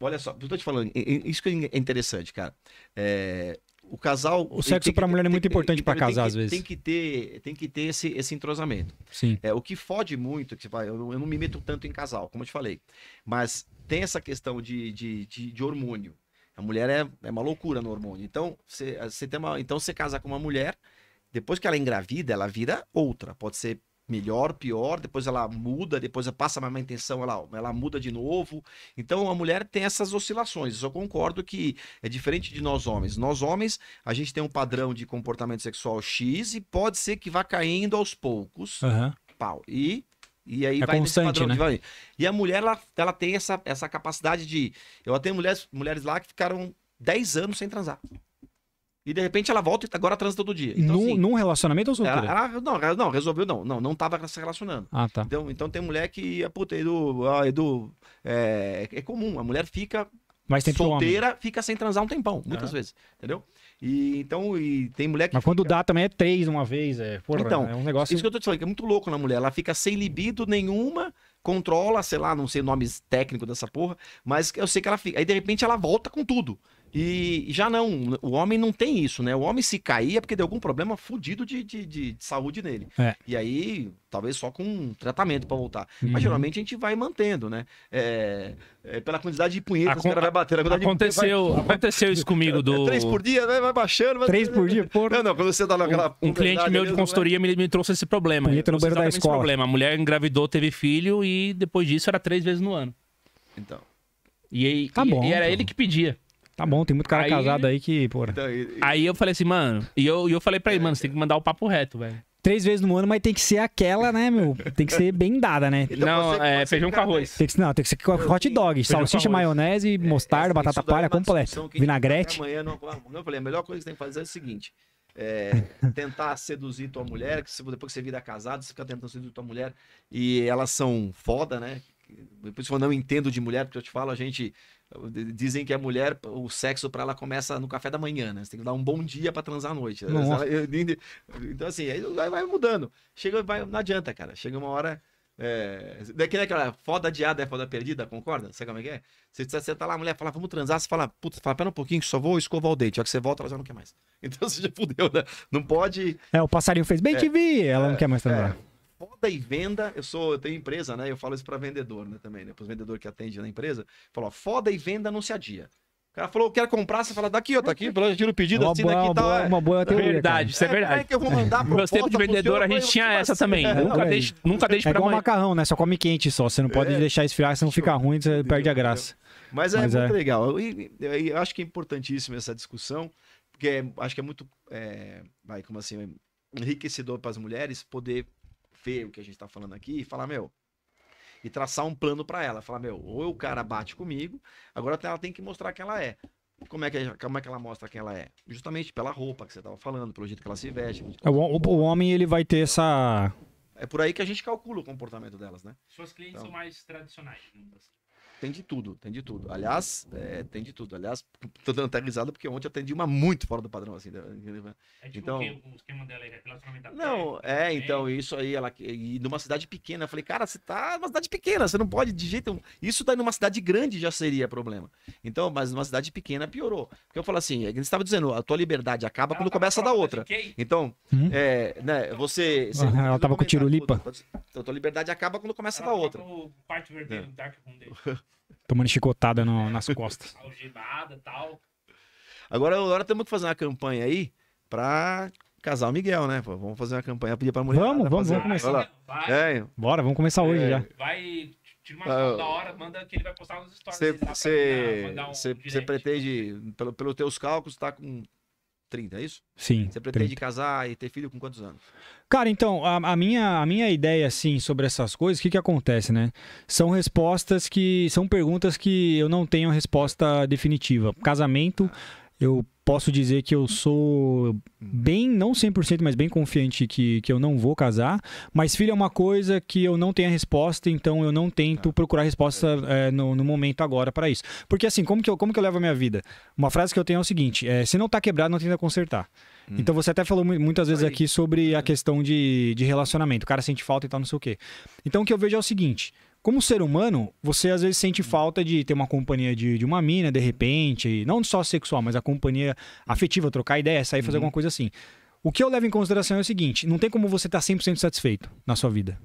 [SPEAKER 3] olha só, eu tô te falando, isso que é interessante, cara. É o casal. O sexo para
[SPEAKER 2] a mulher é muito importante para casar, que, às vezes. Tem
[SPEAKER 3] que ter, tem que ter esse, esse entrosamento. Sim. É, o que fode muito, que vai, eu, eu, não me meto tanto em casal, como eu te falei. Mas tem essa questão de, de, de, de hormônio. A mulher é, é uma loucura no hormônio. Então, você, você tem uma, então você casa com uma mulher, depois que ela é engravida, ela vira outra. Pode ser melhor, pior, depois ela muda, depois ela passa a intenção, ela, ela muda de novo. Então a mulher tem essas oscilações. Eu concordo que é diferente de nós homens. Nós homens, a gente tem um padrão de comportamento sexual X e pode ser que vá caindo aos poucos. Uhum. Pau. E e aí é vai constante, padrão, né? E a mulher, ela, ela tem essa, essa capacidade de. Eu até mulheres, mulheres lá que ficaram 10 anos sem transar. E de repente ela volta e tá agora transa todo dia. Então, num, assim,
[SPEAKER 2] num relacionamento ou solteira? Ela,
[SPEAKER 3] ela, não, não, resolveu não. Não, não tava se relacionando. Ah, tá. Então, então tem mulher que, ah, puta, Edu, Edu é, é comum. A mulher fica mais tem solteira, fica sem transar um tempão, muitas ah. vezes. Entendeu? E então, e tem mulher que. Mas fica...
[SPEAKER 2] quando dá também é três uma
[SPEAKER 3] vez, é. Porra, então, é um negócio. Isso que eu tô te falando, que é muito louco na mulher. Ela fica sem libido nenhuma, controla, sei lá, não sei nomes técnicos dessa porra, mas eu sei que ela fica. Aí de repente ela volta com tudo. E já não, o homem não tem isso, né? O homem se cair é porque deu algum problema fudido de, de, de, saúde nele. É. E aí, talvez só com um tratamento para voltar. Uhum. Mas geralmente a gente vai mantendo, né? É, é pela quantidade de punheta que o cara vai bater. Aconteceu, vai... aconteceu isso comigo do... É três por dia, né? Vai baixando. Vai... Três por
[SPEAKER 1] dia, porra. Não, não, quando você tá naquela... Um, um cliente meu de consultoria me, me trouxe esse problema. Ele trouxe banheiro da escola. Problema. A mulher engravidou, teve filho e depois disso era três vezes no ano. Então... E, tá e, tá bom, e era então. ele que pedia.
[SPEAKER 2] Tá bom, tem muito cara aí, casado aí que, porra. Então, e, e...
[SPEAKER 1] Aí eu falei assim, mano. E eu, e eu falei pra ele, mano, você tem que mandar o papo reto, velho.
[SPEAKER 2] Três vezes no ano, mas tem que ser aquela, né, meu? Tem que ser bem dada, né?
[SPEAKER 3] Então, não, você, é você feijão com arroz. Tem
[SPEAKER 2] que, ser, não, tem que ser hot dog, salsicha, maionese, é, mostarda, batata palha, é completa completo. Vinagrete.
[SPEAKER 3] Amanhã não, eu falei, a melhor coisa que você tem que fazer é o seguinte. É, tentar seduzir tua mulher, que depois que você vira casado, você fica tentando seduzir tua mulher e elas são foda, né? Por isso eu não entendo de mulher, porque eu te falo, a gente Dizem que a mulher, o sexo para ela começa no café da manhã, né? Você tem que dar um bom dia para transar à noite. Ela, então, assim, aí vai, mudando. Chega, vai, não adianta, cara. Chega uma hora. É... Daqui é foda adiada é foda perdida, concorda? Sabe como é que é? Você, você tá lá, a mulher fala, vamos transar, você fala, puta, fala, pera um pouquinho que só vou escovar o dente. já que você volta, ela já não quer mais. Então você já fudeu, né? Não pode.
[SPEAKER 2] É, o passarinho fez bem é, te vi, ela é, não quer mais transar. É
[SPEAKER 3] foda e venda, eu sou, eu tenho empresa, né? Eu falo isso para vendedor, né, também, né? Para os vendedores que atendem na empresa, falou foda e venda não se adia. O cara falou, quero comprar, você fala, daqui, ó, tá aqui, uhum. tira o pedido, é uma assina boa, aqui, uma tá. Boa, uma boa é teoria, verdade, isso é, verdade. É que eu vou mandar Meu tempo de vendedor, a gente tinha tipo essa assim, também. É, nunca deixe, nunca
[SPEAKER 1] deixe é pra
[SPEAKER 2] macarrão, né? Só come quente só, você não pode deixar esfriar, senão fica ruim, você perde a graça.
[SPEAKER 1] Mas
[SPEAKER 3] é Mas muito legal. E, e, acho que é importantíssima essa discussão, porque acho que é muito, vai, como assim, enriquecedor para as mulheres poder ver o que a gente tá falando aqui e falar, meu, e traçar um plano para ela. Falar, meu, ou o cara bate comigo, agora ela tem que mostrar quem ela é. Como é, que, como é que ela mostra quem ela é? Justamente pela roupa que você tava falando, pelo jeito que ela se veste.
[SPEAKER 2] É, o, o, homem, ele vai ter essa...
[SPEAKER 3] É por aí que a gente calcula o comportamento delas, né? Suas clientes então... são
[SPEAKER 1] mais tradicionais,
[SPEAKER 3] tem de tudo, tem de tudo. Aliás, é, tem de tudo. Aliás, tô dando até risada porque ontem atendi uma muito fora do padrão, assim. É tipo então, o, o esquema dela aí, é relacionamento Não, é, né? então, isso aí, ela. E numa cidade pequena, eu falei, cara, você tá numa cidade pequena, você não pode de jeito Isso daí numa cidade grande já seria problema. Então, mas numa cidade pequena piorou. Porque eu falo assim, é estava dizendo, a tua liberdade acaba ela quando começa a da outra. Então, hum? é, né, você. Ah, você ela tava com tirolipa. Tudo, então, a tua liberdade acaba quando começa ela a da outra. Parte vermelho, é. dark room dele.
[SPEAKER 2] Tomando chicotada no,
[SPEAKER 3] nas costas.
[SPEAKER 1] Algibada tal.
[SPEAKER 3] Agora, agora temos que fazer uma campanha aí pra casar o Miguel, né? Pô? Vamos fazer uma campanha, pedir pra mulher. Vamos, vamos, vamos começar. Vai, é. Bora, vamos começar hoje é. já. Vai, tira uma foto ah, da hora, manda que ele vai postar nos stories. Você né? um pretende, pelo, pelos teus cálculos, tá com 30, é isso? Sim. Você pretende 30. casar e ter filho com quantos anos?
[SPEAKER 2] Cara, então, a, a, minha, a minha ideia, assim, sobre essas coisas, o que, que acontece, né? São respostas que. São perguntas que eu não tenho resposta definitiva. Casamento. Ah eu posso dizer que eu sou bem, não 100%, mas bem confiante que, que eu não vou casar. Mas filho é uma coisa que eu não tenho a resposta, então eu não tento procurar resposta é, eh, no, no, momento agora para isso. Porque assim, como que, eu, como que eu levo a minha vida? Uma frase que eu tenho é o seguinte, é, se não tá quebrado, não tenta consertar. Hum. Então você até falou muitas vezes aqui sobre a é. questão de, de relacionamento. O cara sente falta e tal, não sei o quê. Então o que eu vejo é o seguinte... Como ser humano, você às vezes sente hum. falta de ter uma companhia de, de uma mina, de repente, não só sexual, mas a companhia afetiva, trocar ideia, sair fazer uhum. alguma coisa assim. O que eu levo em consideração é o seguinte: não tem como você estar tá 100% satisfeito na sua vida.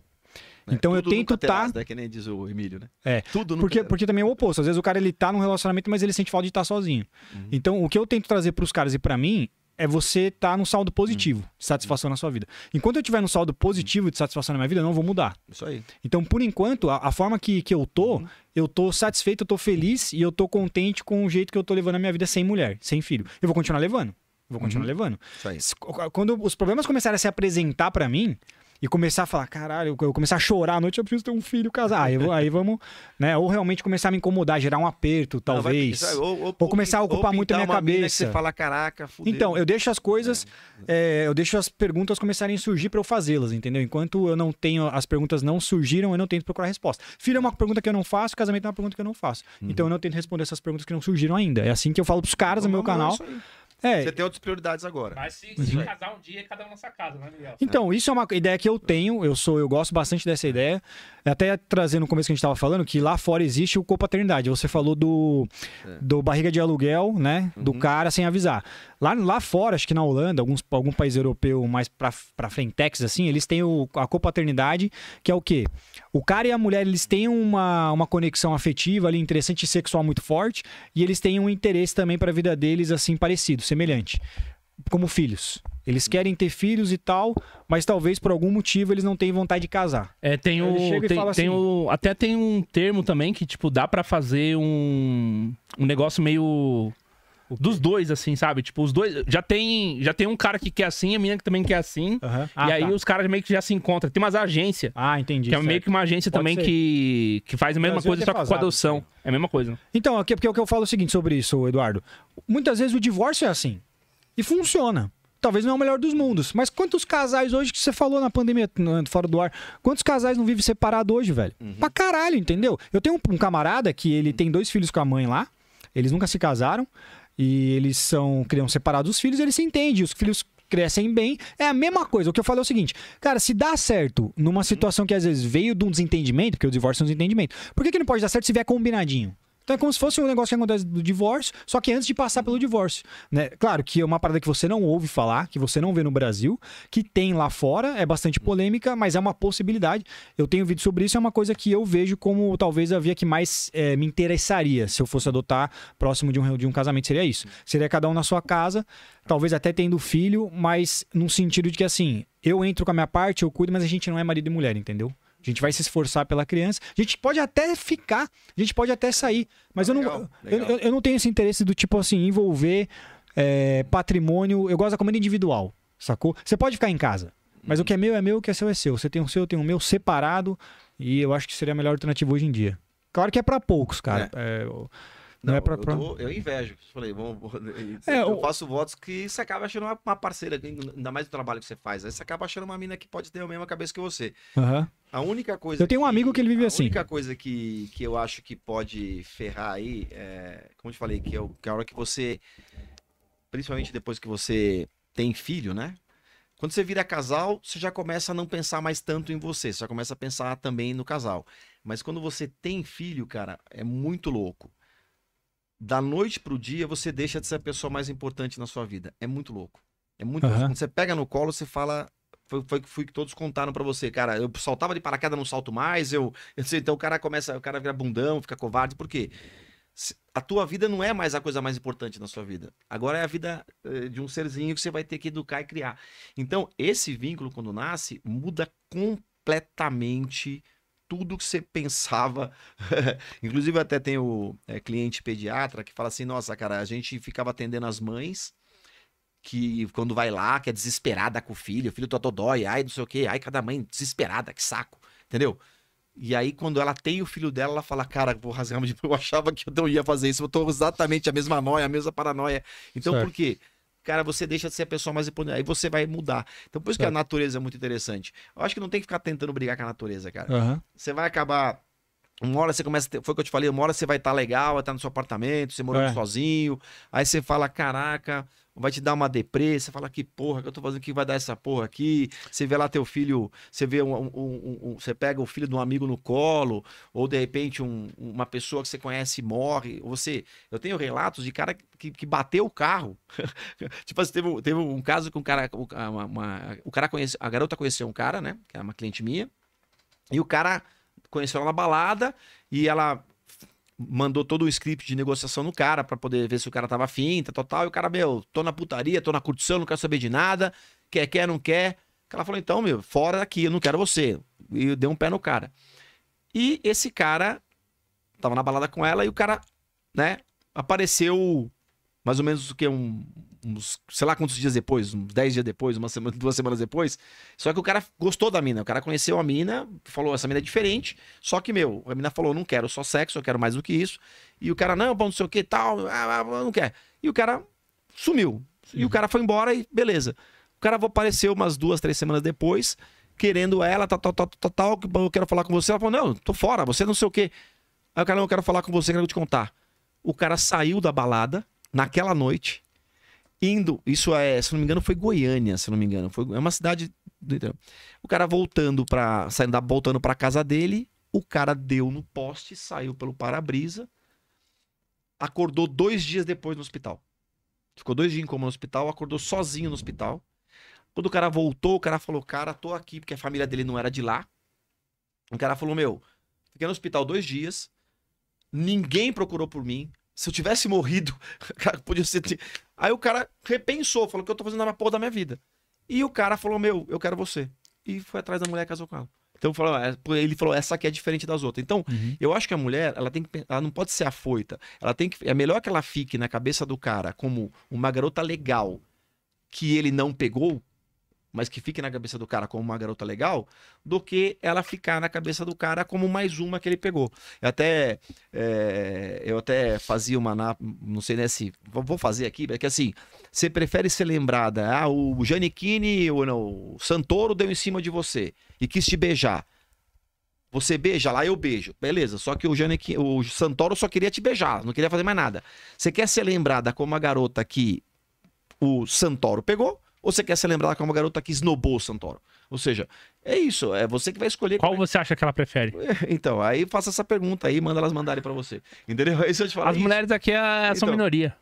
[SPEAKER 2] É, então eu tento estar. Tá... Né,
[SPEAKER 3] que nem diz o Emílio, né?
[SPEAKER 2] É. Tudo porque, porque também é o oposto. Às vezes o cara ele tá num relacionamento, mas ele sente falta de estar tá sozinho. Uhum. Então o que eu tento trazer para os caras e para mim é você estar tá num saldo hum. positivo de satisfação na sua vida. Enquanto eu estiver num saldo hum. positivo de satisfação na minha vida, eu não vou mudar. Isso aí. Então, por enquanto, a, a forma que, que eu tô, uhum. eu tô satisfeito, eu tô feliz e eu tô contente com o jeito que eu tô levando a minha vida sem mulher, sem filho. Eu vou continuar levando. vou continuar uhum. levando. Isso aí. Quando os problemas começarem a se apresentar para mim, e começar a falar, caralho, eu começar a chorar à noite, eu preciso ter um filho casar. Aí, aí vamos, né? Ou realmente começar a me incomodar, gerar um aperto, talvez. Não, vai, ou, ou, ou, começar a ocupar muito a minha cabeça. Você fala,
[SPEAKER 3] caraca, fudeu. Então,
[SPEAKER 2] eu deixo as coisas, é. É, eu deixo as perguntas começarem a surgir para eu fazê-las, entendeu? Enquanto eu não tenho, as perguntas não surgiram, eu não tento procurar resposta. Filho é uma pergunta que eu não faço, casamento é uma pergunta que eu não faço. Então, uhum. Então eu não tento responder essas perguntas que não surgiram ainda. É assim que eu falo pros caras no meu é canal.
[SPEAKER 3] É. Você tem outras prioridades agora. Mas se, se uhum. casar um dia, cada um na sua casa, né, Miguel? Então,
[SPEAKER 2] isso é uma ideia que eu tenho, eu sou, eu gosto bastante dessa ideia. Até trazendo no começo que a gente estava falando, que lá fora existe o copaternidade. Você falou do, é. do barriga de aluguel, né? Uhum. Do cara sem avisar. Lá, lá fora, acho que na Holanda, alguns, algum país europeu mais pra, pra frentex, assim, eles têm o, a copaternidade, que é o quê? O cara e a mulher, eles têm uma, uma conexão afetiva ali, interessante e sexual muito forte, e eles têm um interesse também para a vida deles, assim, parecido, semelhante. Como filhos. Eles querem ter filhos e tal, mas talvez por algum motivo eles não têm vontade de casar.
[SPEAKER 1] É, tem o. Tem, assim, tem o até tem um termo também que, tipo, dá para fazer um, um negócio meio dos dois, assim, sabe? Tipo, os dois. Já tem, já tem um cara que quer assim, a menina que também quer assim. Uhum. Ah, e aí tá. os caras meio que já se encontram. Tem umas agências. Ah, entendi. Que é certo. meio que uma agência Pode também que, que faz a mesma coisa, é só com adoção. É a mesma coisa. Então, aqui, é
[SPEAKER 2] porque o que eu falo é o seguinte sobre isso, Eduardo. Muitas vezes o divórcio é assim. E funciona talvez não é o melhor dos mundos. Mas quantos casais hoje que você falou na pandemia, fora do ar, quantos casais não vivem separados hoje, velho? Uhum. Pra caralho, entendeu? Eu tenho um, um camarada que ele tem dois filhos com a mãe lá, eles nunca se casaram e eles são criam separados os filhos, eles se entendem, os filhos crescem bem. É a mesma coisa. O que eu falei é o seguinte, cara, se dá certo numa situação que às vezes veio de um desentendimento, porque o divórcio é um desentendimento, por que, que não pode dar certo se vier combinadinho? Então é como se fosse um negócio que acontece do divórcio, só que antes de passar pelo divórcio, né? Claro que é uma parada que você não ouve falar, que você não vê no Brasil, que tem lá fora, é bastante polêmica, mas é uma possibilidade. Eu tenho vídeo sobre isso, é uma coisa que eu vejo como talvez a via que mais é, me interessaria se eu fosse adotar próximo de um, de um casamento, seria isso. Seria cada um na sua casa, talvez até tendo filho, mas num sentido de que assim, eu entro com a minha parte, eu cuido, mas a gente não é marido e mulher, entendeu? A gente vai se esforçar pela criança. A gente pode até ficar, a gente pode até sair. Mas ah, eu, legal, não, legal. Eu, eu, não tenho esse interesse do tipo assim, envolver é, patrimônio. Eu gosto da comida individual, sacou? Você pode ficar em casa. Mas hum. o uhum. que é meu é meu, o que é seu é seu. Você tem o seu, eu tenho o meu separado. E eu acho que seria a melhor alternativa hoje em dia. Claro que é para poucos, cara. É. É, não, não, é pra, pra... Eu, tô, eu,
[SPEAKER 3] invejo. Falei, bom, é, eu, eu faço votos que você acaba achando uma, uma, parceira, ainda mais do trabalho que você faz. Aí você acaba achando uma mina que pode ter a mesma cabeça que você. Uhum. A única coisa. Eu tenho um que, amigo que ele vive a assim. A única coisa que, que eu acho que pode ferrar aí, é, como eu te falei, que é, o, que é a hora que você. Principalmente depois que você tem filho, né? Quando você vira casal, você já começa a não pensar mais tanto em você, você já começa a pensar também no casal. Mas quando você tem filho, cara, é muito louco. Da noite pro dia, você deixa de ser a pessoa mais importante na sua vida. É muito louco. É muito uhum. louco. Quando você pega no colo, você fala, foi, foi, foi que todos contaram para você, cara, eu saltava de paraquedas, não salto mais, eu, eu sei, então o cara começa, o cara vira bundão, fica covarde, por quê? A tua vida não é mais a coisa mais importante na sua vida. Agora é a vida eh, de um serzinho que você vai ter que educar e criar. Então, esse vínculo, quando nasce, muda completamente tudo que você pensava. Inclusive, até tem o é, eh, cliente pediatra que fala assim: nossa, cara, a gente ficava atendendo as mães que quando vai lá, que é desesperada com o filho, o filho dói, ai, não sei o quê, ai, cada mãe desesperada, que saco, entendeu? E aí, quando ela tem o filho dela, ela fala: Cara, vou rasgar eu achava que eu não ia fazer isso, eu tô exatamente a mesma noia, a mesma paranoia. Então, certo. por quê? Cara, você deixa de ser a pessoa mais imponente, aí você vai mudar. Então, por isso certo. que a natureza é muito interessante. Eu acho que não tem que ficar tentando brigar com a natureza, cara. Uhum. Você vai acabar. Uma hora você começa. Ter... Foi o que eu te falei, uma hora você vai estar tá legal, vai estar tá no seu apartamento, você morando é. sozinho. Aí você fala: Caraca, vai te dar uma depressa, fala que porra que eu tô fazendo, que vai dar essa porra aqui. Você vê lá teu filho, você vê um, um, um, um você pega o filho de um amigo no colo, ou de repente uma pessoa que você conhece morre. Você, eu tenho relatos de cara que, que bateu o carro. tipo assim, teve, teve um caso com um cara, ah, uma, uma, o cara conhece, a garota conheceu um cara, né? Que era é uma cliente minha, e o cara conheceu ela na balada e ela mandou todo o script de negociação no cara para poder ver se o cara tava finta, total. Tá, tá, tá. E o cara, meu, tô na putaria, tô na curtição, não quero saber de nada. Quer, quer, não quer. Ela falou, então, meu, fora daqui, eu não quero você. E deu um pé no cara. E esse cara tava na balada com ela e o cara, né, apareceu mais ou menos o que? Um, uns, sei lá quantos dias depois, uns 10 dias depois, uma semana, duas semanas depois. Só que o cara gostou da mina. O cara conheceu a mina, falou: essa mina é diferente. Só que, meu, a mina falou: não quero só sexo, eu quero mais do que isso. E o cara, não, bom, não sei o que tal, ah, ah não quer. E o cara sumiu. Sim. E o cara foi embora e beleza. O cara apareceu umas duas, três semanas depois, querendo ela, tal, tal, tal, tal, tal, eu quero falar com você. Ela falou: não, tô fora, você não sei o que Aí o cara, não, eu quero falar com você, quero te contar. O cara saiu da balada naquela noite indo, isso é, se não me engano, foi Goiânia, se não me engano, foi, é uma cidade do interior. O cara voltando para saindo da, voltando para casa dele, o cara deu no poste, saiu pelo para-brisa, acordou dois dias depois no hospital. Ficou dois dias em coma no hospital, acordou sozinho no hospital. Quando o cara voltou, o cara falou: Cara, tô aqui, porque a família dele não era de lá. O cara falou: Meu, fiquei no hospital dois dias, ninguém procurou por mim. Se eu tivesse morrido, cara, podia ser. Aí o cara repensou, falou: o que eu tô fazendo na porra da minha vida? E o cara falou: meu, eu quero você. E foi atrás da mulher e casou com ela. Então é, ele falou, essa aqui é diferente das outras. Então, uhum. eu acho que a mulher, ela tem que, ela não pode ser afoita. Ela tem que, é melhor que ela fique na cabeça do cara como uma garota legal que ele não pegou mas que fique na cabeça do cara como uma garota legal, do que ela ficar na cabeça do cara como mais uma que ele pegou. Eu até, é, eu até fazia uma, não sei né, se vou fazer aqui, porque é assim, você prefere ser lembrada, ah, o Janequine ou não, o Santoro deu em cima de você e quis te beijar. Você beija lá, eu beijo. Beleza, só que o, Janequine, o Santoro só queria te beijar, não queria fazer mais nada. Você quer ser lembrada como a garota que o Santoro pegou, ou você quer ser lembrada como uma garota que esnobou o Santoro? Ou seja, é isso, é você que vai escolher. Qual é você é. acha que ela prefere? Então, aí faça essa pergunta aí, manda elas mandarem para você. Entendeu? Isso eu te falo. As isso. mulheres aqui é, são então. minoria.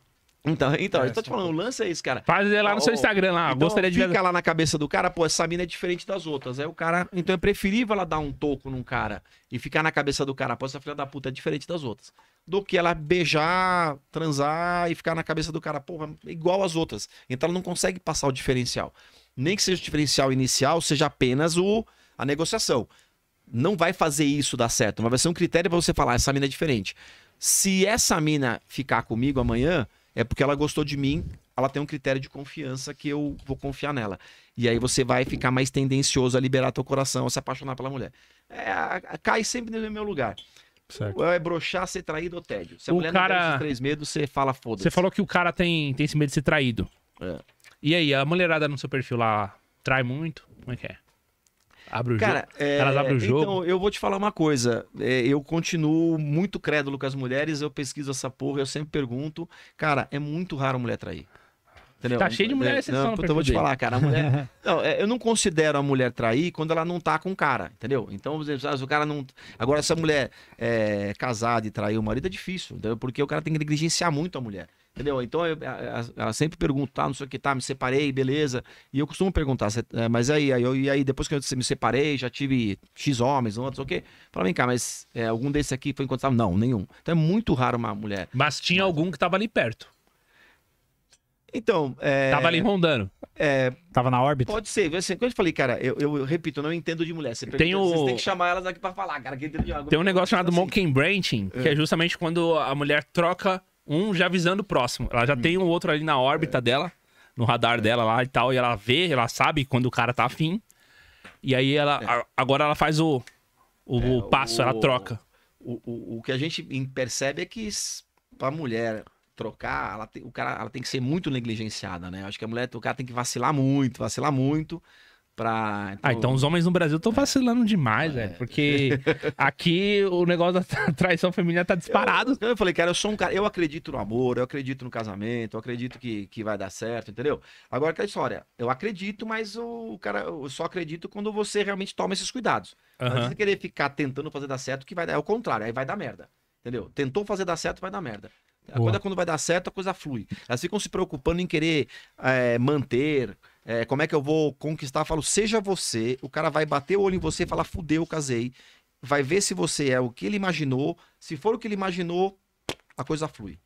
[SPEAKER 3] Então, então, é, eu tô te
[SPEAKER 1] falando, o lance é esse, cara. Faz lá no seu Instagram lá, então, gostaria de ver. Fica
[SPEAKER 3] lá na cabeça do cara, pô, essa mina é diferente das outras. Aí o cara, então é preferível ela dar um toco num cara e ficar na cabeça do cara, pô, essa filha da puta é diferente das outras do que ela beijar, transar e ficar na cabeça do cara, pô, igual as outras. Então ela não consegue passar o diferencial. Nem que seja o diferencial inicial, seja apenas o a negociação. Não vai fazer isso dar certo, mas vai ser um critério para você falar, essa mina é diferente. Se essa mina ficar comigo amanhã, é porque ela gostou de mim, ela tem um critério de confiança que eu vou confiar nela. E aí você vai ficar mais tendencioso a liberar teu coração, a se apaixonar pela mulher. É, cai sempre no meu lugar. Certo. Ou é broxar, ser traído ou tédio. Se a o mulher cara... não tem esses três
[SPEAKER 1] medos, você fala foda-se. Você falou que o cara tem, tem esse medo de ser traído. É. E aí, a mulherada no seu perfil lá trai muito? Como é que é? Abre o cara, jogo. É... Elas abrem o é, jogo. Então,
[SPEAKER 3] eu vou te falar uma coisa. É, eu continuo muito crédulo com as mulheres, eu pesquiso essa porra, eu sempre pergunto. Cara, é muito raro mulher trair. Entendeu? Tá cheio de mulher exceção é, não, no Eu vou te falar, cara. mulher. não, é, eu não considero a mulher trair quando ela não tá com o cara, entendeu? Então, o cara não. Agora, se a mulher é casada e trair o marido é difícil, entendeu? porque o cara tem que negligenciar muito a mulher. Entendeu? Então eu, ela sempre pergunta, tá, não sei o que, tá, me separei, beleza. E eu costumo perguntar, é, mas aí, aí, eu, e aí depois que eu me separei, já tive X homens, sei o quê? Fala, vem cá, mas é, algum desses aqui foi encontrado? Não, nenhum. Então é muito raro uma mulher. Mas tinha
[SPEAKER 1] algum que tava ali perto.
[SPEAKER 3] Então. É... Tava ali
[SPEAKER 1] rondando. É... Tava na órbita? Pode
[SPEAKER 3] ser. Assim, quando eu falei, cara, eu, eu repito, eu não entendo de mulher. Você tem, o... Vocês têm que chamar elas aqui pra falar, cara. Que entende de algo. Tem um negócio
[SPEAKER 1] chamado assim. Monkey Branching, que é. é justamente quando a mulher troca um já avisando o próximo. Ela já hum. tem um outro ali na órbita é. dela, no radar dela lá e tal. E ela vê, ela sabe quando o cara tá afim. E aí ela. É. A, agora ela faz o, o, é, o passo, o... ela troca.
[SPEAKER 3] O, o, o que a gente percebe é que pra mulher trocar, ela tem, o cara, ela tem que ser muito negligenciada, né? Acho que a mulher, o cara tem que vacilar muito,
[SPEAKER 1] vacilar muito pra... Ah, então... Ah, então os homens no Brasil estão vacilando demais, é. porque aqui o negócio da traição feminina tá disparado. Eu, eu, falei, cara, eu sou um cara, eu acredito
[SPEAKER 3] no amor, eu acredito no casamento, eu acredito que, que vai dar certo, entendeu? Agora, a história, eu acredito, mas o cara, eu só acredito quando você realmente toma esses cuidados. Uhum. Não você querer ficar tentando fazer dar certo, que vai dar, é o contrário, aí vai dar merda. Entendeu? Tentou fazer dar certo, vai dar merda. A coisa quando vai dar certo, a coisa flui. Elas ficam se preocupando em querer é, manter, é, como é que eu vou conquistar? Eu falo, seja você, o cara vai bater o olho em você e falar, fudeu, casei. Vai ver se você é o que ele imaginou. Se for o que ele imaginou, a coisa flui.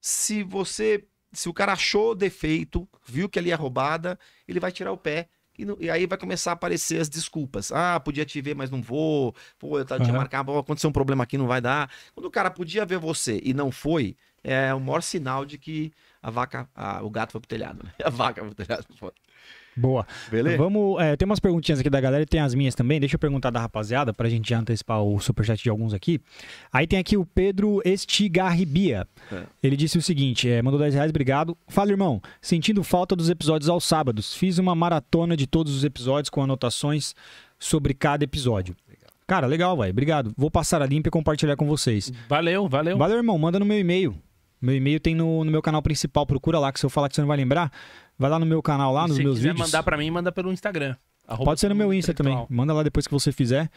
[SPEAKER 3] Se você. Se o cara achou defeito, viu que ali é roubada, ele vai tirar o pé. E, e, aí vai começar a aparecer as desculpas. Ah, podia te ver, mas não vou. Pô, eu tava, uhum. tinha marcado, aconteceu um problema aqui, não vai dar. Quando o cara podia ver você e não foi, é o maior sinal de que a vaca, a, o gato foi pro telhado, né? A vaca foi pro telhado. Foi.
[SPEAKER 2] Boa. Beleza? Vamos, é, tem umas perguntinhas aqui da galera e tem as minhas também. Deixa eu perguntar da rapaziada pra gente já antecipar o superchat de alguns aqui. Aí tem aqui o Pedro Estigarribia. É. Ele disse o seguinte: é, mandou 10 reais, obrigado. Fala, irmão, sentindo falta dos episódios aos sábados. Fiz uma maratona de todos os episódios com anotações sobre cada episódio. Cara, legal, vai. Obrigado. Vou passar a limpa e compartilhar com vocês. Valeu, valeu. Valeu, irmão. Manda no meu e-mail. Meu e-mail tem no, no meu canal principal. Procura lá que se eu falar que você não vai lembrar. Vai lá no meu canal, lá e nos meus vídeos. Se quiser mandar
[SPEAKER 1] para mim, manda pelo Instagram.
[SPEAKER 2] Pode ser no meu Insta também. Manda lá depois que você fizer.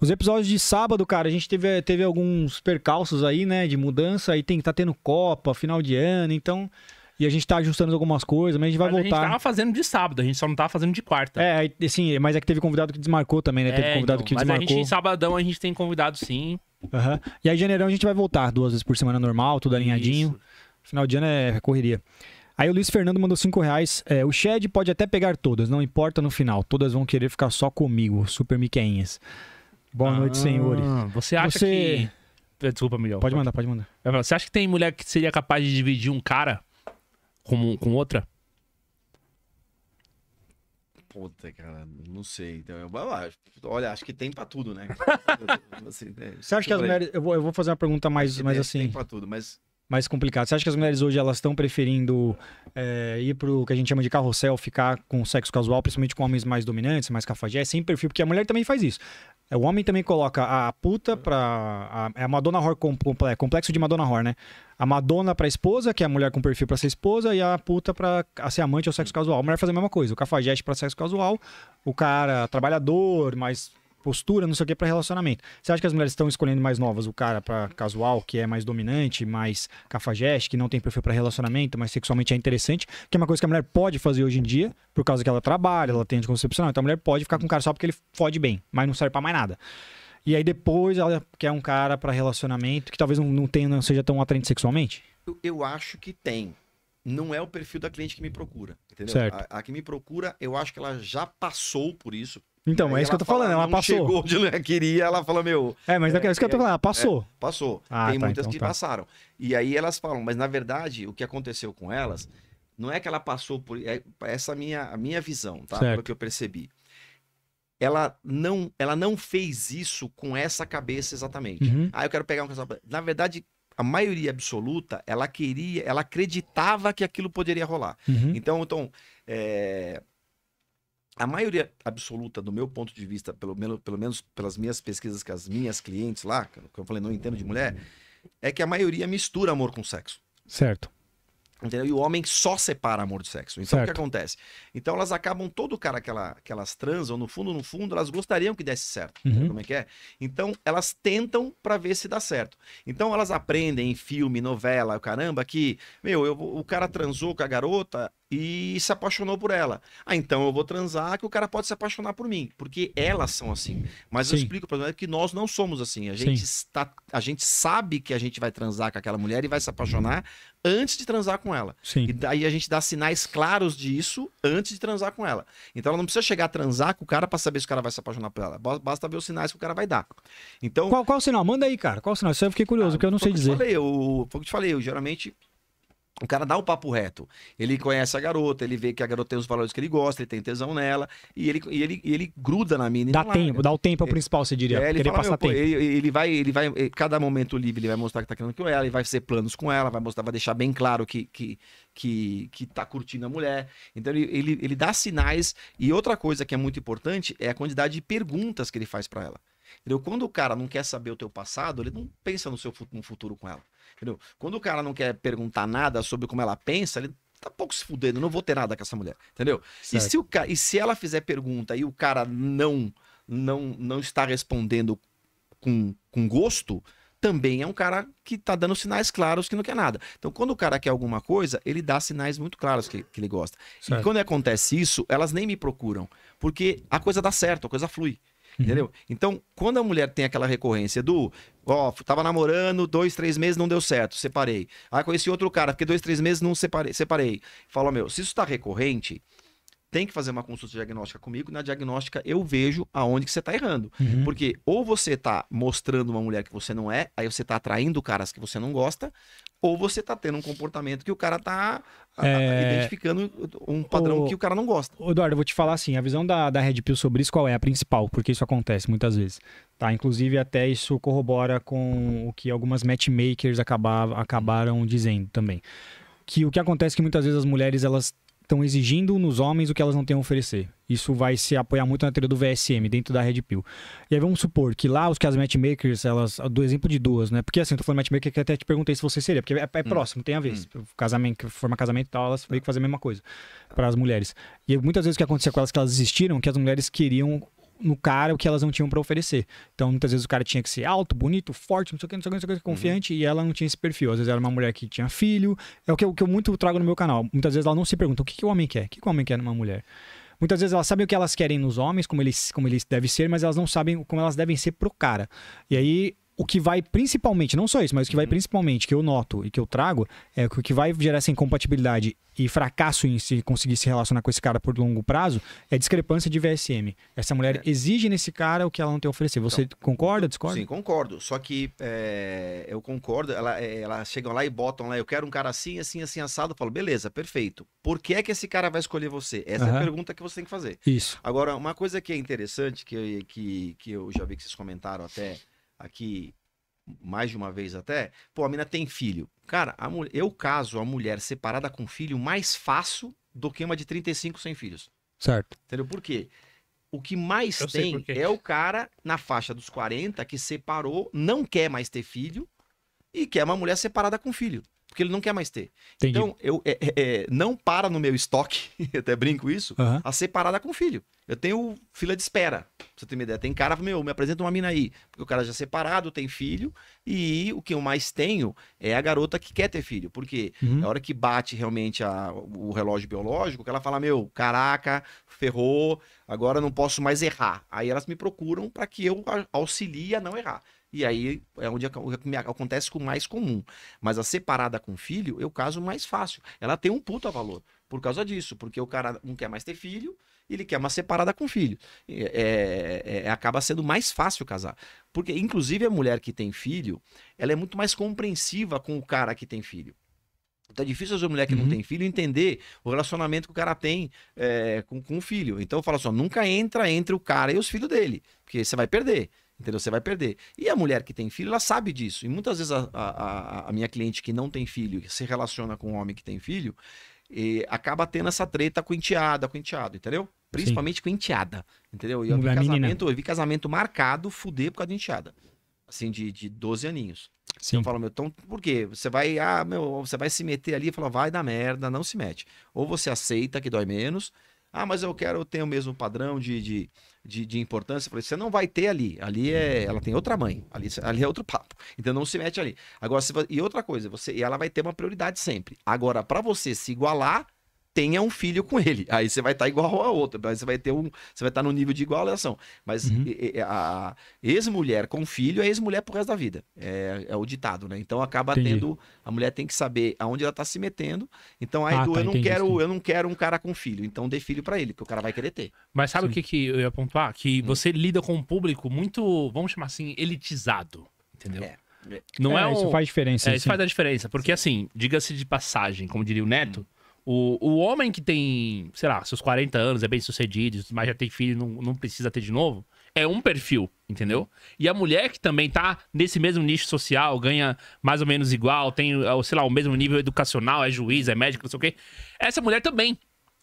[SPEAKER 2] Os episódios de sábado, cara, a gente teve, teve alguns percalços aí, né? De mudança. E tem que tá tendo Copa, final de ano. Então, e a gente tá ajustando algumas coisas, mas a gente vai mas voltar. A gente tava
[SPEAKER 1] fazendo de sábado, a gente só não tava fazendo de quarta. É, sim, mas é que teve convidado que desmarcou
[SPEAKER 2] também, né? É, teve convidado que mas então, desmarcou. Mas a gente, em
[SPEAKER 1] sabadão, a gente tem convidado sim.
[SPEAKER 2] Uhum. E aí, janeirão, a gente vai voltar duas vezes por semana normal, tudo alinhadinho. Isso. Final de ano é correria. Aí o Luiz Fernando mandou 5 reais. É, o Shed pode até pegar todas, não importa no final. Todas vão querer ficar só comigo. Super Miquenhas. Boa
[SPEAKER 1] ah, noite, senhores. Você acha você... que. Desculpa, Miguel. Pode, mandar, pode mandar. É, você acha que tem mulher que seria capaz de dividir um cara com, com outra?
[SPEAKER 3] Puta, cara, não sei. Então, eu, olha, acho que tem pra tudo, né? assim, né, Você acha que as mulheres.
[SPEAKER 2] Eu vou, eu vou fazer uma pergunta mais, mais assim. Tem pra tudo, mas mais complicado. Você acha que as mulheres hoje elas estão preferindo é, ir pro que a gente chama de carrossel, ficar com sexo casual, principalmente com homens mais dominantes, mais cafajés, é sem perfil, porque a mulher também faz isso. É, o homem também coloca a puta pra. é a Madonna Horror é, complexo de Madonna Horror, né? A Madonna pra esposa, que é a mulher com perfil pra ser esposa, e a puta pra a ser amante ou sexo casual. A mulher faz a mesma coisa. O cafajeste pra sexo casual, o cara trabalhador, mas postura, não sei o que, para relacionamento. Você acha que as mulheres estão escolhendo mais novas o cara para casual, que é mais dominante, mais cafajeste, que não tem perfil para relacionamento, mas sexualmente é interessante, que é uma coisa que a mulher pode fazer hoje em dia, por causa que ela trabalha, ela tem anticoncepcional. Então a mulher pode ficar com o cara só porque ele fode bem, mas não serve para mais nada. E aí depois ela quer um cara para relacionamento que talvez não, não, tenha, não seja tão atraente sexualmente?
[SPEAKER 3] Eu, eu acho que tem não é o perfil da cliente que me procura. Entendeu? Certo. A, a, que me procura, eu acho que ela já passou por isso, então, é isso que eu tô falando, ela passou. chegou onde ela queria, ela fala, meu... É, mas é, é isso que eu tô falando, ela passou. É, passou. Ah, Tem tá, muitas então, que tá. passaram. E aí elas falam, mas na verdade, o que aconteceu com elas, não é que ela passou por... É, essa é a minha, a minha visão, tá? Certo. Pelo que eu percebi. Ela não, ela não fez isso com essa cabeça exatamente. Uhum. Ah, eu quero pegar um casal... Na verdade, a maioria absoluta, ela queria, ela acreditava que aquilo poderia rolar. Uhum. Então, então é, a maioria absoluta, do meu ponto de vista, pelo, pelo menos pelas minhas pesquisas com as minhas clientes lá, que eu falei, não entendo de mulher, é que a maioria mistura amor com sexo. Certo. Entendeu? E o homem só separa amor do sexo. Então certo. o que acontece? Então elas acabam, todo o cara que, ela, que elas transam, no fundo, no fundo, elas gostariam que desse certo. Uhum. Como é que é? Então elas tentam para ver se dá certo. Então elas aprendem em filme, novela, caramba, que, meu, eu, o cara transou com a garota, e se apaixonou por ela. Ah, então eu vou transar que o cara pode se apaixonar por mim, porque elas são assim. Mas Sim. eu explico para é que nós não somos assim. A gente está, a gente sabe que a gente vai transar com aquela mulher e vai se apaixonar antes de transar com ela. Sim. E daí a gente dá sinais claros disso antes de transar com ela. Então ela não precisa chegar a transar com o cara para saber se o cara vai se apaixonar por ela. Basta ver os sinais que o cara vai dar. Então Qual qual o sinal? Manda aí, cara. Qual o sinal? Isso eu fiquei curioso, ah, porque eu não sei dizer. Falei, eu, foi o que te falei, eu geralmente o cara dá o papo reto. Ele conhece a garota, ele vê que a garota tem os valores que ele gosta, ele tem tesão nela, e ele, e ele, e ele gruda na mina. Dá tempo, larga. dá o tempo é o é,
[SPEAKER 2] principal, você diria. É, ele fala, passar tempo. Ele,
[SPEAKER 3] ele, vai, ele vai, eh, cada momento livre, ele vai mostrar que tá querendo com ela, ele vai ser planos com ela, vai mostrar, vai deixar bem claro que, que, que, que tá curtindo a mulher. Então ele, ele, ele dá sinais. E outra coisa que é muito importante é a quantidade de perguntas que ele faz para ela. Entendeu? Quando o cara não quer saber o teu passado, ele não pensa no seu no futuro com ela. Entendeu? Quando o cara não quer perguntar nada sobre como ela pensa, ele tá pouco se fudendo, não vou ter nada com essa mulher, entendeu? E se, o ca... e se ela fizer pergunta e o cara não não não está respondendo com, com gosto, também é um cara que tá dando sinais claros que não quer nada. Então, quando o cara quer alguma coisa, ele dá sinais muito claros que, que ele gosta. Certo. E quando acontece isso, elas nem me procuram, porque a coisa dá certo, a coisa flui. Uhum. Entendeu? Então, quando a mulher tem aquela recorrência do, ó, tava namorando, dois, três meses não deu certo, separei. Aí ah, conheci outro cara, porque dois, três meses não separei. separei. Fala, meu, se isso tá recorrente, tem que fazer uma consulta diagnóstica comigo. Na diagnóstica, eu vejo aonde que você está errando. Uhum. Porque ou você está mostrando uma mulher que você não é, aí você está atraindo caras que você não gosta, ou você está tendo um comportamento que o cara está é... identificando um padrão o... que o cara não gosta.
[SPEAKER 2] Eduardo, eu vou te falar assim, a visão da, da Red Pill sobre isso qual é a principal, porque isso acontece muitas vezes. Tá, inclusive até isso corrobora com o que algumas matchmakers acabava acabaram dizendo também. Que o que acontece é que muitas vezes as mulheres elas estão exigindo nos homens o que elas não têm a oferecer. Isso vai se apoiar muito na teoria do VSM, dentro da Red Pill. E aí vamos supor que lá os que as matchmakers, elas. Do exemplo de duas, né? Porque assim, eu tô falando matchmaker que até te perguntei se você seria, porque é, é hum. próximo, tem a ver. Hum. Casamento, forma casamento e tal, elas meio que tá. fazem a mesma coisa para as mulheres. E muitas vezes o que acontecia com elas que elas existiram, que as mulheres queriam no cara o que elas não tinham para oferecer. Então, muitas vezes o cara tinha que ser alto, bonito, forte, não sei o que, não sei o que, não sei o que, uhum. confiante, uhum. e ela não tinha esse perfil. Às vezes era uma mulher que tinha filho. É o que eu, que eu muito trago no meu canal. Muitas vezes ela não se pergunta o que, que o homem quer, o que, que o homem quer numa mulher. Muitas vezes elas sabem o que elas querem nos homens, como eles, como eles devem ser, mas elas não sabem como elas devem ser pro cara. E aí o que vai principalmente, não só isso, mas o que vai uhum. principalmente, que eu noto e que eu trago, é que o que vai gerar essa incompatibilidade e fracasso em se conseguir se relacionar com esse cara por longo prazo é discrepância de VSM. Essa mulher é. exige nesse cara o que ela não tem a oferecer. Você então, concorda, discorda? Sim,
[SPEAKER 3] concordo. Só que é, eu concordo, ela, é, elas chegam lá e botam lá, eu quero um cara assim, assim, assim, assado. Eu falo, beleza, perfeito. Por que é que esse cara vai escolher você? Essa uhum. é a pergunta que você tem que fazer. Isso. Agora, uma coisa que é interessante, que, que, que eu já vi que vocês comentaram até aqui mais de uma vez até, pô, a mina tem filho. Cara, a, eu caso a mulher separada com filho mais fácil do que uma de 35 sem filhos. Certo. Entendeu? Por quê? O que mais eu tem é o cara na faixa dos 40 que separou, não quer mais ter filho e quer uma mulher separada com filho porque ele não quer mais ter. Entendi. Então, eu é, é, é não para no meu estoque, até brinco isso, uhum. a separada com o filho. Eu tenho fila de espera, pra você ter uma ideia. Tem cara, meu, me apresenta uma mina aí. Porque o cara já é separado, tem filho, e o que eu mais tenho é a garota que quer ter filho. Porque uhum. na hora que bate realmente a, o relógio biológico, que ela fala, meu, caraca, ferrou, agora não posso mais errar. Aí elas me procuram para que eu auxilie a não errar. E aí é onde acontece com o mais comum. Mas a separada com filho é o caso mais fácil. Ela tem um puta valor por causa disso, porque o cara não quer mais ter filho, ele quer uma separada com filho. É, é, é, acaba sendo mais fácil casar. Porque, inclusive, a mulher que tem filho, ela é muito mais compreensiva com o cara que tem filho. Então é difícil a mulher que uhum. não tem filho entender o relacionamento que o cara tem é, com, com o filho. Então eu falo assim, ó, nunca entra entre o cara e os filhos dele, porque você vai perder. Entendeu? Você vai perder. E a mulher que tem filho, ela sabe disso. E muitas vezes a, a, a minha cliente que não tem filho, se relaciona com um homem que tem filho, acaba tendo essa treta com enteada, com enteado, entendeu? Principalmente Sim. com enteada, entendeu? E eu vi, casamento, eu vi casamento marcado, fuder por causa de enteada. Assim, de, de 12 aninhos. Sim. Eu falo, meu, então, por quê? Você vai, ah, meu, você vai se meter ali e fala, vai dar merda, não se mete. Ou você aceita que dói menos. Ah, mas eu quero ter o mesmo padrão de, de de, de importância, falei, você não vai ter ali. Ali é, ela tem outra mãe ali, ali é outro papo. Então não se mete ali. Agora, se, e outra coisa, você, ela vai ter uma prioridade sempre. Agora, para você se igualar, tenha um filho com ele. Aí você vai estar tá igual a outra, aí você vai ter um, você vai estar tá no nível de igualação. Mas uhum. a ex-mulher com filho é ex-mulher pro resto da vida. É, é, o ditado, né? Então acaba entendi. tendo, a mulher tem que saber aonde ela tá se metendo. Então aí ah, do, tá, eu não quero, eu não quero um cara com filho, então dê filho para ele, que o
[SPEAKER 1] cara vai querer ter. Mas sabe sim. o que que eu ia pontuar? Que hum. você lida com um público muito, vamos chamar assim, elitizado, entendeu? É. Não é, é um... isso faz diferença. É, assim. isso faz a diferença, porque sim. assim, diga-se de passagem, como diria o Neto, hum o, o homem que tem, sei lá, seus 40 anos, é bem sucedido, mas já tem filho não, não precisa ter de novo, é um perfil, entendeu? E a mulher que também tá nesse mesmo nicho social, ganha mais ou menos igual, tem, é, sei lá, o mesmo nível educacional, é juiz, é médico, não sei o quê. Essa mulher também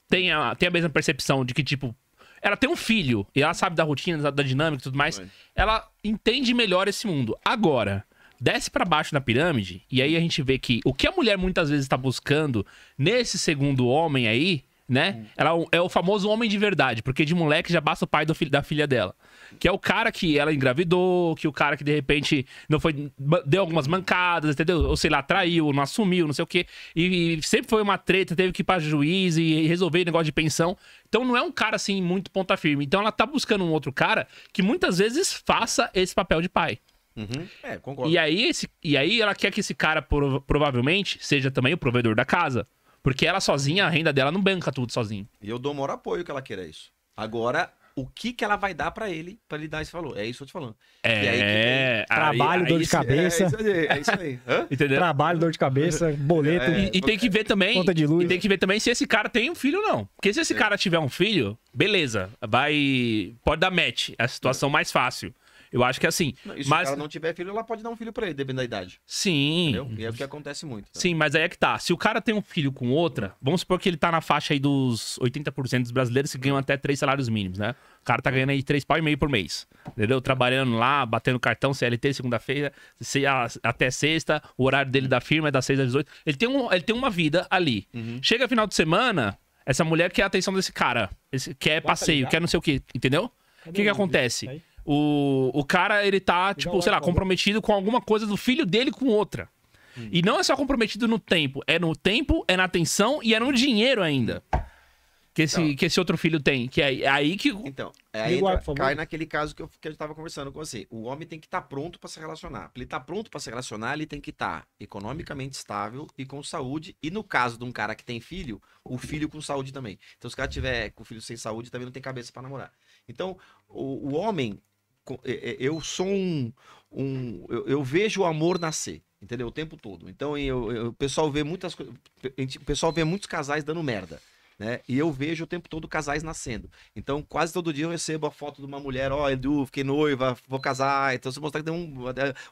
[SPEAKER 1] tem a, tem a mesma percepção de que, tipo, ela tem um filho e ela sabe da rotina, da, dinâmica e tudo mais. Ela entende melhor esse mundo. Agora, desce para baixo na pirâmide e aí a gente vê que o que a mulher muitas vezes está buscando nesse segundo homem aí, né? Ela é, é o famoso homem de verdade, porque de moleque já basta o pai do filho, da filha dela. Que é o cara que ela engravidou, que o cara que de repente não foi deu algumas mancadas, entendeu? Ou sei lá, traiu, não assumiu, não sei o quê. E, e sempre foi uma treta, teve que ir pra juiz e resolver negócio de pensão. Então não é um cara assim muito ponta firme. Então ela tá buscando um outro cara que muitas vezes faça esse papel de pai. Uhum. É, concordo. E aí, esse, e aí ela quer que esse cara prov provavelmente seja também o provedor da casa. Porque ela sozinha, a renda dela não banca tudo sozinho.
[SPEAKER 3] E eu dou o maior apoio que ela queira isso. Agora, o que que ela vai dar para ele, para ele dar esse valor. É isso que eu tô te falando. É, aí, aí,
[SPEAKER 1] trabalho, aí, dor de cabeça. É, é, isso
[SPEAKER 2] aí, é isso aí.
[SPEAKER 1] Entendeu? Trabalho,
[SPEAKER 2] dor de cabeça, boleto. É, e, e, tem que
[SPEAKER 1] ver também. Conta de luz. E tem que ver também se esse cara tem um filho ou não. Porque se esse é. cara tiver um filho, beleza. Vai. Pode dar match. É a situação mais fácil. Eu acho que é assim. Não, mas... Se ela não
[SPEAKER 3] tiver filho, ela pode dar um filho para ele, dependendo da idade.
[SPEAKER 1] Sim. Entendeu?
[SPEAKER 3] E é o que acontece muito.
[SPEAKER 1] Tá? Sim, mas aí é que tá. Se o cara tem um filho com outra, vamos supor que ele tá na faixa aí dos 80% dos brasileiros que ganham até três salários mínimos, né? O cara tá ganhando aí três pau e meio por mês. Entendeu? Trabalhando lá, batendo cartão, CLT, segunda-feira, até sexta, o horário dele da firma é das 6 às 18. Ele tem, um, ele tem uma vida ali. Uhum. Chega final de semana, essa mulher quer a atenção desse cara. Esse, quer Bota passeio, quer não sei o que, entendeu? O que, que acontece? Tá aí? O, o cara, ele tá, tipo, sei é lá, comprometido com alguma coisa do filho dele com outra. Hum. E não é só comprometido no tempo. É no tempo, é na atenção e é no dinheiro ainda. Que esse, então, que esse outro filho tem. Que é, é aí que. Então, é aí entra, ar, cai
[SPEAKER 3] naquele caso que eu, que eu tava conversando com você. O homem tem que estar tá pronto para se relacionar. Pra ele tá pronto para se relacionar, ele tem que estar tá economicamente estável e com saúde. E no caso de um cara que tem filho, o filho com saúde também. Então, se o cara tiver com o filho sem saúde, também não tem cabeça para namorar. Então, o, o homem, é, é, eu sou um, um eu, eu, vejo o amor nascer, entendeu? O tempo todo. Então eu, eu o pessoal vê muitas o pessoal vê muitos casais dando merda. Né? E eu vejo o tempo todo casais nascendo. Então, quase todo dia eu recebo a foto de uma mulher, ó, oh, Edu, fiquei noiva, vou casar. Então, se mostrar que tem um.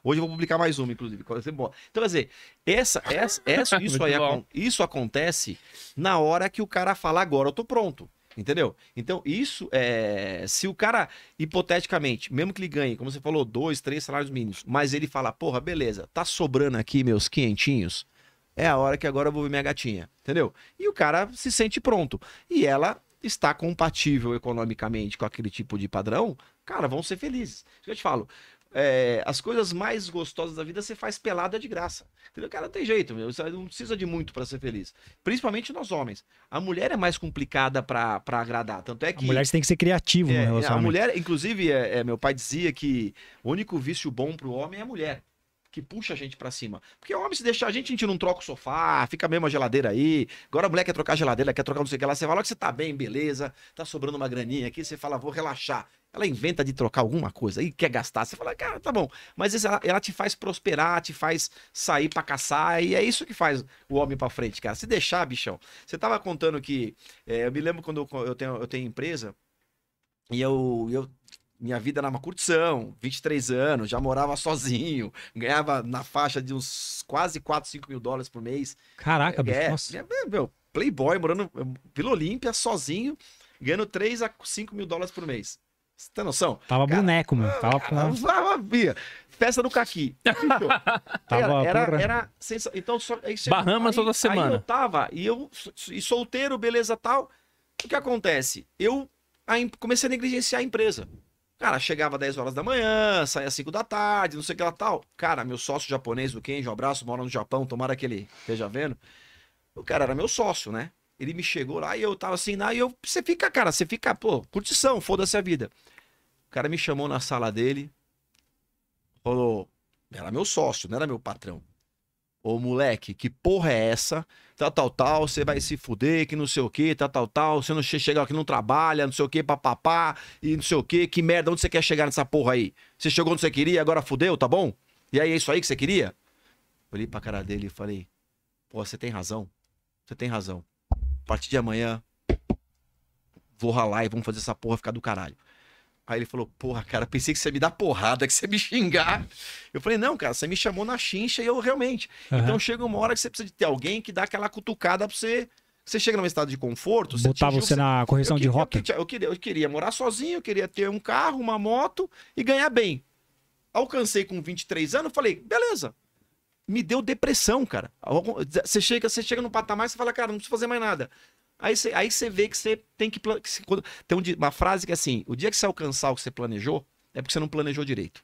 [SPEAKER 3] Hoje eu vou publicar mais uma, inclusive. Então, quer dizer, essa, essa, essa isso, aí, isso acontece na hora que o cara fala, agora eu tô pronto. Entendeu? Então, isso é. Se o cara, hipoteticamente, mesmo que ele ganhe, como você falou, dois, três salários mínimos, mas ele fala, porra, beleza, tá sobrando aqui meus quinhentinhos, é a hora que agora eu vou ver minha gatinha. Entendeu? E o cara se sente pronto. E ela está compatível economicamente com aquele tipo de padrão, cara, vão ser felizes. Isso que eu te falo. É, as coisas mais gostosas da vida você faz pelada de graça. Entendeu? Cara, não tem jeito, meu. Você não precisa de muito para ser feliz. Principalmente nós homens. A mulher é mais complicada para agradar. Tanto é que. A mulher tem
[SPEAKER 2] que ser criativa é, A mulher,
[SPEAKER 3] inclusive, é, é, meu pai dizia que o único vício bom pro homem é a mulher que puxa a gente para cima. Porque o homem, se deixar a gente, a gente não troca o sofá, fica mesmo a geladeira aí. Agora a mulher quer trocar a geladeira, quer trocar não sei o que lá. Você fala que você tá bem, beleza, tá sobrando uma graninha aqui, você fala, vou relaxar ela inventa de trocar alguma coisa e quer gastar. Você fala, cara, tá bom. Mas ela, ela, te faz prosperar, te faz sair para caçar, e é isso que faz o homem para frente, cara. Se deixar, bichão. Você tava contando que. É, eu me lembro quando eu, tenho, eu tenho empresa e eu, eu minha vida era uma curtição, 23 anos, já morava sozinho, ganhava na faixa de uns quase 4, 5 mil dólares por mês.
[SPEAKER 2] Caraca, é, bicho,
[SPEAKER 3] é, meu, playboy, morando pelo Olímpia, sozinho, ganhando 3 a 5 mil dólares por mês. Você tem noção? Tava cara, boneco, mano. Tava com. Tava, via. Festa do Caqui. tava, era, era, era Então, só, aí Bahamas aí, toda semana. Aí eu tava, e eu, e solteiro, beleza tal. O que acontece? Eu aí, comecei a negligenciar a empresa. Cara, chegava 10 horas da manhã, saía 5 da tarde, não sei o que lá tal. Cara, meu sócio japonês do Kenji, um abraço, mora no Japão, tomara que ele esteja vendo. O cara era meu sócio, né? Ele me chegou lá e eu tava assim, na e eu, você fica, cara, você fica, pô, curtição, foda-se a vida. O cara me chamou na sala dele, falou, era meu sócio, não era meu patrão. Ô moleque, que porra é essa? Tal, tal, tal, você vai se fuder, que não sei o que, tal, tal, tal, você não chega aqui, não trabalha, não sei o que, papapá, e não sei o que, que merda, onde você quer chegar nessa porra aí? Você chegou onde você queria, agora fudeu, tá bom? E aí, é isso aí que você queria? Olhei pra cara dele e falei, pô, você tem razão, você tem razão. A partir de amanhã, vou ralar e vamos fazer essa porra ficar do caralho. Aí ele falou, porra, cara, pensei que você ia me dar porrada, que você ia me xingar. Eu falei, não, cara, você me chamou na chincha e eu realmente. Uhum. Então chega uma hora que você precisa de ter alguém que dá aquela cutucada pra você. Você chega num estado de conforto. Você
[SPEAKER 2] Botar você, você na correção eu, de rock.
[SPEAKER 3] rota. Eu, eu, queria, eu queria morar sozinho, eu queria ter um carro, uma moto e ganhar bem. Alcancei com 23 anos, falei, beleza. Me deu depressão, cara. Você chega, você chega num patamar e você fala, cara, não preciso fazer mais nada. Aí você aí vê que você tem que. que cê, tem uma frase que é assim: o dia que você alcançar o que você planejou, é porque você não planejou direito.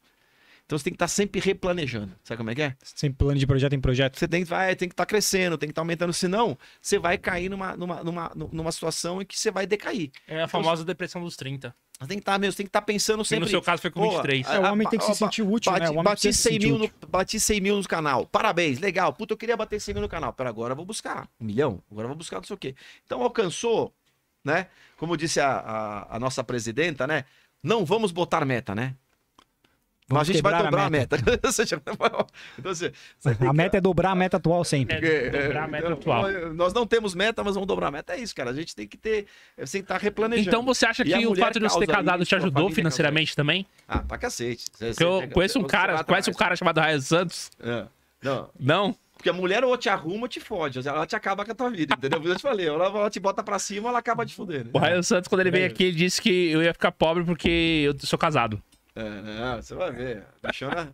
[SPEAKER 3] Então você tem que estar tá sempre replanejando. Sabe como é que é? Sempre plano de projeto em projeto. Você tem que vai, tem que estar tá crescendo, tem que estar tá aumentando, senão você vai cair numa, numa, numa, numa situação em que você vai decair. É a então famosa então, depressão dos 30. Você tem que estar mesmo, tem que estar pensando sempre. E no seu caso foi com 23. Pô, é, o homem tem que se sentir útil, bate, né? O homem bati, 100 mil no, bati 100 mil no canal. Parabéns, legal. Puta, eu queria bater 100 mil no canal. Pera, agora eu vou buscar um milhão. Agora eu vou buscar não sei o quê. Então alcançou, né? Como disse a, a, a nossa presidenta, né? Não vamos botar meta, né? Mas a gente vai dobrar a meta.
[SPEAKER 2] Então, a meta, então, assim, a meta que... é dobrar a meta atual sempre.
[SPEAKER 3] É, é, dobrar a meta então, atual. Nós não temos meta, mas vamos dobrar a meta. É isso, cara. A gente tem que ter. É, você estar tá replanejando. Então você acha e que o fato de você ter casado te ajudou financeiramente
[SPEAKER 1] causa. também? Ah, pra cacete. Você, você eu pega, conheço um cara, conhece um cara chamado Raia Santos. É. Não. Não? Porque a mulher ou te arruma ou te fode,
[SPEAKER 3] ela te acaba com a tua vida, entendeu? Eu te falei, ela, ela te bota pra cima, ela acaba de foder. Né? O Raio Santos, quando ele veio é. aqui,
[SPEAKER 1] ele disse que eu ia ficar pobre porque eu sou casado.
[SPEAKER 3] É, não, você vai ver. Bichona.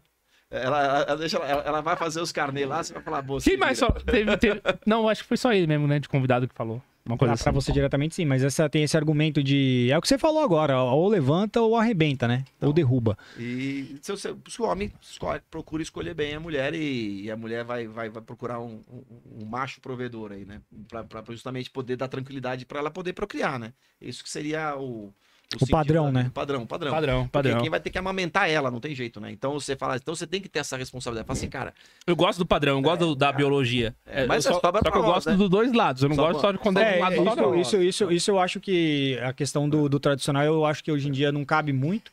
[SPEAKER 3] Ela, ela, ela, ela vai fazer os carnês lá, você vai falar, boa. Quem mais só? Teve, teve...
[SPEAKER 2] Não, acho que foi só ele mesmo, né? De convidado que falou. Uma coisa ah, assim. pra você diretamente, sim, mas essa tem esse argumento de. É o que você falou agora, ou levanta ou arrebenta, né? Então, ou derruba.
[SPEAKER 3] E se, se o homem escolhe, procura escolher bem a mulher e, e a mulher vai, vai, vai procurar um, um, um, macho provedor aí, né? Pra, pra justamente poder dar tranquilidade para ela poder procriar, né? Isso que seria o
[SPEAKER 2] o, padrão, da... né?
[SPEAKER 3] Padrão, padrão. Padrão, padrão. Porque quem vai ter que amamentar ela, não tem jeito, né? Então você
[SPEAKER 1] fala, então você tem que ter essa responsabilidade. Fala assim, cara. Eu gosto do padrão, eu gosto é, da é, biologia. É, mas eu só, é só que eu gosto né? dos dois lados. Eu não só gosto só de quando é, um é, lado isso,
[SPEAKER 2] isso, isso, isso, eu acho que a questão do, do tradicional, eu acho que hoje em dia não cabe muito.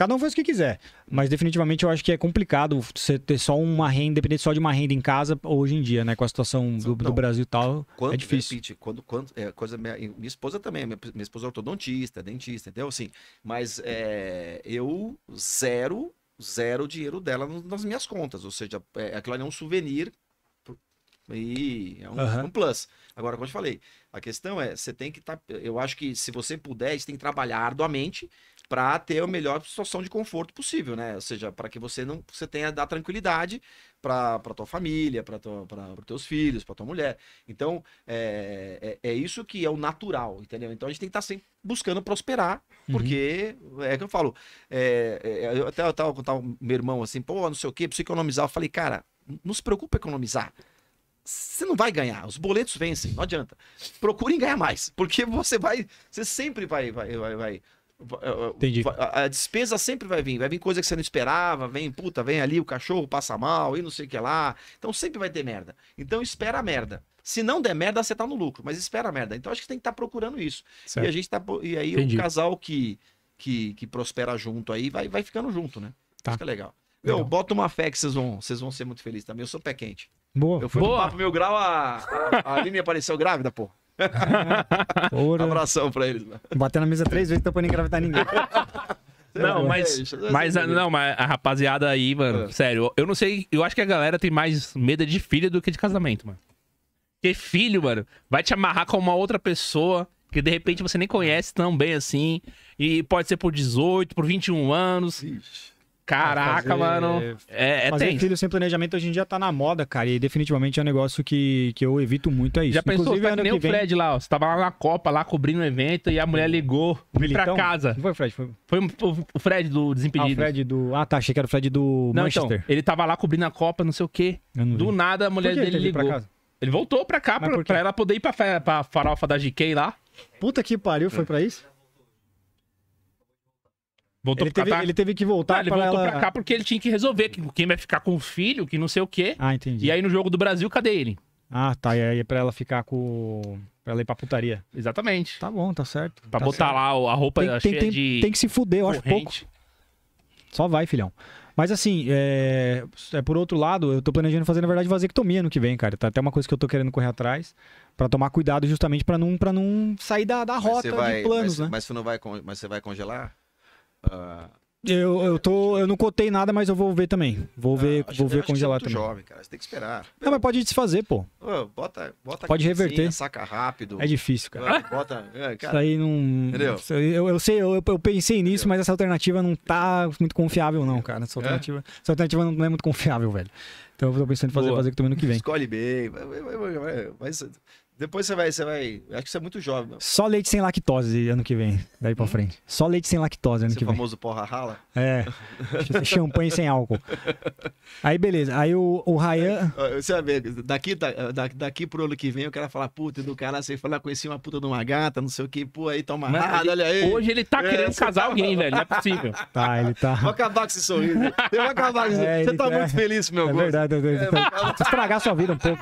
[SPEAKER 2] Cada um faz o que quiser. Mas definitivamente eu acho que é complicado você ter só uma renda, independente só de uma renda em casa hoje em dia, né? Com a situação do, do Brasil e tal. Quando, é difícil.
[SPEAKER 3] Repite, quando, quando, é, coisa, minha, minha esposa também, minha, minha esposa é ortodontista, dentista, entendeu? Assim, mas é, eu zero, zero dinheiro dela nas minhas contas. Ou seja, é, aquilo ali é um souvenir e é um, uhum. um plus. Agora, como eu te falei, a questão é, você tem que estar. Tá, eu acho que se você puder, você tem que trabalhar arduamente para ter a melhor situação de conforto possível, né? Ou seja, para que você não você tenha da tranquilidade para tua família, para os teus filhos, para tua mulher. Então, é, é, é, isso que é o natural, entendeu? Então a gente tem que estar tá sempre buscando prosperar, uhum. porque uhum. é que eu falo. É, é, é, eu até eu tava com meu irmão assim, pô, não sei o que preciso economizar. Eu falei, cara, não se preocupa economizar você não vai ganhar. Os boletos vencem, não adianta. Procurem ganhar mais, porque você vai, você sempre vai, vai, vai, vai Entendi. A, despesa sempre vai vir. Vai vir coisa que você não esperava. Vem, puta, vem ali, o cachorro passa mal e não sei o que lá. Então sempre vai ter merda. Então espera a merda. Se não der merda, você tá no lucro, mas espera a merda. Então acho que tem que estar tá procurando isso. Certo. E a gente tá. E aí o casal que, que, que prospera junto aí vai, vai ficando junto, né? Tá. Isso que é legal. Meu, Legal. bota uma fé que vocês vão, vocês vão ser muito felizes também. Eu sou pé quente. Boa. Eu fui Boa. no Papo Grau, a, a,
[SPEAKER 1] a Aline apareceu grávida, pô. um abração pra eles. Mano.
[SPEAKER 3] Bater na mesa
[SPEAKER 2] três vezes, então pra não engravidar ninguém.
[SPEAKER 1] Não, mas, mas, a, não, mas a rapaziada aí, mano, é. sério, eu não sei, eu acho que a galera tem mais medo de filha do que de casamento, mano. Porque filho, mano, vai te amarrar com uma outra pessoa que de repente você nem conhece tão bem assim, e pode ser por 18, por 21 anos. Ixi. Caraca, fazer... mano. É, é Fazer tenso. filho
[SPEAKER 2] sem planejamento hoje em dia tá na moda, cara. E definitivamente é um negócio que, que eu evito muito é isso. Já pensou, Inclusive, que nem o Fred
[SPEAKER 1] lá, ó. Você tava lá na Copa, lá cobrindo o um evento, e a mulher ligou, pra casa. Não foi o Fred? Foi... foi,
[SPEAKER 2] o Fred do Desimpedido. Ah, o Fred do... Ah, tá. Achei que era o Fred do não, então, Manchester. Então,
[SPEAKER 1] ele tava lá cobrindo a Copa, não sei o quê. Do nada a mulher dele ligou. Pra ele voltou pra cá pra, pra, ela poder ir pra, pra farofa da GK lá. Puta que pariu, foi pra isso? Voltou ele teve, Ele teve que voltar. Ah, ele voltou ela... pra cá porque ele tinha que resolver que, quem vai ficar com o filho, que não sei o quê. Ah, entendi. E aí no jogo do Brasil, cadê ele?
[SPEAKER 2] Ah, tá. E aí é pra ela ficar com. Pra ela ir pra putaria. Exatamente. Tá bom, tá certo. Pra tá botar certo. lá a roupa tem, cheia tem, de. Tem que se fuder, eu acho pouco. Só vai, filhão. Mas assim, é... é... por outro lado, eu tô planejando fazer, na verdade, vasectomia no que vem, cara. Tá até uma coisa que eu tô querendo correr atrás para tomar cuidado justamente para não, pra não sair da, da rota vai, de planos, mas, né?
[SPEAKER 3] Mas você não vai, mas você vai congelar?
[SPEAKER 2] eu, eu, tô, eu não cotei nada, mas eu vou ver também. Vou ver, ah, vou ver congelar também. jovem, cara. Você tem que esperar. Não, mas pode desfazer, pô. bota, bota Pode reverter. saca rápido. É difícil, cara. Bota, cara. Isso aí não. Entendeu? Eu, eu sei, eu, eu pensei nisso, Entendeu? mas essa alternativa não tá muito confiável, não, cara. Essa alternativa, é? essa alternativa não é muito confiável, velho. Então eu tô pensando em fazer, fazer que também no que vem.
[SPEAKER 3] Escolhe bem. Depois você vai, você vai. Acho que você é muito jovem. Meu.
[SPEAKER 2] Só leite sem lactose ano que vem, daí pra hum. frente. Só leite sem lactose ano Esse é que vem. famoso porra
[SPEAKER 3] rala? É. champanhe
[SPEAKER 2] sem álcool. Aí beleza. Aí o, o Ryan.
[SPEAKER 3] Você vai ver, daqui, tá, da, daqui pro ano que vem eu quero falar, puta, é do cara, você falar, ah, conheci uma puta de uma gata, não sei o que, pô, aí tá uma rada, olha aí. Hoje ele tá é, querendo casar tá... alguém, velho. Não é possível. Tá, ele tá. Vou acabar com esse sorriso. Eu vou acabar com é, esse é, Você tá é... muito feliz,
[SPEAKER 2] meu é gosto. Verdade, é verdade. É, vou... Estragar sua vida um pouco.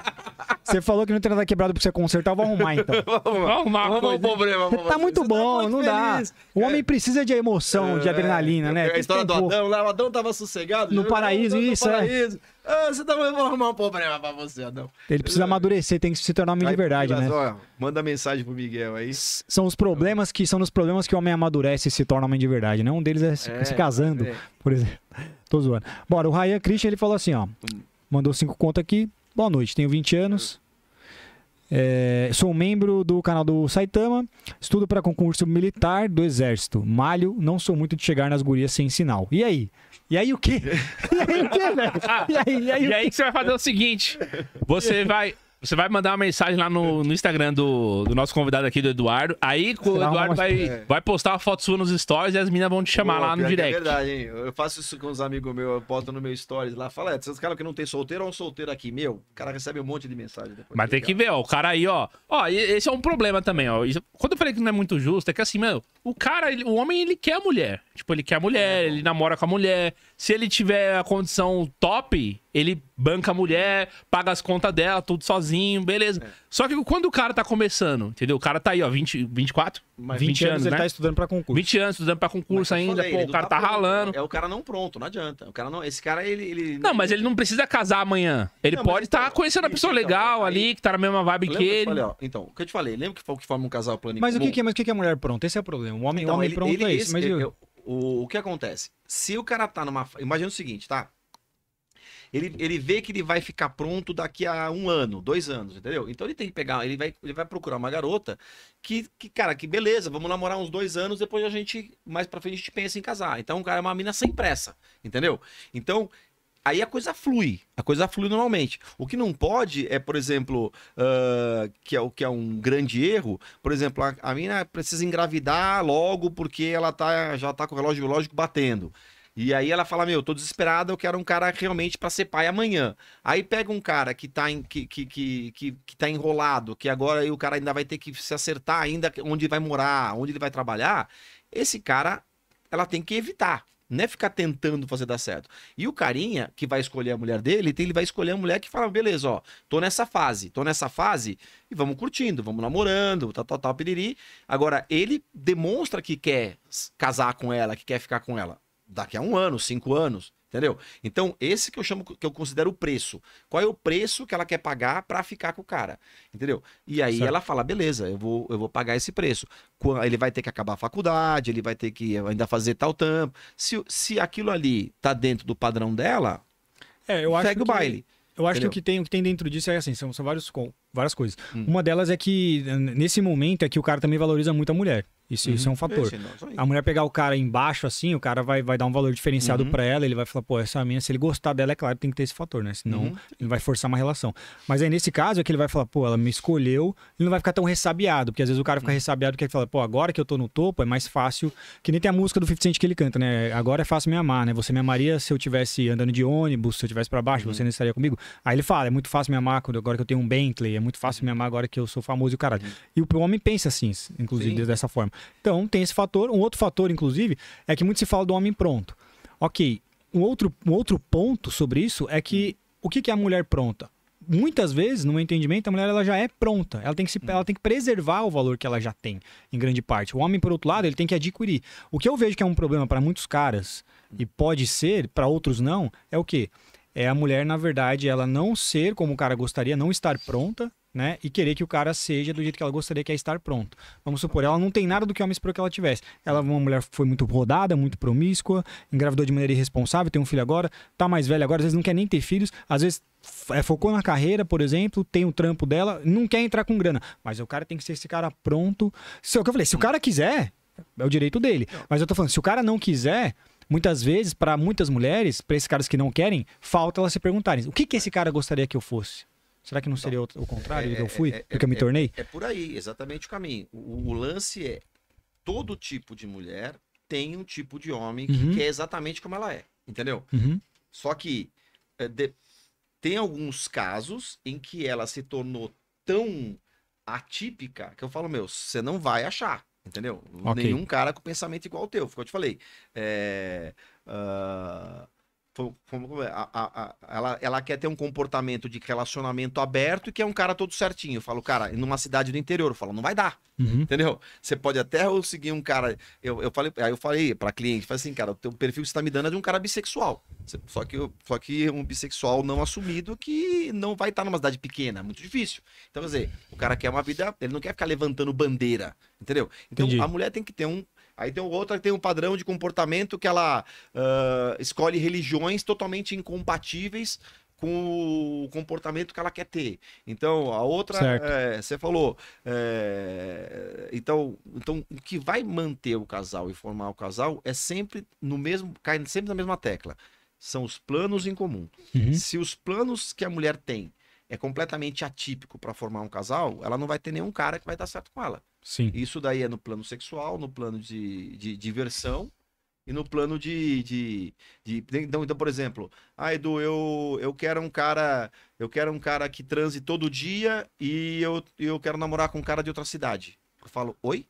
[SPEAKER 2] Você falou que não tem nada quebrado porque você consertar, eu vou arrumar então. vamos arrumar. Vamos o problema. você tá muito tá bom, tá muito não feliz. dá. O homem precisa de emoção, de é, adrenalina, né? É a história do Adão
[SPEAKER 3] lá, né? o Adão tava sossegado. No paraíso, isso, no é. paraíso. é. Ah, você tá, eu vou arrumar um problema pra você, Adão.
[SPEAKER 2] Ele precisa ah. amadurecer, tem que se tornar homem de verdade, né? Ó,
[SPEAKER 3] manda mensagem pro Miguel aí. São
[SPEAKER 2] os problemas que são os problemas que o homem amadurece e se torna homem de verdade, né? Um deles é se, é, se casando, é. por exemplo. Tô zoando. Bora, o Ryan Christian, ele falou assim, ó. Hum. Mandou cinco contas aqui. Boa noite, tenho 20 anos. É, sou membro do canal do Saitama, estudo para concurso militar do Exército. Malho, não sou muito de chegar nas gurias sem sinal. E aí? E aí o quê?
[SPEAKER 1] E aí o quê, velho? E aí, e aí, e aí você vai fazer o seguinte: você vai você vai mandar uma mensagem lá no, no Instagram do, do, nosso convidado aqui, do Eduardo. Aí o Eduardo vai, vai postar uma foto sua nos stories e as meninas vão te chamar Pô, lá no é direct. É verdade,
[SPEAKER 3] hein? Eu faço isso com uns amigos meus, eu boto no meu stories lá. Fala, é, esses caras que não tem solteiro ou um solteiro aqui, meu, o cara recebe um monte de mensagem depois.
[SPEAKER 1] Mas tá tem que ver, ó, o cara aí, ó. Ó, esse é um problema também, ó. quando eu falei que não é muito justo, é que assim, mano, o cara, ele, o homem, ele quer a mulher. Tipo, ele quer a mulher, é, ele namora com a mulher. Se ele tiver a condição top, ele banca a mulher, paga as contas dela, tudo sozinho, beleza. É. Só que quando o cara tá começando, entendeu? O cara tá aí, ó, 20, 24? Mas 20, 20 anos, anos ele né? tá estudando pra concurso. 20 anos estudando pra concurso é ainda, falei, pô, o cara tá, tá
[SPEAKER 3] ralando. É o cara não pronto, não adianta. O cara não, esse cara,
[SPEAKER 1] ele... ele... Não, mas ele não precisa casar amanhã. Ele não, pode estar tá então, conhecendo a pessoa então, legal aí, ali, que tá na mesma vibe que ele. falei, ó, então, o que eu te falei, lembra que foi o que forma um casal planejado? Mas, o que,
[SPEAKER 2] é, mas o que é mulher pronta? Esse é o problema. O homem, então, o homem ele, pronto ele, é isso. mas... eu...
[SPEAKER 3] O, o que acontece? Se o cara tá numa. Imagina o seguinte, tá? Ele, ele vê que ele vai ficar pronto daqui a um ano, dois anos, entendeu? Então ele tem que pegar, ele vai, ele vai procurar uma garota que, que, cara, que beleza, vamos namorar uns dois anos, depois a gente, mais pra frente, a gente pensa em casar. Então, cara, é uma mina sem pressa, entendeu? Então, aí a coisa flui, a coisa flui normalmente. O que não pode é, por exemplo, uh, que é o que é um grande erro, por exemplo, a, a mina precisa engravidar logo porque ela tá, já tá com o relógio biológico batendo. E aí ela fala: Meu, tô desesperada, eu quero um cara realmente para ser pai amanhã. Aí pega um cara que tá, em, que, que, que, que, tá enrolado, que agora o cara ainda vai ter que se acertar ainda onde vai morar, onde ele vai trabalhar. Esse cara, ela tem que evitar. Não é ficar tentando fazer dar certo. E o carinha que vai escolher a mulher dele, ele vai escolher a mulher que fala: beleza, ó, tô nessa fase, tô nessa fase e vamos curtindo, vamos namorando, tal, tal, tal, piriri. Agora, ele demonstra que quer casar com ela, que quer ficar com ela daqui a um ano, cinco anos. Entendeu? Então, esse que eu chamo, que eu considero o preço. Qual é o preço que ela quer pagar para ficar com o cara? Entendeu? E aí certo. ela fala: beleza, eu vou, eu vou pagar esse preço. Ele vai ter que acabar a faculdade, ele vai ter que ainda fazer tal tampo. Se, se aquilo ali tá dentro do padrão dela,
[SPEAKER 2] é, eu segue acho o baile. Eu acho Entendeu? que o que tem, o que tem dentro disso é assim, são, são vários, várias coisas. Hum. Uma delas é que, nesse momento, é que o cara também valoriza muito a mulher. Isso, uhum. isso é um fator. A mulher pegar o cara embaixo, assim, o cara vai, vai dar um valor diferenciado uhum. para ela, ele vai falar, pô, essa minha, se ele gostar dela, é claro, tem que ter esse fator, né? Senão uhum. ele vai forçar uma relação. Mas aí, nesse caso, é que ele vai falar, pô, ela me escolheu, ele não vai ficar tão ressabiado, porque às vezes o cara fica uhum. ressabiado porque ele fala, pô, agora que eu tô no topo, é mais fácil. Que nem tem a música do 50 Cent que ele canta, né? Agora é fácil me amar, né? Você me amaria se eu tivesse andando de ônibus, se eu tivesse para baixo, você uhum. não estaria comigo. Aí ele fala, é muito fácil me amar agora que eu tenho um Bentley, é muito fácil uhum. me amar agora que eu sou famoso e o caralho. Uhum. E o homem pensa assim, inclusive, Sim. dessa forma. Então, tem esse fator. Um outro fator, inclusive, é que muito se fala do homem pronto. Ok. Um outro, um outro ponto sobre isso é que o que, é a mulher pronta? muitas vezes, no meu entendimento, a mulher ela já é pronta. Ela tem, que se, ela tem que preservar o valor que ela já tem, em grande parte. O homem, por outro lado, ele tem que adquirir. O que eu vejo que é um problema para muitos caras, e pode ser, para outros não, é o quê? é a mulher, na verdade, ela não ser como o cara gostaria, não estar pronta, né? E querer que o cara seja do jeito que ela gostaria, que é estar pronto. Vamos supor, ela não tem nada do que o homem esperou que ela tivesse. Ela é uma mulher foi muito rodada, muito promíscua, engravidou de maneira irresponsável, tem um filho agora, tá mais velha agora, às vezes não quer nem ter filhos, às vezes é, focou na carreira, por exemplo, tem o trampo dela, não quer entrar com grana. Mas o cara tem que ser esse cara pronto. Se é o que eu falei, se o cara quiser, é o direito dele. Mas eu tô falando, se o cara não quiser, Muitas vezes, para muitas mulheres, para esses caras que não querem, falta elas se perguntarem: o que, que esse cara gostaria que eu fosse? Será que não seria então, o contrário é, do que eu é, fui, é, do que eu me é, tornei? É, por
[SPEAKER 3] aí, exatamente o caminho. O, o, lance é: todo tipo de mulher tem um tipo de homem que uhum. exatamente como ela é, entendeu? Uhum. Só que eh, de, tem alguns casos em que ela se tornou tão atípica que eu falo: meu, você não vai achar. Entendeu? Okay. Nenhum cara com pensamento igual ao teu. como eu te falei. É, uh, ela, ela quer ter um comportamento de relacionamento aberto e que é um cara todo certinho. Eu falo, cara, numa cidade do interior, eu falo, não vai dar. Uhum. Entendeu? Você pode até seguir um cara. Eu, eu falei, aí eu falei pra cliente, falei assim, cara, o teu perfil que você tá me dando é de um cara bissexual. Só que, só que um bissexual não assumido que não vai estar tá numa cidade pequena, é muito difícil. Então, quer dizer, o cara quer uma vida, ele não quer ficar levantando bandeira, entendeu? Então Entendi. a mulher tem que ter um, Aí tem outra que tem um padrão de comportamento que ela uh, escolhe religiões totalmente incompatíveis com o comportamento que ela quer ter. Então, a outra, é, você falou, é, então, então, o que vai manter o casal e formar o casal é sempre no mesmo, cai sempre na mesma tecla. São os planos em comum. Uhum. Se os planos que a mulher tem é completamente atípico para formar um casal, ela não vai ter nenhum cara que vai dar certo com ela. Sim. Isso daí é no plano sexual, no plano de, de diversão e no plano de, de, de, então, então por exemplo ah Edu eu eu quero um cara eu quero um cara que transe todo dia e eu, eu quero namorar com um cara de outra cidade eu falo oi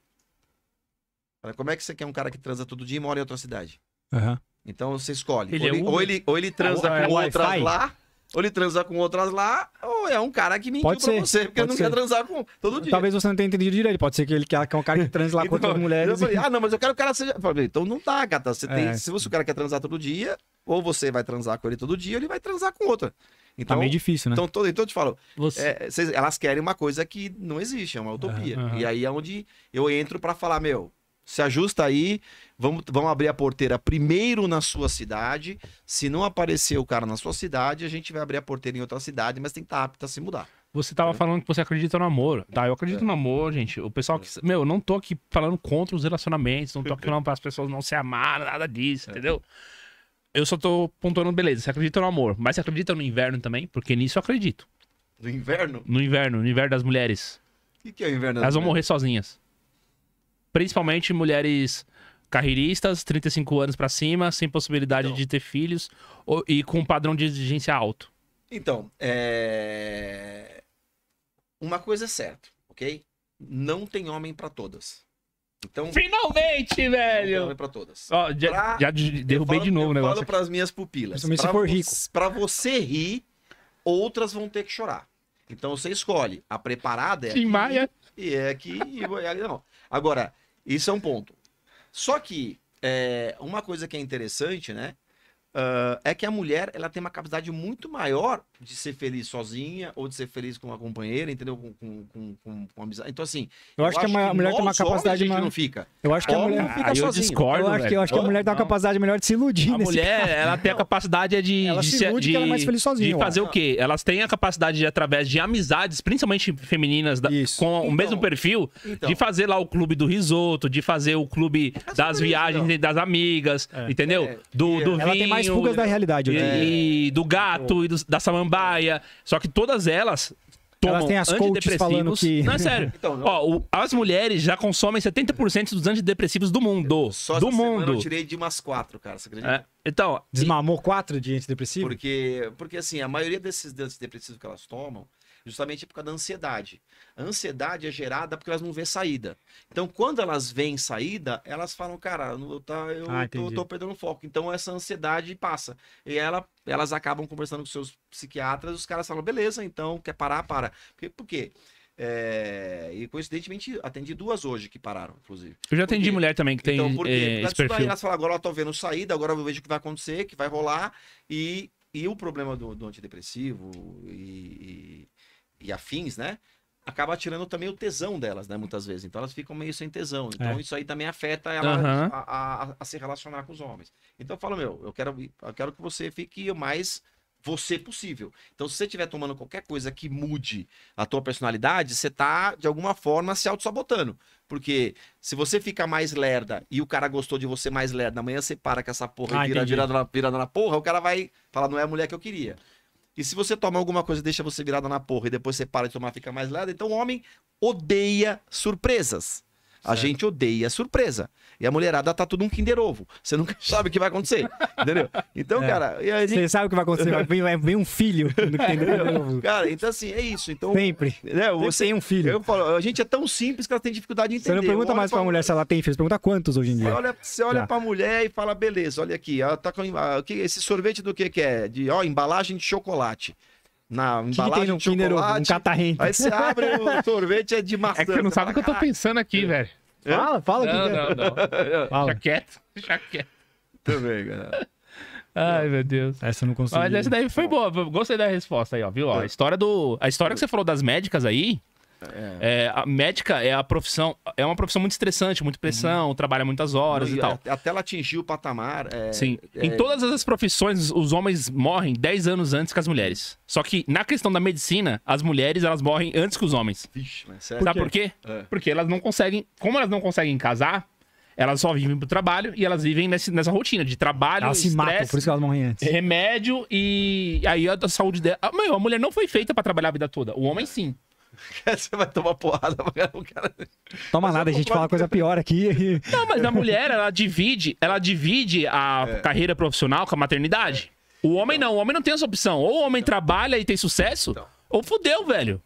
[SPEAKER 3] como é que você quer um cara que transa todo dia e mora em outra cidade uhum. então você escolhe ele ou, é ele, ou, ele, ou ele transa ah, com é outras lá ou ele transa com outras lá, ou é um cara que mentiu pode pra ser, você, porque ele não ser. quer transar com todo dia. Talvez
[SPEAKER 2] você não tenha entendido direito, pode ser que ele quer que é um cara que transa lá então, com outras mulheres. Falei, ah, não,
[SPEAKER 3] mas eu quero que o cara seja. Falei, então não tá, gata. Você é. tem, se você, o cara quer transar todo dia, ou você vai transar com ele todo dia, ou ele vai transar com outra. Tá então, tá meio difícil, né? Então, todo, então eu te falo, você... é, cês, elas querem uma coisa que não existe, é uma utopia. Uhum. E aí é onde eu entro para falar, meu, se ajusta aí, Vamos, vamos abrir a porteira primeiro na sua cidade. Se não aparecer o cara na sua cidade, a gente vai abrir a porteira em outra cidade, mas tem que estar tá apto a se mudar.
[SPEAKER 1] Você tava é. falando que você acredita no amor. Tá, eu acredito é. no amor, gente. O pessoal que. Meu, eu não tô aqui falando contra os relacionamentos, não tô aqui falando para as pessoas não se amarem, nada disso, é. entendeu? Eu só tô pontuando, beleza, você acredita no amor, mas você acredita no inverno também? Porque nisso eu acredito. No inverno? No inverno, no inverno das mulheres. O que, que, é o inverno das Elas mulheres? vão morrer sozinhas. Principalmente mulheres carreiristas, 35 anos para cima, sem possibilidade então. de ter filhos ou, e com um padrão de exigência alto.
[SPEAKER 3] Então, é... uma coisa é certa, ok? Não tem homem para todas. Então, Finalmente, velho! Não tem homem pra todas. Ó, já, pra... já derrubei falo, de novo o negócio. Eu falo pras minhas pupilas. Pra, se for rico. pra você rir, outras vão ter que chorar. Então você escolhe. A preparada é. Tim Maia. E é aqui. E, não. Agora, isso é um ponto. Só que é, uma coisa que é interessante, né? Uh, é que a mulher ela tem uma capacidade muito maior de ser feliz sozinha ou de ser feliz com uma companheira, entendeu? Com, com, com, com, com amizade. Então, assim. Eu, eu acho que a, que mulher tem uma capacidade. Homens, não fica. Eu acho que a mulher. Não ah, fica
[SPEAKER 2] sozinha. eu discordo.
[SPEAKER 1] Eu acho, velho. que, eu acho que a
[SPEAKER 2] mulher tem uma capacidade melhor de se iludir. A mulher, caso.
[SPEAKER 1] ela tem a capacidade de. de ela se ilude de, que ela é mais feliz sozinha. De fazer o quê? Elas têm a capacidade de, através de amizades, principalmente femininas, da, com então, o mesmo perfil, então. de fazer lá o clube do risoto, de fazer o clube é das viagens então. das amigas, é. entendeu? É. Do, do vinho. Ela tem mais fugas da realidade. Então. E do gato e da samambaia samambaia. Só que todas elas tomam Elas têm as coaches falando que... Não, é sério. Então, Ó, o- as mulheres já consomem 70% dos antidepressivos do mundo. Só do eu mundo.
[SPEAKER 3] tirei de umas quatro, cara, você acredita? É,
[SPEAKER 1] Então, Desmamou quatro de antidepressivo?
[SPEAKER 3] Porque, porque assim, a maioria desses antidepressivos que elas tomam, Justamente por causa da ansiedade. A ansiedade é gerada porque elas não vê saída. Então, quando elas veem saída, elas falam, cara, eu, tá, eu ah, tô, tô, perdendo foco. Então, essa ansiedade passa. E ela, elas acabam conversando com seus psiquiatras, os caras falam, beleza, então, quer parar, para. Por Por quê? É, e coincidentemente atendi duas hoje que pararam, inclusive.
[SPEAKER 1] Eu já atendi mulher também que então, tem então, porque, é, esse perfil. elas falam,
[SPEAKER 3] agora eu tô vendo saída, agora eu vejo o que vai acontecer, que vai rolar. E, e o problema do, do antidepressivo e, e afins, né? Acaba tirando também o tesão delas, né? Muitas vezes. Então elas ficam meio sem tesão. É. Então é. isso aí também afeta ela uhum. a, a, a, se relacionar com os homens. Então eu falo, meu, eu quero, eu quero que você fique o mais você possível. Então, se você estiver tomando qualquer coisa que mude a tua personalidade, você tá, de alguma forma, se auto-sabotando. Porque se você fica mais lerda e o cara gostou de você mais lerda, amanhã você para com essa porra ah, e vira, na porra, o cara vai falar, não é a mulher que eu queria. E se você toma alguma coisa deixa você virada na porra e depois você para de tomar fica mais leve, então o homem odeia surpresas. A gente odeia surpresa. E a mulherada tá tudo um Kinder Ovo. Você nunca sabe o que vai acontecer. entendeu? Então, é. cara. Você gente... sabe o que vai acontecer. Vai vir,
[SPEAKER 2] vai vir um filho no Kinder Ovo. Cara,
[SPEAKER 3] então assim, é isso. Então, Sempre. Né, você tem um filho. Eu falo, a gente é tão simples que ela tem dificuldade de entender. Você não pergunta mais pra, pra
[SPEAKER 2] mulher se ela tem filho. Você pergunta quantos hoje em dia. Você olha, você olha tá. pra
[SPEAKER 3] mulher e fala, beleza, olha aqui. Ela tá com. Ah, esse sorvete do que, que é? De, ó, embalagem de chocolate na que embalagem que tem no Kinder, um catarrente. Aí você abre o
[SPEAKER 1] sorvete é de maçã. É que você não sabe o que eu tô pensando aqui, é. velho.
[SPEAKER 3] Fala, fala. É. Não, não, não,
[SPEAKER 1] não. Fala. Já quieto, já quieto. Também, galera. Ai, meu Deus. Essa eu não consegui. Mas essa daí foi boa. Gostei da resposta aí, ó, viu? Ó, é. a história do. A história que você falou das médicas aí. É. É, a médica é a profissão, é uma profissão muito estressante, muito pressão, uhum. trabalha muitas horas e, e, tal.
[SPEAKER 3] Até ela atingir o patamar. É, Sim. É- em todas as
[SPEAKER 1] profissões, os homens morrem 10 anos antes que as mulheres. Só que na questão da medicina, as mulheres elas morrem antes que os homens. Vixe, mas sério? Sabe por quê? É. Porque elas não conseguem. Como elas não conseguem casar, elas só vivem pro trabalho e elas vivem nessa, nessa rotina de trabalho, elas se matam, por isso que elas morrem antes. Remédio e aí a, saúde dela. Ah, meu, a mulher não foi feita para trabalhar a vida toda. O homem sim. Você vai tomar porrada pra cara. Toma
[SPEAKER 2] nada, a gente fala coisa pior aqui. Não, mas a mulher,
[SPEAKER 1] ela divide, ela divide a é. carreira profissional com a maternidade. O homem não. não, o homem não tem essa opção. Ou o homem não. trabalha e tem sucesso, não. ou fudeu, velho.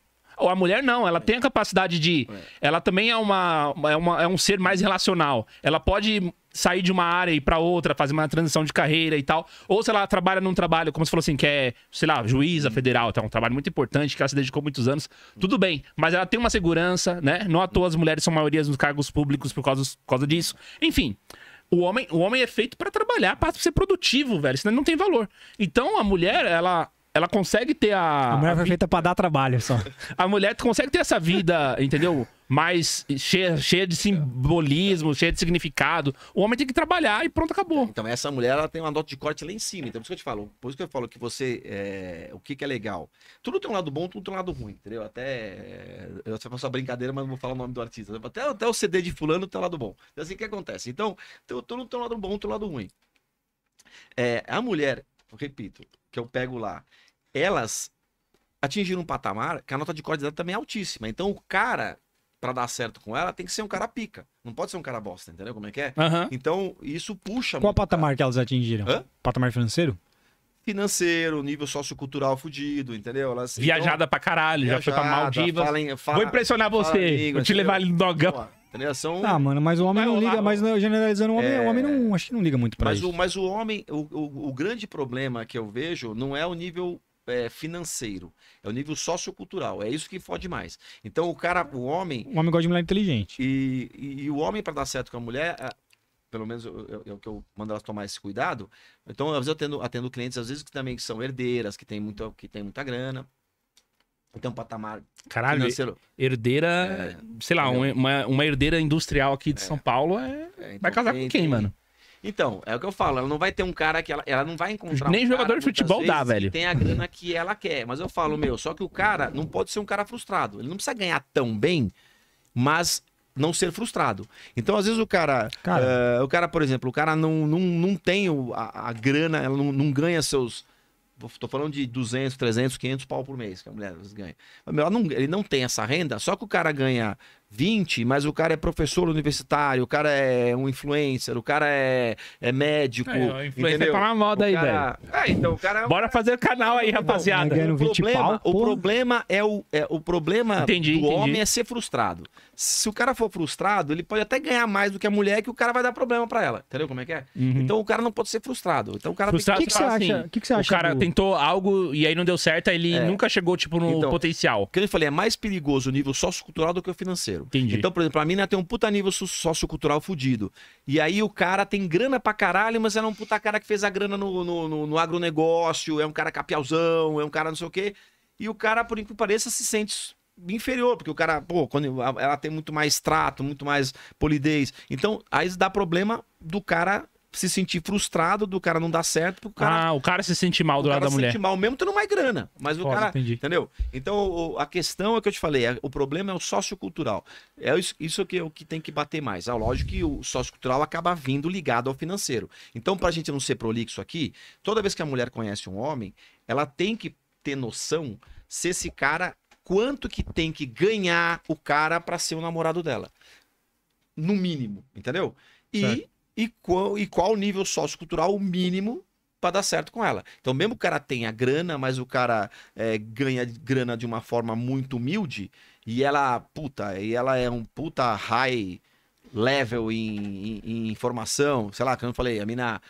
[SPEAKER 1] A mulher não, ela tem a capacidade de. É. Ela também é uma, é, uma, é um ser mais relacional. Ela pode sair de uma área e para outra, fazer uma transição de carreira e tal. Ou se ela trabalha num trabalho, como você falou assim, que é, sei lá, juíza uhum. federal, então, é um trabalho muito importante, que ela se dedicou muitos anos. Tudo bem, mas ela tem uma segurança, né? Não à toa as mulheres são maioria nos cargos públicos por causa, por causa disso. Enfim. O homem, o homem é feito para trabalhar, para ser produtivo, velho. Senão não tem valor. Então a mulher, ela ela consegue ter a. A mulher foi feita pra dar trabalho só. a mulher consegue ter essa vida, entendeu? Mais cheia, cheia de simbolismo, cheia de significado. O homem tem que trabalhar e pronto, acabou. Então, essa mulher ela tem uma nota de corte lá em cima. Então, por isso que eu te falo, por isso que eu falo que
[SPEAKER 3] você. É... o que, que é legal? Tudo tem um lado bom, tudo tem um lado ruim, entendeu? Até. É, eu só faço uma brincadeira, mas não vou falar o nome do artista. Até, até o CD de Fulano tem um lado bom. Então, assim que acontece. Então, tudo tem um lado bom, tem um lado ruim. É, a mulher, eu repito, que eu pego lá, elas atingiram um patamar que a nota de corte dela também é altíssima. Então o cara, para dar certo com ela, tem que ser um cara pica. Não pode ser um cara bosta, entendeu como é que é? Uhum. Então isso puxa.
[SPEAKER 2] Qual patamar cara. que elas atingiram? Hã? Patamar financeiro?
[SPEAKER 3] financeiro, nível sociocultural fudido, entendeu? Elas, Viajada então, pra caralho, viajada, já foi pra Maldivas. fala, Vou impressionar você, vou te levar ali no dogão. Entendeu? São... Ah, mano, mas
[SPEAKER 2] o homem não liga, mas é generalizando, o homem, é... o homem é. não, acho que não liga muito pra isso. O, mas
[SPEAKER 3] o homem, o, o, o, grande problema que eu vejo não é o nível é, financeiro, é o nível sociocultural, é isso que fode mais. Então o cara, o homem... O homem
[SPEAKER 2] gosta de mulher inteligente.
[SPEAKER 3] E, e, e o homem, para dar certo com a mulher, pelo menos é o que eu mando elas tomar esse cuidado. Então, às vezes eu atendo, atendo clientes, às vezes que também são
[SPEAKER 1] herdeiras, que tem,
[SPEAKER 3] muito, que tem muita grana, tem um patamar Caralho, financeiro.
[SPEAKER 1] herdeira, é, sei lá, uma, uma herdeira industrial aqui de é. São Paulo é, é então, vai casar tem, com quem, tem. mano?
[SPEAKER 3] Então, é o que eu falo, ela não vai ter um cara que ela, ela não vai encontrar. Nem um jogador de futebol dá, velho. Tem a grana que ela quer, mas eu falo, meu, só que o cara não pode ser um cara frustrado. Ele não precisa ganhar tão bem, mas não ser frustrado. Então, às vezes o cara, cara. Uh, o cara, por exemplo, o cara não, não, não tem a, a grana, ela não, não ganha seus Estou falando de 200, 300, 500 pau por mês que a mulher ganha. Mas, ele não tem essa renda, só que o cara ganha 20, mas o cara é professor universitário, o cara é um influencer, o cara é, é médico. É, influencer tá na moda aí, cara...
[SPEAKER 1] velho. É, então, o cara
[SPEAKER 3] é um... Bora fazer o canal aí, rapaziada. Não, o, problema, pau, o problema é o, é, o problema entendi, do entendi. homem é ser frustrado. Se o cara for frustrado, ele pode até ganhar mais do que a mulher, que o cara vai dar problema para ela. Entendeu como é que é? Uhum. Então o cara não pode ser frustrado. Então o cara frustrado, tem que, que, que, você acha? Assim, que, que você acha? O cara do... tentou
[SPEAKER 1] algo e aí não deu certo, ele é. nunca chegou tipo no então, potencial. Que eu falei, é mais perigoso o nível
[SPEAKER 3] sociocultural do que o financeiro dinheiro. Entendi. Então, por exemplo, a mina é tem um puta nível sociocultural fudido. E aí o cara tem grana pra caralho, mas é um puta cara que fez a grana no, no, no, no agronegócio, é um cara capiauzão, é um cara não sei o quê. E o cara, por incrível que pareça, se sente inferior, porque o cara, pô, quando ela tem muito mais trato, muito mais polidez. Então, aí dá problema do cara se sentir frustrado do cara não dar certo. Porque o cara, ah, o cara se sente mal do lado da mulher. se sente mal mesmo tendo mais grana. Mas o cara. Entendi. Entendeu? Então, a questão é que eu te falei: é, o problema é o sociocultural. É isso, isso que, é o que tem que bater mais. Ah, lógico que o sociocultural acaba vindo ligado ao financeiro. Então, pra gente não ser prolixo aqui, toda vez que a mulher conhece um homem, ela tem que ter noção se esse cara. Quanto que tem que ganhar o cara para ser o namorado dela? No mínimo, entendeu? E certo e qual, e qual nível sociocultural mínimo para dar certo com ela. Então, mesmo o cara tenha grana, mas o cara é, ganha grana de uma forma muito humilde, e ela, puta, e ela é um puta high level em, em, em informação, sei lá, que eu falei, a mina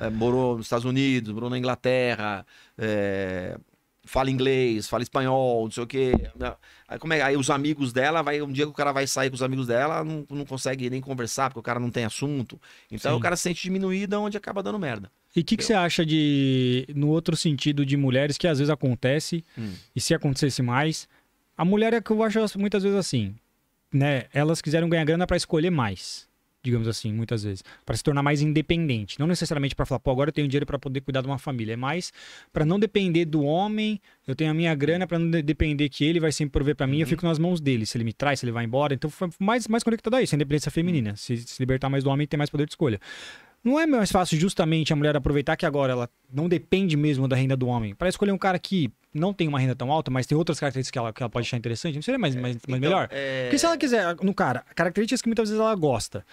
[SPEAKER 3] é, morou nos Estados Unidos, morou na Inglaterra, é, fala inglês, fala espanhol, não sei o quê. Né? Aí, como é, aí os amigos dela, vai, um dia que o cara vai sair com os amigos dela, não, não consegue nem conversar, porque o cara não tem assunto. Então Sim. o cara se sente diminuído é onde acaba dando merda.
[SPEAKER 2] E o que, que você acha de, no outro sentido, de mulheres que às vezes acontece, hum. e se acontecesse mais, a mulher é que eu acho muitas vezes assim, né? Elas quiseram ganhar grana para escolher mais digamos assim, muitas vezes, para se tornar mais independente. Não necessariamente para falar, pô, agora eu tenho dinheiro para poder cuidar de uma família, é mais para não depender do homem, eu tenho a minha grana para não de depender que ele vai sempre prover para mim, uhum. eu fico nas mãos dele, se ele me traz, se ele vai embora. Então foi mais, mais conectado a isso, a independência feminina, uhum. se, se libertar mais do homem e ter mais poder de escolha. Não é mais fácil justamente a mulher aproveitar que agora ela não depende mesmo da renda do homem para escolher um cara que não tem uma renda tão alta, mas tem outras características que ela, que ela pode achar interessante? Não seria mais, mais, mais então, melhor? É... Porque se ela quiser, no cara, características que muitas vezes ela gosta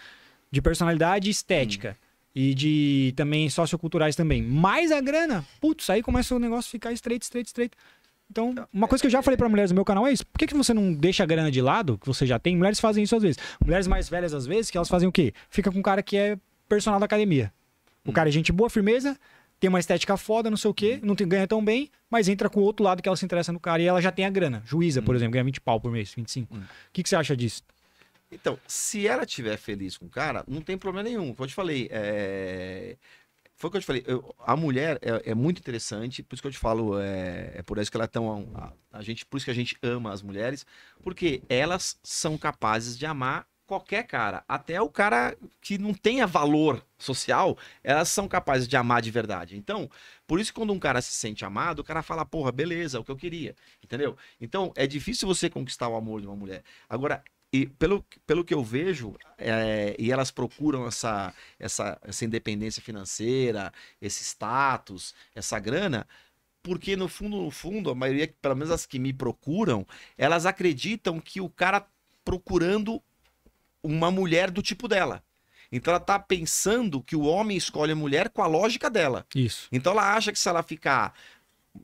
[SPEAKER 2] de personalidade estética. Hum. E de também socioculturais também. Mais a grana, putz, aí começa o negócio ficar estreito, estreito, estreito. Então, uma coisa que eu já falei para mulheres no meu canal é isso. Por que, que você não deixa a grana de lado, que você já tem? Mulheres fazem isso às vezes. Mulheres mais velhas, às vezes, que elas fazem o quê? Fica com um cara que é personal da academia. O hum. cara é gente boa, firmeza, tem uma estética foda, não sei o quê, não tem, ganha tão bem, mas entra com o outro lado que ela se interessa no cara e ela já tem a grana. Juíza, hum. por exemplo, ganha 20 pau por mês,
[SPEAKER 1] 25. Hum. O hum.
[SPEAKER 3] que, que você acha disso? Então, se ela estiver feliz com o cara, não tem problema nenhum. Como eu te falei, é... foi o que eu te falei. Eu, a mulher é, é, muito interessante, por isso que eu te falo, é, é por isso que ela é tão. A, a, gente, por isso que a gente ama as mulheres, porque elas são capazes de amar qualquer cara. Até o cara que não tenha valor social, elas são capazes de amar de verdade. Então, por isso que quando um cara se sente amado, o cara fala, porra, beleza, é o que eu queria. Entendeu? Então, é difícil você conquistar o amor de uma mulher. Agora, e pelo, pelo que eu vejo, é, e elas procuram essa, essa, essa independência financeira, esse status, essa grana, porque no fundo, no fundo, a maioria, pelo menos as que me procuram, elas acreditam que o cara procurando uma mulher do tipo dela. Então ela tá pensando que o homem escolhe a mulher com a lógica dela. Isso. Então ela acha que se ela ficar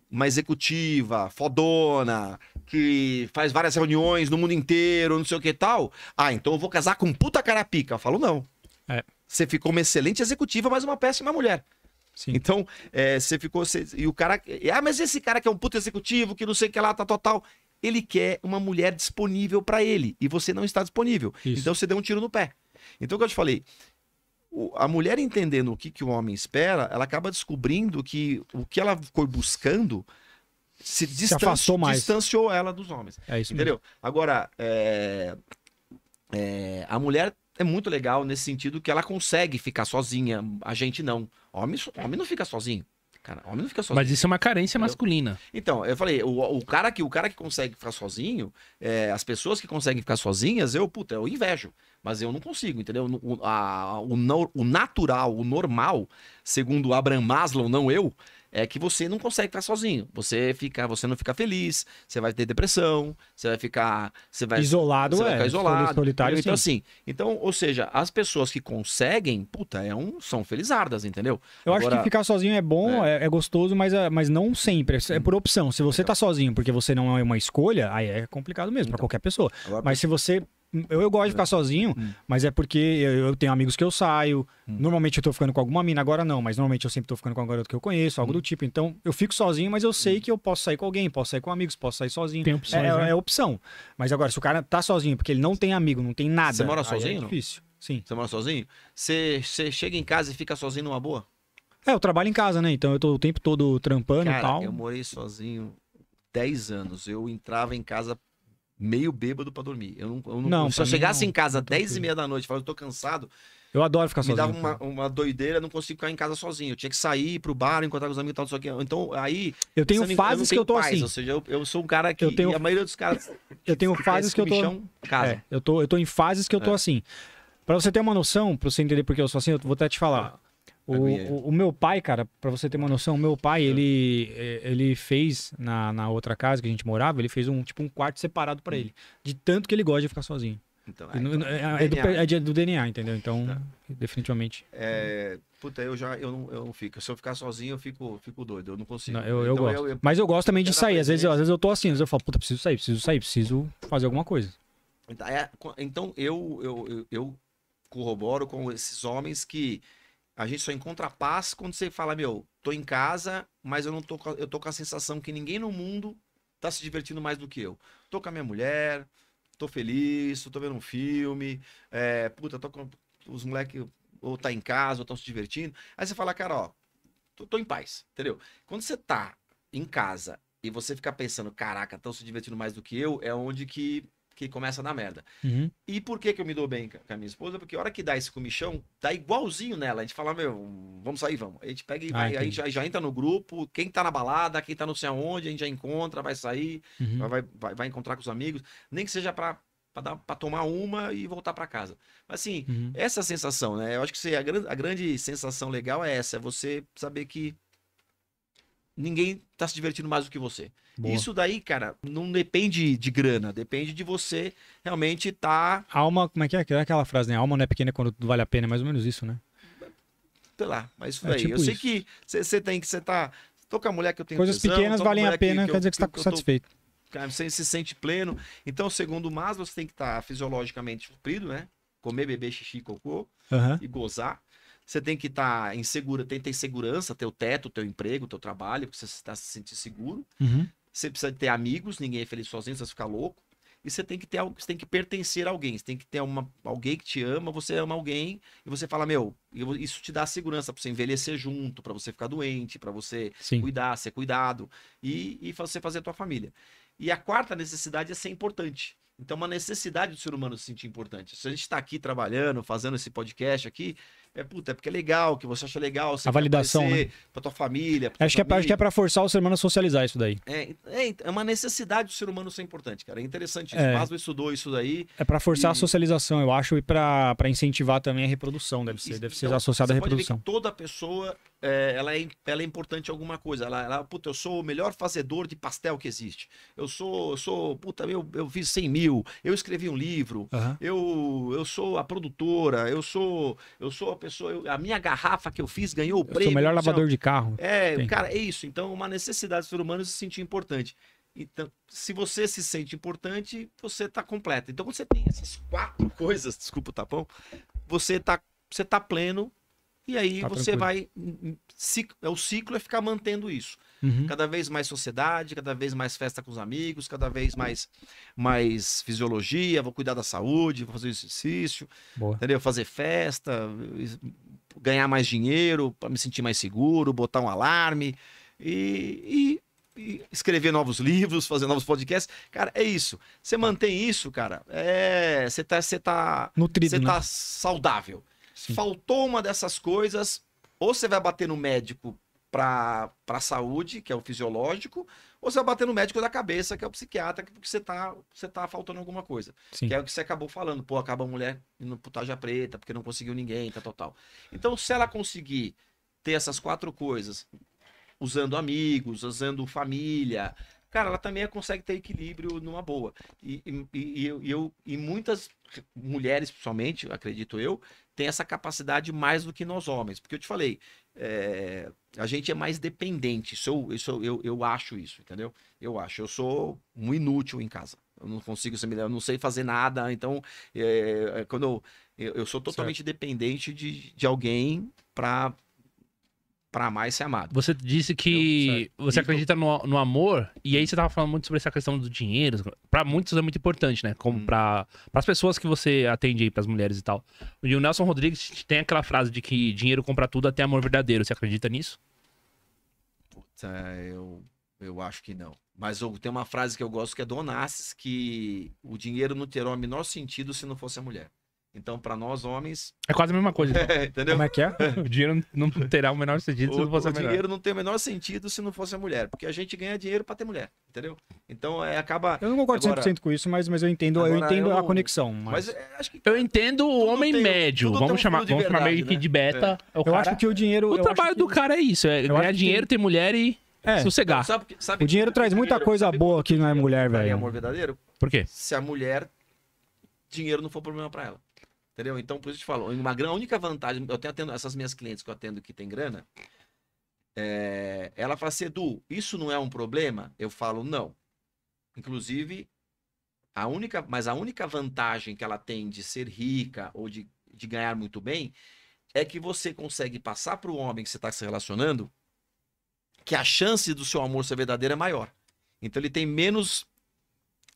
[SPEAKER 3] uma executiva, fodona, que faz várias reuniões no mundo inteiro, não sei o que tal. Ah, então eu vou casar com um puta carapica. Eu falo, não. É. Você ficou uma excelente executiva, mas uma péssima mulher. Sim. Então, é, você ficou. Você, e o cara. Ah, mas esse cara que é um puta executivo, que não sei o que lá, tá total. ele quer uma mulher disponível para ele. E você não está disponível. Isso. Então você deu um tiro no pé. Então, o que eu te falei, a mulher entendendo o que, que o homem espera, ela acaba descobrindo que o que ela foi buscando se, se afastou mais. distanciou ela dos homens. É isso entendeu? Mesmo. Agora, é, é, a mulher é muito legal nesse sentido que ela consegue ficar sozinha, a gente não. Homem, homem não fica sozinho. Cara, homem não fica sozinho. Mas isso é uma carência Entendeu? masculina. Então, eu falei, o, o, cara que, o cara que consegue ficar sozinho, é, as pessoas que conseguem ficar sozinhas, eu, puta, eu invejo. Mas eu não consigo, entendeu? O, a, o, o natural, o normal, segundo Abraham Maslow, não eu, é que você não consegue ficar sozinho. Você fica, você não fica feliz, você vai ter depressão, você vai ficar, você vai isolado, você é, vai ficar é, isolado. Solitário, então sim. assim, então, ou seja, as pessoas que conseguem, puta, é um, são felizardas, entendeu? Eu Agora, acho que ficar
[SPEAKER 2] sozinho é bom, é, é, é gostoso, mas, é, mas não sempre, é, é por opção. Se você então, tá sozinho porque você não é uma escolha, aí é complicado mesmo então, para qualquer pessoa. Agora, mas se você eu, eu gosto de ficar é. sozinho, hum. mas é porque eu, eu, tenho amigos que eu saio. Hum. Normalmente eu tô ficando com alguma mina, agora não, mas normalmente eu sempre tô ficando com uma garota que eu conheço, algo hum. do tipo. Então eu fico sozinho, mas eu sei hum. que eu posso sair com alguém, posso sair com amigos, posso sair sozinho. Tem opções, é, é, né? é opção. Mas agora, se o cara tá sozinho, porque ele não tem amigo, não tem nada. Você mora é sozinho? É difícil.
[SPEAKER 3] Sim. Você mora sozinho? Você, você chega em casa e fica sozinho numa boa? É, eu
[SPEAKER 2] trabalho em casa, né? Então eu tô o tempo todo trampando cara, e tal. Eu
[SPEAKER 3] morei sozinho 10 anos. Eu entrava em casa meio bêbado para dormir. Eu não, eu não, não se eu chegasse não, em casa às 10 e meia da noite e eu tô cansado.
[SPEAKER 2] Eu adoro ficar me sozinho. Me dava
[SPEAKER 3] uma, uma doideira, não consigo ficar em casa sozinho. Eu tinha que sair pro bar, encontrar com os amigos e tal, só que. Então, aí. Eu tenho fases que eu tô paz, assim. Ou seja, eu, eu sou um cara que. Eu tenho, a maioria dos caras. Eu tenho fases que, que eu tô.
[SPEAKER 2] casa. É, eu tô. Eu tô em fases que eu tô é. assim. Pra você ter uma noção, pra você entender porque eu sou assim, eu vou até te falar. O, o, o, meu pai, cara, para você ter uma noção, o meu pai, hum. ele, é, ele fez na, na outra casa que a gente morava, ele fez um tipo um quarto separado para hum. ele. De tanto que ele gosta de ficar sozinho. Então, é, então, é, é, é do, né? é, do, DNA, entendeu? Então, tá. definitivamente.
[SPEAKER 3] É, puta, eu já eu não, eu não fico. Se eu ficar sozinho, eu fico, fico doido. Eu não consigo. Não, eu, eu então, gosto. Eu, Mas eu gosto também de
[SPEAKER 2] sair. Às vezes, eu, às vezes eu tô assim, às vezes eu falo, puta, preciso sair, preciso sair, preciso fazer alguma coisa.
[SPEAKER 3] Então, é, então eu, eu, eu corroboro com esses homens que a gente só encontra paz quando você fala, meu, tô em casa, mas eu não tô, eu tô com a sensação que ninguém no mundo tá se divertindo mais do que eu. Tô com a minha mulher, tô feliz, tô vendo um filme, é, puta, tô com os moleques, ou tá em casa, ou estão se divertindo. Aí você fala, cara, ó, tô, tô em paz, entendeu? Quando você tá em casa e você fica pensando, caraca, tão se divertindo mais do que eu, é onde que que começa na merda. Uhum. E por que, que eu me dou bem com a minha esposa? Porque a hora que dá esse comichão, dá igualzinho nela. A gente fala, meu, vamos sair, vamos. A gente pega e ah, vai, aí já, já, entra no grupo, quem tá na balada, quem tá não sei aonde, a gente já encontra, vai sair, uhum. vai, vai, vai, encontrar com os amigos, nem que seja pra. Pra, dar, pra tomar uma e voltar para casa. Mas assim, uhum. essa sensação, né? Eu acho que você, a, grande a grande sensação legal é essa, é você saber que ninguém tá se divertindo mais do que você. Boa. Isso daí, cara, não depende de grana, depende de você realmente tá.
[SPEAKER 2] Alma, como é que é? é aquela frase, né? alma não é pequena quando tudo vale a pena, é mais ou menos isso, né?
[SPEAKER 3] Sei lá, mas isso é daí. tipo eu isso. sei que você tem que. Você tá. Tô com a mulher que eu tenho Coisas tesão, pequenas valem a pena, que, quer dizer que você tá que satisfeito. Tô, você se sente pleno. Então, segundo o Maslow, você tem que estar tá fisiologicamente suprido, né? Comer, beber, xixi, cocô uhum. e gozar. Você tem que estar tá em segura, tem que ter segurança, teu teto, teu emprego, teu trabalho, para você tá, se sentir seguro. Uhum. Você precisa ter amigos, ninguém é feliz sozinho, você fica louco. E você tem que ter algo, você tem que pertencer a alguém, você tem que ter uma, alguém que te ama, você ama alguém e você fala, meu, isso te dá segurança para você envelhecer junto, para você ficar doente, para você Sim. cuidar, ser cuidado e, e você fazer a tua família. E a quarta necessidade é ser importante. Então, é uma necessidade do ser humano se sentir importante. Se a gente está aqui trabalhando, fazendo esse podcast aqui, é, puta, é porque é legal, que você acha legal, você a validação, né? pra tua família. Pra acho, que É, acho que é pra
[SPEAKER 2] forçar o ser humano a socializar isso daí.
[SPEAKER 3] É, é, é uma necessidade do ser humano ser importante, cara. É interessante isso. É. Maslow estudou isso daí. É pra forçar e... a
[SPEAKER 2] socialização, eu acho, e pra, pra incentivar também a reprodução, deve ser. Isso, deve ser então, associada à reprodução.
[SPEAKER 3] toda pessoa é, ela, é, ela é importante em alguma coisa. Ela, ela, puta, eu sou o melhor fazedor de pastel que existe. Eu sou, sou puta, eu, eu fiz 100 mil, eu escrevi um livro, uhum. eu, eu sou a produtora, eu sou, eu sou a pessoa, eu, a minha garrafa que eu fiz ganhou o prêmio. Eu sou o melhor lavador de carro. É, Sim. cara, é isso. Então, uma necessidade do ser humano é se sentir importante. Então, se você se sente importante, você está completo. Então, quando você tem essas quatro coisas, desculpa o tapão, você está você tá pleno e aí tá você tranquilo. vai. Hum, hum, é o ciclo é ficar mantendo isso. Uhum. Cada vez mais sociedade, cada vez mais festa com os amigos, cada vez mais mais fisiologia, vou cuidar da saúde, vou fazer exercício, Boa. entendeu? Fazer festa, ganhar mais dinheiro para me sentir mais seguro, botar um alarme e, e, e, escrever novos livros, fazer novos podcasts. Cara, é isso. Você mantém isso, cara, é, você tá, você tá, você tá né? saudável. Sim. Faltou uma dessas coisas, ou você vai bater no médico para a saúde, que é o fisiológico, ou você vai bater no médico da cabeça, que é o psiquiatra, porque você tá, você tá faltando alguma coisa. Sim. Que é o que você acabou falando. Pô, acaba a mulher indo putaja preta, porque não conseguiu ninguém, tá total Então, se ela conseguir ter essas quatro coisas, usando amigos, usando família, cara, ela também consegue ter equilíbrio numa boa. E, e, e, eu, e muitas mulheres, principalmente, acredito eu, tem essa capacidade mais do que nós homens. Porque eu te falei, é, a gente é mais dependente. Isso, eu, isso eu, eu acho isso, entendeu? Eu acho. Eu sou um inútil em casa. Eu não consigo ser melhor, eu não sei fazer nada. Então, é, quando eu, eu, eu, sou totalmente certo. dependente de, de
[SPEAKER 1] alguém para para amar e ser amado. Você disse que eu, é você acredita no, no, amor, e aí você tava falando muito sobre essa questão do dinheiro. Para muitos é muito importante, né? Como hum. para as pessoas que você atende aí, as mulheres e tal. E o Nelson Rodrigues tem aquela frase de que dinheiro compra tudo até amor verdadeiro. Você acredita nisso?
[SPEAKER 3] Puta, é, eu,
[SPEAKER 1] eu acho que não.
[SPEAKER 3] Mas eu, tem uma frase que eu gosto que é do Onassis, que o dinheiro não terá o menor sentido se não fosse a mulher. Então, para nós homens.
[SPEAKER 1] É quase a mesma coisa. Então. É, entendeu? Como é que é? é? O dinheiro não terá o menor sentido o, se não fosse a mulher. O dinheiro
[SPEAKER 3] não tem o menor sentido se não fosse a mulher. Porque a gente ganha dinheiro para ter mulher. Entendeu? Então, é, acaba. Eu não concordo agora, 100%
[SPEAKER 2] com isso, mas, mas eu entendo, agora, eu entendo
[SPEAKER 1] eu, a conexão. Mas, mas é, acho que. Eu entendo o homem tem, médio. Vamos chamar, vamos verdade, chamar meio que né? de beta. É. é eu cara, acho que o dinheiro. O trabalho que... do cara é isso: é ganhar dinheiro, ter mulher e. É. Sossegar. Sabe, sabe o dinheiro que... traz muita
[SPEAKER 2] coisa boa que não é mulher, velho. amor
[SPEAKER 1] verdadeiro? Por quê? Se a mulher.
[SPEAKER 3] Dinheiro não for problema para ela. Entendeu? Então, por isso eu te falo, uma grande, a única vantagem, eu tenho atendo, essas minhas clientes que eu atendo que tem grana, é, ela fala assim, Edu, isso não é um problema? Eu falo, não. Inclusive, a única, mas a única vantagem que ela tem de ser rica ou de, de ganhar muito bem é que você consegue passar para o homem que você está se relacionando que a chance do seu amor ser verdadeiro é maior. Então ele tem menos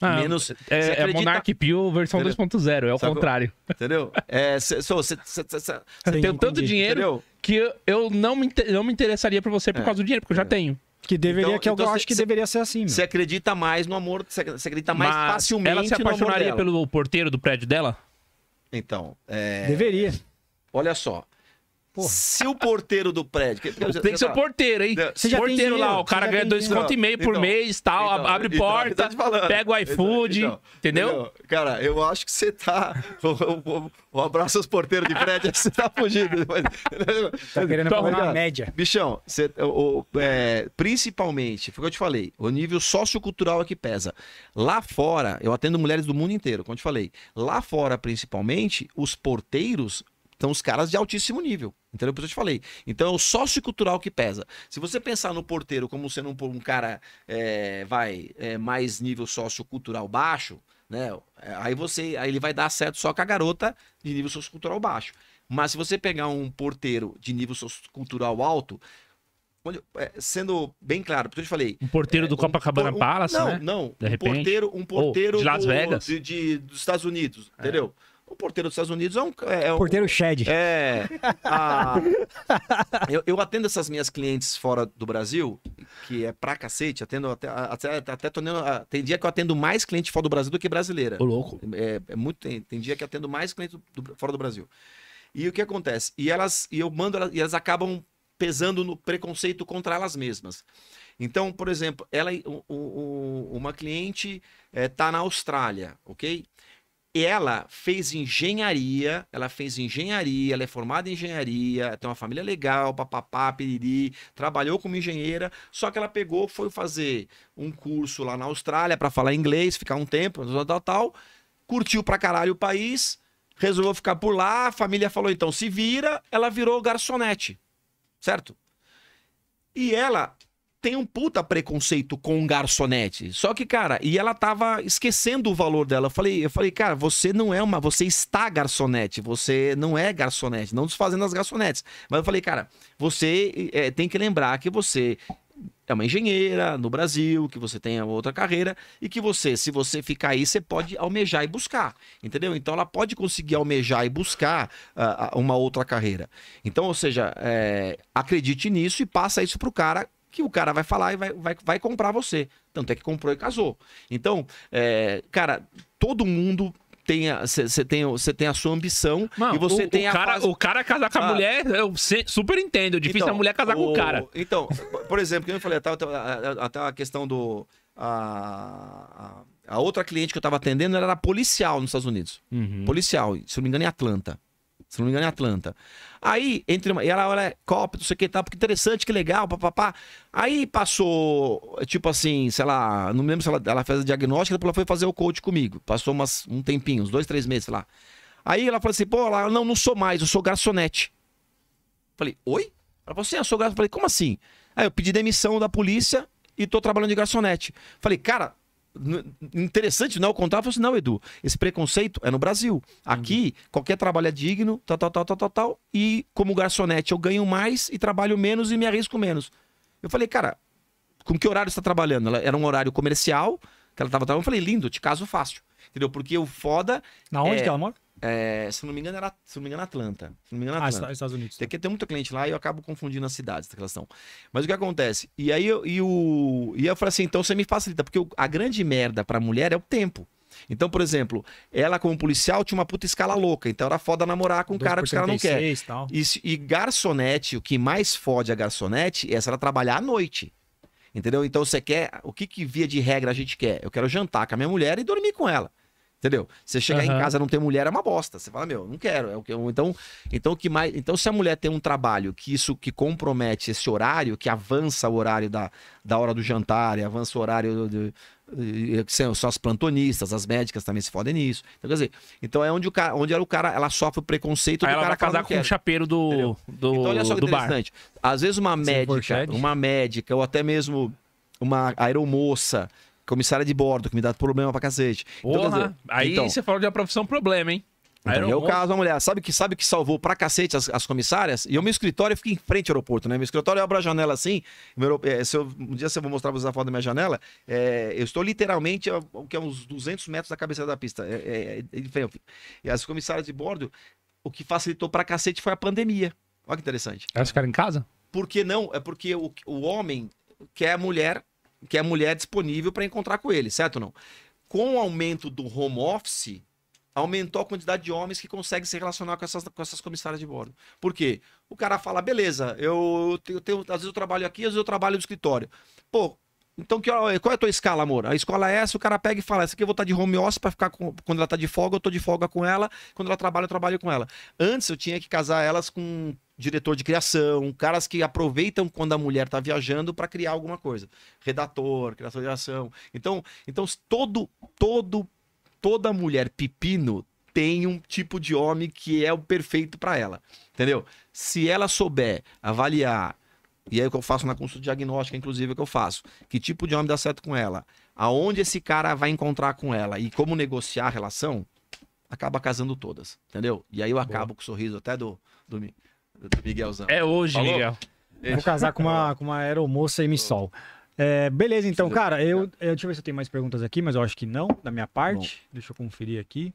[SPEAKER 1] ah, Menos. É, é acredita... é Monarch Pio versão 2.0, é o contrário.
[SPEAKER 3] Entendeu? É, cê, so, cê, cê, cê, tenho tanto dinheiro entendeu?
[SPEAKER 1] que eu, não, me, não me interessaria por você por é, causa do dinheiro, porque eu já é. tenho. Que deveria, então, que eu então acho que deveria
[SPEAKER 3] ser assim. Você acredita mais no amor, você acredita mais Mas facilmente Ela se apaixonaria pelo porteiro do prédio dela? Então. É... Deveria. Olha só. Porra. Se o porteiro do prédio. Que, tem que ser o assim, porteiro, hein? Você porteiro lá, o cara ganha dois então, conto e meio por então, mês, tal, então, abre então, então porta, tá pega o então, iFood, entendeu? Cara, eu acho que você tá. Um abraço aos porteiros de prédio, você tá fugindo. Mas... Tá querendo pagar a média. Bichão, o, é, principalmente, foi o que eu te falei, o nível sociocultural é que pesa. Lá fora, eu atendo mulheres do mundo inteiro, como eu te falei. Lá fora, principalmente, os porteiros então, os caras de altíssimo nível. Entendeu? Por isso eu te falei. Então, é o sociocultural que pesa. Se você pensar no porteiro como sendo um, um cara, é, vai, é, mais nível sociocultural baixo, né? É, aí você, aí ele vai dar certo só com a garota de nível sociocultural baixo. Mas se você pegar um porteiro de nível sociocultural alto, é, sendo bem claro, porque eu te falei.
[SPEAKER 1] Um porteiro do é, Copacabana um, Palace, não, né? Não, de um repente. porteiro, um porteiro oh, de Las do, Vegas,
[SPEAKER 3] de, de, dos Estados Unidos, é. entendeu? O porteiro dos Estados Unidos é um. É, é um porteiro
[SPEAKER 1] Shed. É. A,
[SPEAKER 3] eu, eu, atendo essas minhas clientes fora do Brasil, que é pra cacete. Atendo até. até, até tô, ah, tem dia que eu atendo mais cliente fora do Brasil do que brasileira. Ô, louco. É, é muito, tem, tem, dia que eu atendo mais cliente do, fora do Brasil. E o que acontece? E elas. E eu mando elas, e elas acabam pesando no preconceito contra elas mesmas. Então, por exemplo, ela, o, o, uma cliente está eh, é, na Austrália, ok? ela fez engenharia, ela fez engenharia, ela é formada em engenharia, tem uma família legal, papapá, piriri, trabalhou como engenheira, só que ela pegou, foi fazer um curso lá na Austrália para falar inglês, ficar um tempo, tal, tal, tal, curtiu pra caralho o país, resolveu ficar por lá, a família falou então se vira, ela virou garçonete, certo? E ela tem um puta preconceito com garçonete. Só que, cara, e ela tava esquecendo o valor dela. Eu falei, eu falei, cara, você não é uma, você está garçonete, você não é garçonete, não desfazendo as garçonetes. Mas eu falei, cara, você é, tem que lembrar que você é uma engenheira no Brasil, que você tenha outra carreira e que você, se você ficar aí, você pode almejar e buscar, entendeu? Então ela pode conseguir almejar e buscar uh, uma outra carreira. Então, ou seja, é, acredite nisso e passa isso pro cara que o cara vai falar e vai, vai, vai comprar você. Tanto é que comprou e casou. Então, é, cara, todo mundo você tem, você tem a sua ambição Mano, e você o, tem o a cara, fase... o cara casar com a ah. mulher,
[SPEAKER 1] eu super entendo. É difícil então, a mulher casar o... com o cara. Então,
[SPEAKER 3] por exemplo, que eu falei, até, até a questão do. A, a outra cliente que eu estava atendendo era policial nos Estados Unidos. Uhum. Policial, se não me engano, em Atlanta. Se não me engano, é Atlanta. Aí, entre uma. E ela olha, é Copa, não sei o que tal, tá, porque interessante, que legal, papapá. Aí passou, tipo assim, sei lá, não me lembro se ela, ela fez a diagnóstica, depois ela foi fazer o coach comigo. Passou umas, um tempinho, uns dois, três meses, sei lá. Aí ela falou assim, pô, ela, não, não sou mais, eu sou garçonete. Falei, oi? Ela falou assim, ah, eu sou garçonete. Falei, como assim? Aí eu pedi demissão da polícia e tô trabalhando de garçonete. Falei, cara, interessante, não, eu contava, assim, não, Edu, esse preconceito é no Brasil. Aqui, uhum. qualquer trabalho é digno, tal, tal, tal, tal, tal, tal, e como garçonete eu ganho mais e trabalho menos e me arrisco menos. Eu falei, cara, com que horário você tá trabalhando? Ela, era um horário comercial que ela estava trabalhando. Eu falei, lindo, te caso fácil. Entendeu? Porque o foda... Na onde é... que ela mora? É, se não me engano, era, se não me engano, Atlanta. Se não me engano, ah, Atlanta. Ah, Estados Unidos. Tá. Tem, que ter muito cliente lá e eu acabo confundindo as cidades da tá, relação. Mas o que acontece? E aí eu, e o, e eu falei assim: então você me facilita, porque a grande merda pra mulher é o tempo. Então, por exemplo, ela como policial tinha uma puta escala louca, então era foda namorar com um cara que o cara não quer. E, e garçonete, o que mais fode a garçonete, é se ela trabalhar à noite. Entendeu? Então você quer, o que que via de regra a gente quer? Eu quero jantar com a minha mulher e dormir com ela. Entendeu? Você chegar uhum. em casa não ter mulher é uma bosta. Você fala, meu, não quero. É o que então, então que mais, então se a mulher tem um trabalho que isso que compromete esse horário, que avança o horário da, da hora do jantar, e avança o horário do, do, são só as plantonistas, as médicas também se fodem nisso. Então, quer dizer, então é onde o cara, onde era o cara, ela sofre o preconceito Aí do ela cara vai casar com o um chapeiro do do, então, olha só que Bar. Às vezes uma é médica, uma médica ou até mesmo uma aeromoça comissária de bordo, que me dá problema pra cacete. Então, Porra, então, dizer, aí então, você falou de uma profissão problema, hein? Então, é o caso da mulher. Sabe que sabe que salvou pra cacete as, as comissárias? E o meu escritório fica em frente ao aeroporto, né? Meu escritório abre a janela assim. Meu, é, se eu, um dia se eu vou mostrar pra vocês a foto da minha janela, é, eu estou literalmente o que é uns 200 metros da cabeça da pista. É, é, é, é e as comissárias de bordo, o que facilitou pra cacete foi a pandemia. Olha que interessante.
[SPEAKER 1] Elas ficaram em casa?
[SPEAKER 3] Por que não? É porque o, o homem quer a mulher que é a mulher é disponível para encontrar com ele, certo ou não? Com o aumento do home office, aumentou a quantidade de homens que conseguem se relacionar com essas, com essas comissárias de bordo. Por quê? O cara fala, beleza, eu, eu tenho, às vezes eu trabalho aqui, às vezes eu trabalho no escritório. Pô, então, que, qual é a tua escala, amor? A escola é essa, o cara pega e fala: essa aqui eu vou estar tá de home office para ficar com. Quando ela tá de folga, eu tô de folga com ela. Quando ela trabalha, eu trabalho com ela. Antes eu tinha que casar elas com um diretor de criação, caras que aproveitam quando a mulher tá viajando para criar alguma coisa. Redator, criação de ação. Então, então todo, todo, toda mulher pepino tem um tipo de homem que é o perfeito para ela. Entendeu? Se ela souber avaliar e aí o que eu faço na consulta diagnóstica, inclusive, é o que eu faço. Que tipo de homem dá certo com ela? Aonde esse cara vai encontrar com ela e como negociar a relação, acaba casando todas, entendeu? E aí eu acabo Boa. com o sorriso até do, do, do Miguelzão. É hoje, Falou? Miguel. Vou casar com
[SPEAKER 2] uma, com uma aeromoça e me sol. É, beleza, então, cara, eu, eu deixa eu ver se eu tenho mais perguntas aqui, mas eu acho que não, da minha parte. Bom. Deixa eu conferir aqui.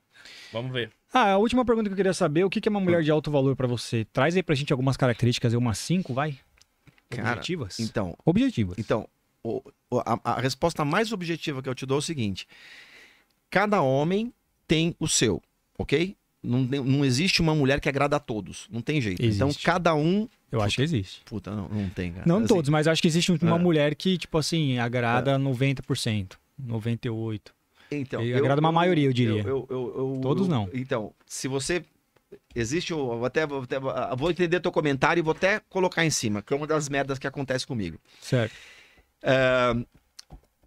[SPEAKER 2] Vamos ver. Ah, a última pergunta que eu queria saber: o que é uma mulher de alto valor para você? Traz aí pra gente algumas características, umas cinco, vai?
[SPEAKER 1] Cara, objetivas?
[SPEAKER 3] Então. Objetivas. Então, o, a, a resposta mais objetiva que eu te dou é o seguinte: cada homem tem o seu, ok? Não, não, existe uma mulher que agrada a todos. Não tem jeito. Então, existe. Então, cada um. Eu puta, acho que existe. Puta, não, não tem, cara. Não assim, todos, mas acho que existe uma é.
[SPEAKER 2] mulher que, tipo assim, agrada é. 90%, 98%. Então. E agrada uma maioria, eu diria. Eu,
[SPEAKER 3] eu, todos não. Então, se você Existe, eu até, eu até ah, vou entender teu comentário e vou até colocar em cima, que é uma das merdas que acontece comigo. Certo. Uh,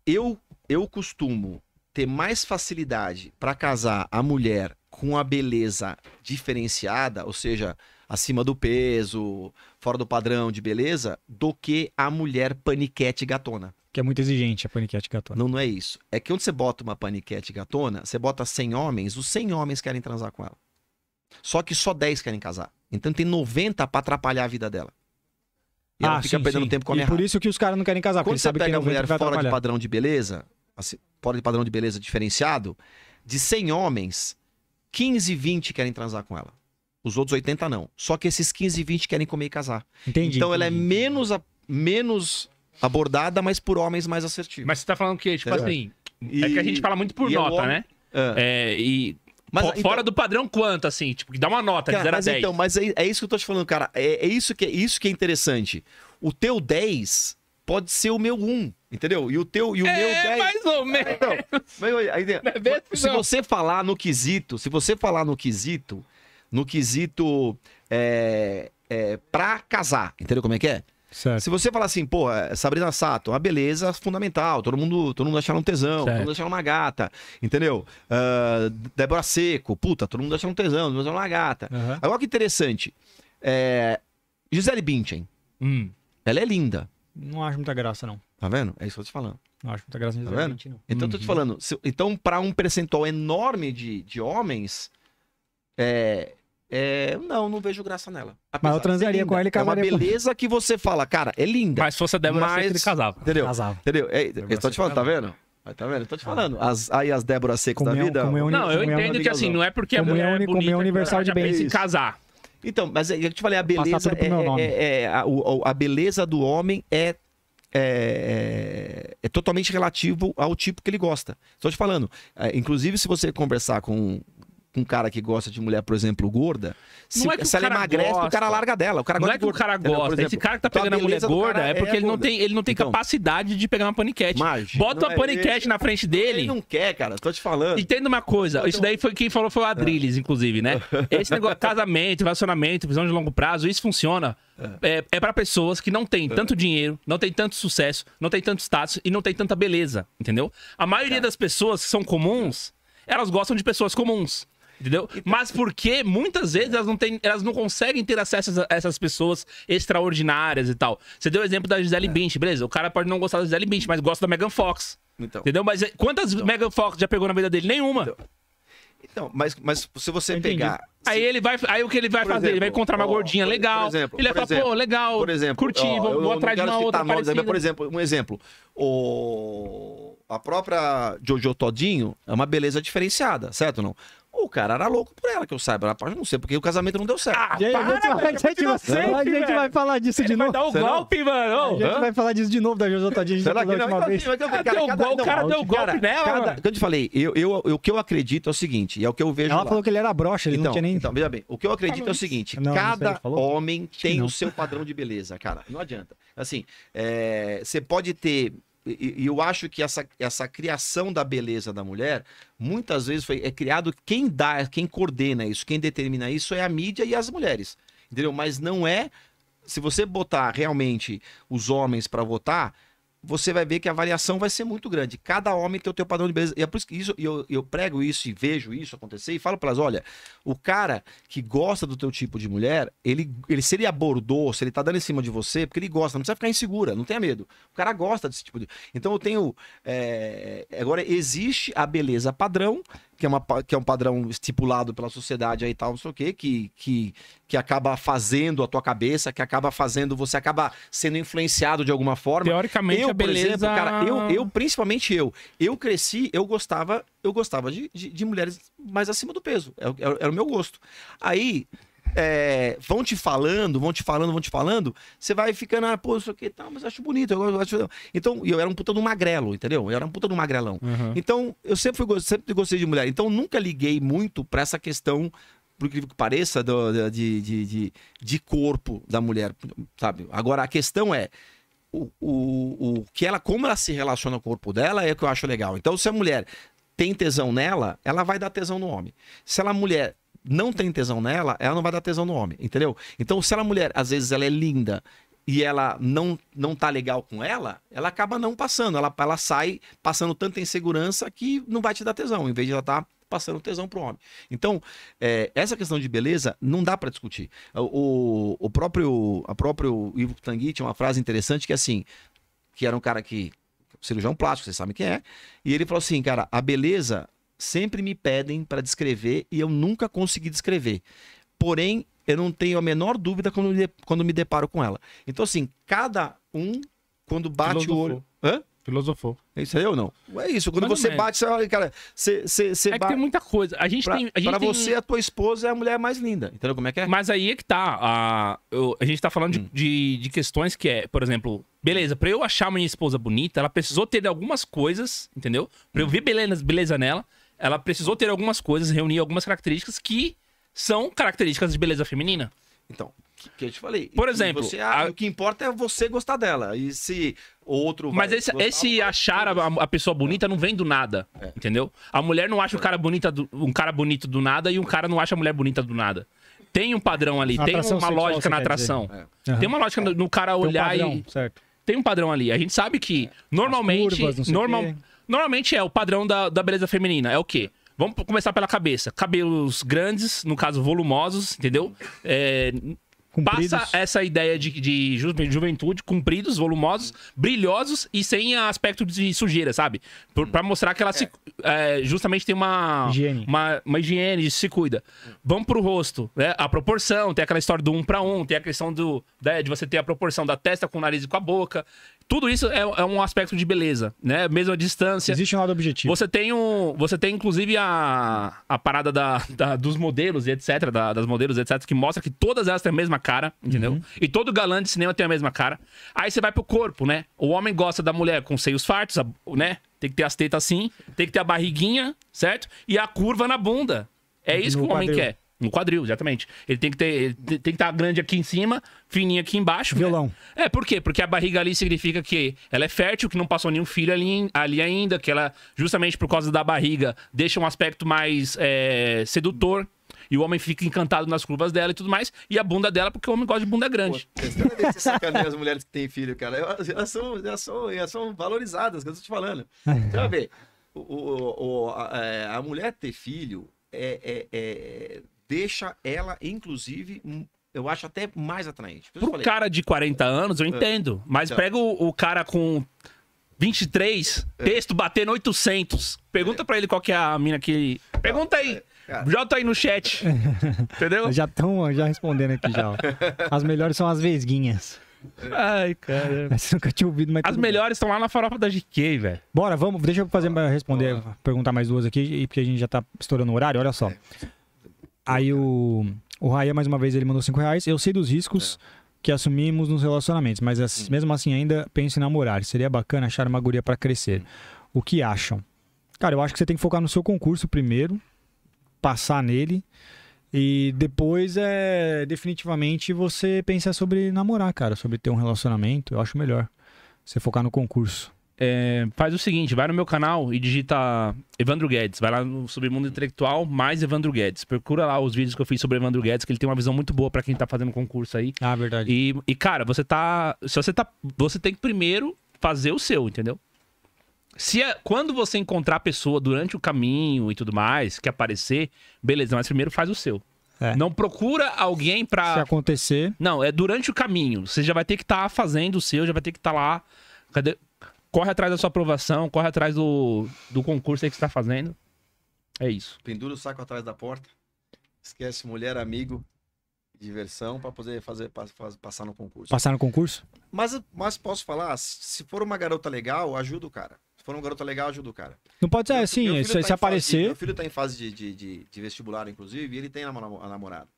[SPEAKER 3] eu, eu costumo ter mais facilidade para casar a mulher com a beleza diferenciada, ou seja, acima do peso, fora do padrão de beleza, do que a mulher paniquete gatona. Que é muito exigente a paniquete gatona. Não, não é isso. É que quando você bota uma paniquete gatona, você bota 100 homens, os 100 homens querem transar com ela. Só que só 10 querem casar. Então tem 90 para atrapalhar a vida dela. E ah, ela fica sim, perdendo sim. tempo com a minha E por
[SPEAKER 2] isso que os caras não querem casar, Quando você sabe pega que a mulher fora atrapalhar. de padrão
[SPEAKER 3] de beleza, assim, fora de padrão de beleza diferenciado, de 100 homens, 15, 20 querem transar com ela. Os outros 80 não. Só que esses 15, 20 querem comer e casar. Entendi. Então entendi. ela é menos, a, menos abordada, mas por homens mais
[SPEAKER 1] assertivos. Mas você tá falando o quê? tipo Entendeu? assim, e... é que a gente fala muito por e é nota, eu... né? É. é, e mas, Fora então do padrão quanto, assim? Tipo, dá uma nota cara, de 0 a 10. Então,
[SPEAKER 3] mas é, é, isso que eu tô te falando, cara. É, é, isso, que, é isso que é interessante. O teu 10 pode ser o meu 1, entendeu? E o teu e o é, meu 10. Mais ou é, então, menos. Então, mas, é assim, se você falar no quesito, se você falar no quesito, no quesito é, é pra casar, entendeu como é que é? Certo. Se você falar assim, pô, é, Sabrina Sato, uma beleza fundamental, todo mundo, todo mundo achava um tesão, certo. todo mundo achava uma gata, entendeu? Uh, Débora Seco, puta, todo mundo achava um tesão, todo mundo achava uma gata. Uhum. Agora que interessante, é... Gisele Bündchen, hum. ela é linda.
[SPEAKER 2] Não acho muita graça, não.
[SPEAKER 3] Tá vendo? É isso que eu tô te falando. Não acho muita graça em tá Gisele tá Bündchen, não. Então, uhum. tô te uhum. falando, se... então para um percentual enorme de, de homens, é, é, não, não vejo graça nela. Mas eu transaria com ela e casaria É uma beleza com... que você fala, cara, é linda. Mas se fosse a Débora, mas... ele casava. Entendeu? Casava. Entendeu? É, eu tô te falando, tá vendo? Tá vendo? Eu tô te ah. falando. As, aí as Débora secas da é vida. É não, eu é entendo que assim, não é porque a mulher é bonita, é universal de ah, bens. em casar. Então, mas eu te falei, a beleza é, é, a, a beleza do homem é é, é, totalmente relativo ao tipo que ele gosta. Estou te falando. É, inclusive, se você conversar com um cara que gosta de mulher, por exemplo, gorda, se, não é que se ela emagrece, gosta. o cara larga dela. O cara não é que o cara gosta. Exemplo, Esse cara que tá então pegando a, mulher gorda é porque é ele, gorda. Não tem, ele não tem então,
[SPEAKER 1] capacidade de pegar uma paniquete. Bota uma é paniquete na frente dele. Ele não quer, cara. Tô te falando. Entenda uma coisa. Então isso daí foi quem falou foi o Adrilles, é. inclusive, né? Esse negócio, casamento, relacionamento, visão de longo prazo, isso funciona. É, é, é para pessoas que não têm é. tanto dinheiro, não tem tanto sucesso, não tem tanto status e não tem tanta beleza, entendeu? A maioria tá. das pessoas que são comuns, elas gostam de pessoas comuns. Entendeu? Mas porque muitas vezes elas não, têm, elas não conseguem ter acesso a essas pessoas extraordinárias e tal. Você deu o exemplo da Gisele é. beleza? O cara pode não gostar da Gisele Bündchen, mas gosta da Megan Fox. Então. Entendeu? Mas quantas então. Megan Fox já pegou na vida dele? Nenhuma. Então. então
[SPEAKER 3] mas, mas se você pegar.
[SPEAKER 1] Aí ele vai. Aí o que ele vai por fazer? Exemplo, ele vai encontrar uma ó, gordinha por, legal. Por exemplo, ele vai falar, pô, legal. Por exemplo, curti, ó, vou, eu, vou atrás de uma outra. mas, por exemplo, um exemplo.
[SPEAKER 3] O... A própria Jojo Todinho é uma beleza diferenciada, certo? Não? o cara era louco por ela, que eu saiba. Rapaz, não sei porque o casamento não deu certo. Ah, gente, para, a gente, vai, é a gente, vai, sempre, a gente vai falar disso Ele de novo. Vai dar o Será? golpe, mano. A gente Hã? vai
[SPEAKER 2] falar disso de novo da José Todinho. Será que não? Vez. Mas O cara, deu o cada, deu golpe nela. mano.
[SPEAKER 3] Que eu te falei, eu, o que eu acredito é o seguinte, é o que eu vejo. Ela falou que ele era brocha, ele então, não tinha nem. Então, veja bem, o que eu acredito é o tá seguinte: cada homem tem o seu padrão de beleza, cara. Não adianta. Assim, é, você pode ter e, eu acho que essa, essa criação da beleza da mulher, muitas vezes foi, é criado quem dá, quem coordena isso, quem determina isso é a mídia e as mulheres. Entendeu? Mas não é. Se você botar realmente os homens para votar, você vai ver que a variação vai ser muito grande. Cada homem tem o seu padrão de beleza. E é por isso que isso, eu, eu prego isso e vejo isso acontecer e falo para elas: olha, o cara que gosta do teu tipo de mulher, ele, ele se ele abordou, se ele tá dando em cima de você, porque ele gosta, não precisa ficar insegura, não tenha medo. O cara gosta desse tipo de. Então eu tenho. É... Agora, existe a beleza padrão que é, uma, que é um padrão estipulado pela sociedade aí e tal, não sei o quê, que, que, que acaba fazendo a tua cabeça, que acaba fazendo, você acaba sendo influenciado de alguma forma. Teoricamente, eu, a beleza... Exemplo, cara, eu, eu, principalmente eu, eu cresci, eu gostava, eu gostava de, de, de mulheres mais acima do peso, era, é é era o meu gosto. Aí, é, vão te falando, vão te falando, vão te falando, você vai ficando, ah, pô, isso aqui tá, mas acho bonito. Eu acho... Então, eu era um puta do magrelo, entendeu? Eu era um puta do magrelão. Uhum. Então, eu sempre, fui, sempre gostei de mulher. Então, nunca liguei muito pra essa questão, por incrível que pareça, do, de, de, de, de corpo da mulher, sabe? Agora, a questão é. O, o, o que ela, como ela se relaciona com o corpo dela é o que eu acho legal. Então, se a mulher tem tesão nela, ela vai dar tesão no homem. Se ela mulher não tem tesão nela, ela não vai dar tesão no homem, entendeu? Então, se ela é mulher, às vezes ela é linda e ela não não tá legal com ela, ela acaba não passando, ela, ela sai passando tanta insegurança que não vai te dar tesão, em vez de ela tá passando tesão pro homem. Então, é, essa questão de beleza não dá para discutir. O, o próprio a próprio Ivo Tangui tinha uma frase interessante que é assim, que era um cara que cirurgião plástico, vocês sabem quem é, e ele falou assim, cara, a beleza sempre me pedem para descrever e eu nunca consegui descrever. Porém, eu não tenho a menor dúvida quando me, quando me deparo com ela. Então, assim, cada um, quando bate Filosofou. o olho. Hã? Filosofou. É isso aí ou não? É isso. Quando Mais você bate, você olha, cara, você, você, você É que tem muita coisa. A gente pra, tem. A gente pra tem... você, a tua esposa é a mulher mais linda.
[SPEAKER 1] Entendeu como é que é? Mas aí é que tá. A, a gente tá falando hum. de, de, de, questões que é, por exemplo, beleza, pra eu achar minha esposa bonita, ela precisou ter algumas coisas, entendeu? Pra hum. eu ver beleza, beleza nela ela precisou ter algumas coisas, reunir algumas características que são características de beleza feminina. Então, que, que eu te falei.
[SPEAKER 3] Por exemplo, você, ah, a... o que importa é você gostar dela. E se outro. Mas esse, gostar,
[SPEAKER 1] esse achar a, a, pessoa bonita é. não vem do nada, é. entendeu? A mulher não acha é. o cara bonita do, um cara bonito do nada e um cara não acha a mulher bonita do nada. Tem um padrão ali, tem uma, sexual, lógica na atração. É. Tem uma lógica no, cara olhar tem um padrão, e. Certo. Tem um padrão ali. A gente sabe que normalmente. É. As curvas, normal... Que... Normalmente é o padrão da, da beleza feminina. É o quê? Vamos começar pela cabeça. Cabelos grandes, no caso volumosos, entendeu? É, passa essa ideia de, de ju juventude, compridos, volumosos, brilhosos e sem aspecto de sujeira, sabe? Para pra mostrar que ela se, é. é, justamente tem uma higiene. Uma, uma higiene, se cuida. Vamos pro rosto, né? A proporção, tem aquela história do um para um, tem a questão do, né, de você ter a proporção da testa com o nariz e com a boca. Tudo isso é, é, um aspecto de beleza, né? Mesmo a distância. Existe um lado objetivo. Você tem um. Você tem, inclusive, a, a parada da, da dos modelos e etc. Da, das modelos, etc., que mostra que todas elas têm a mesma cara, entendeu? Uhum. E todo galã de cinema tem a mesma cara. Aí você vai pro corpo, né? O homem gosta da mulher com seios fartos, né? Tem que ter as tetas assim, tem que ter a barriguinha, certo? E a curva na bunda. É isso no que o homem quadril. quer. No quadril, exatamente. Ele tem que ter. tem que estar tá grande aqui em cima, fininho aqui embaixo. Violão. Né? É, por quê? Porque a barriga ali significa que ela é fértil, que não passou nenhum filho ali, ali ainda, que ela, justamente por causa da barriga, deixa um aspecto mais é, sedutor. E o homem fica encantado nas curvas dela e tudo mais. E a bunda dela, porque o homem gosta de bunda grande. Pô, que é as
[SPEAKER 3] mulheres que têm filho, cara, elas são, elas são, elas são valorizadas, que eu tô te falando. Você então, ver. O, o, o a, é, a mulher ter filho é, é, é deixa ela, inclusive, eu acho até mais atraente. Pro falei. cara de
[SPEAKER 1] 40 anos, eu é. entendo. Mas então. pega o, o, cara com 23, é. texto batendo 800. Pergunta é. pra ele qual que é a mina que... Pergunta tá. aí. Cara. É, é. aí no
[SPEAKER 2] chat. Entendeu? Já estão já respondendo aqui já. Ó. As melhores são as vesguinhas.
[SPEAKER 1] Ai, cara.
[SPEAKER 2] nunca tinha ouvido, mas. As
[SPEAKER 1] melhores estão lá na farofa da GK, velho.
[SPEAKER 2] Bora, vamos. Deixa eu fazer, responder, perguntar mais duas aqui, porque a gente já tá estourando o horário. Olha só. É. Aí o, o Raia, mais uma vez, ele mandou 5 reais. Eu sei dos riscos é. que assumimos nos relacionamentos, mas as, hum. mesmo assim ainda penso em namorar. Seria bacana achar uma guria para crescer. Hum. O que acham? Cara, eu acho que você tem que focar no seu concurso primeiro, passar nele. E depois é definitivamente você pensar sobre namorar, cara, sobre ter um relacionamento. Eu acho melhor você focar no concurso
[SPEAKER 1] é, faz o seguinte, vai no meu canal e digita Evandro Guedes. Vai lá no Submundo Intelectual mais Evandro Guedes. Procura lá os vídeos que eu fiz sobre Evandro Guedes, que ele tem uma visão muito boa para quem tá fazendo concurso aí. Ah, verdade. E, e, cara, você tá. Se você tá. Você tem que primeiro fazer o seu, entendeu? Se é, quando você encontrar a pessoa durante o caminho e tudo mais, que aparecer, beleza, mas primeiro faz o seu. É. Não procura alguém pra. Se acontecer. Não, é durante o caminho. Você já vai ter que estar tá fazendo o seu, já vai ter que estar tá lá. Cadê? corre atrás da sua aprovação, corre atrás do, do concurso aí que você está fazendo. É isso.
[SPEAKER 3] Pendura o saco atrás da porta. Esquece mulher, amigo, diversão para poder fazer passar no concurso. Passar no concurso? Mas, mas posso falar, se for uma garota legal, ajuda o cara. Se for uma garota legal, ajuda o cara. Não pode ser meu, assim, meu se, tá se aparecer. De, meu filho tá em fase de, de, de, de vestibular, inclusive, e ele tem a namorada.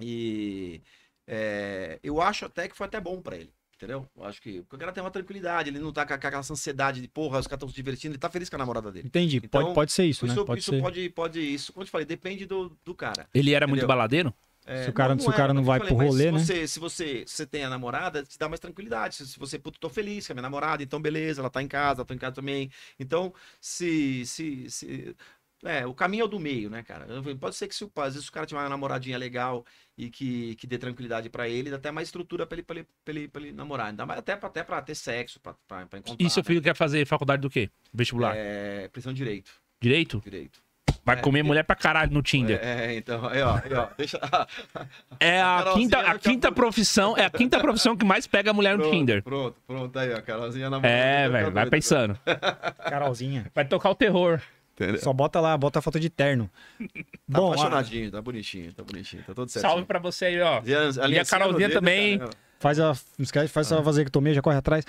[SPEAKER 3] E é, eu acho até que foi até bom para ele. Entendeu? Eu acho que. o cara tem uma tranquilidade, ele não tá com aquela ansiedade de, porra, os caras estão se divertindo, ele tá feliz com a namorada dele. Entendi. Então, pode, pode ser isso, né? isso né? Pode isso ser. pode. Pode isso. Como eu te falei, depende do, do cara. Ele era entendeu? muito baladeiro?
[SPEAKER 1] É, se o cara não, se o é, cara não, não vai falei, pro rolê, se né?
[SPEAKER 3] Você, se você, você tem a namorada, te dá mais tranquilidade. Se, se você, puto, tô feliz com a minha namorada, então beleza, ela tá em casa, eu tô em casa também. Então, se, se, se é, o caminho é o do meio, né, cara? Pode ser que se o, às vezes, o cara tiver uma namoradinha legal e que, que dê tranquilidade para ele, dá até mais estrutura pra ele, ele, ele, ele namorar. Ainda mais até pra, até ter sexo, pra, pra, pra encontrar. E seu
[SPEAKER 1] né? filho né? quer fazer faculdade do quê? Vestibular? É, prisão de direito. Direito? Direito. Vai é, comer mulher pra caralho no Tinder. É, é, então, aí, ó, aí, ó
[SPEAKER 3] deixa.
[SPEAKER 1] é a, a quinta, a quinta profissão, é a quinta profissão que mais pega mulher pronto, no Tinder. Pronto, pronto, aí, ó, Carolzinha namorada É, velho, tá vai pensando. Carolzinha. Vai tocar o terror.
[SPEAKER 2] Entendeu? Só bota lá, bota a foto de terno. tá Bom, apaixonadinho,
[SPEAKER 3] tá bonitinho, tá bonitinho, tá tudo certo. Salve pra você aí, ó. E a, a, e a Carolzinha também. Tá,
[SPEAKER 2] Faz a, faz ah. a vasectomia, já corre atrás.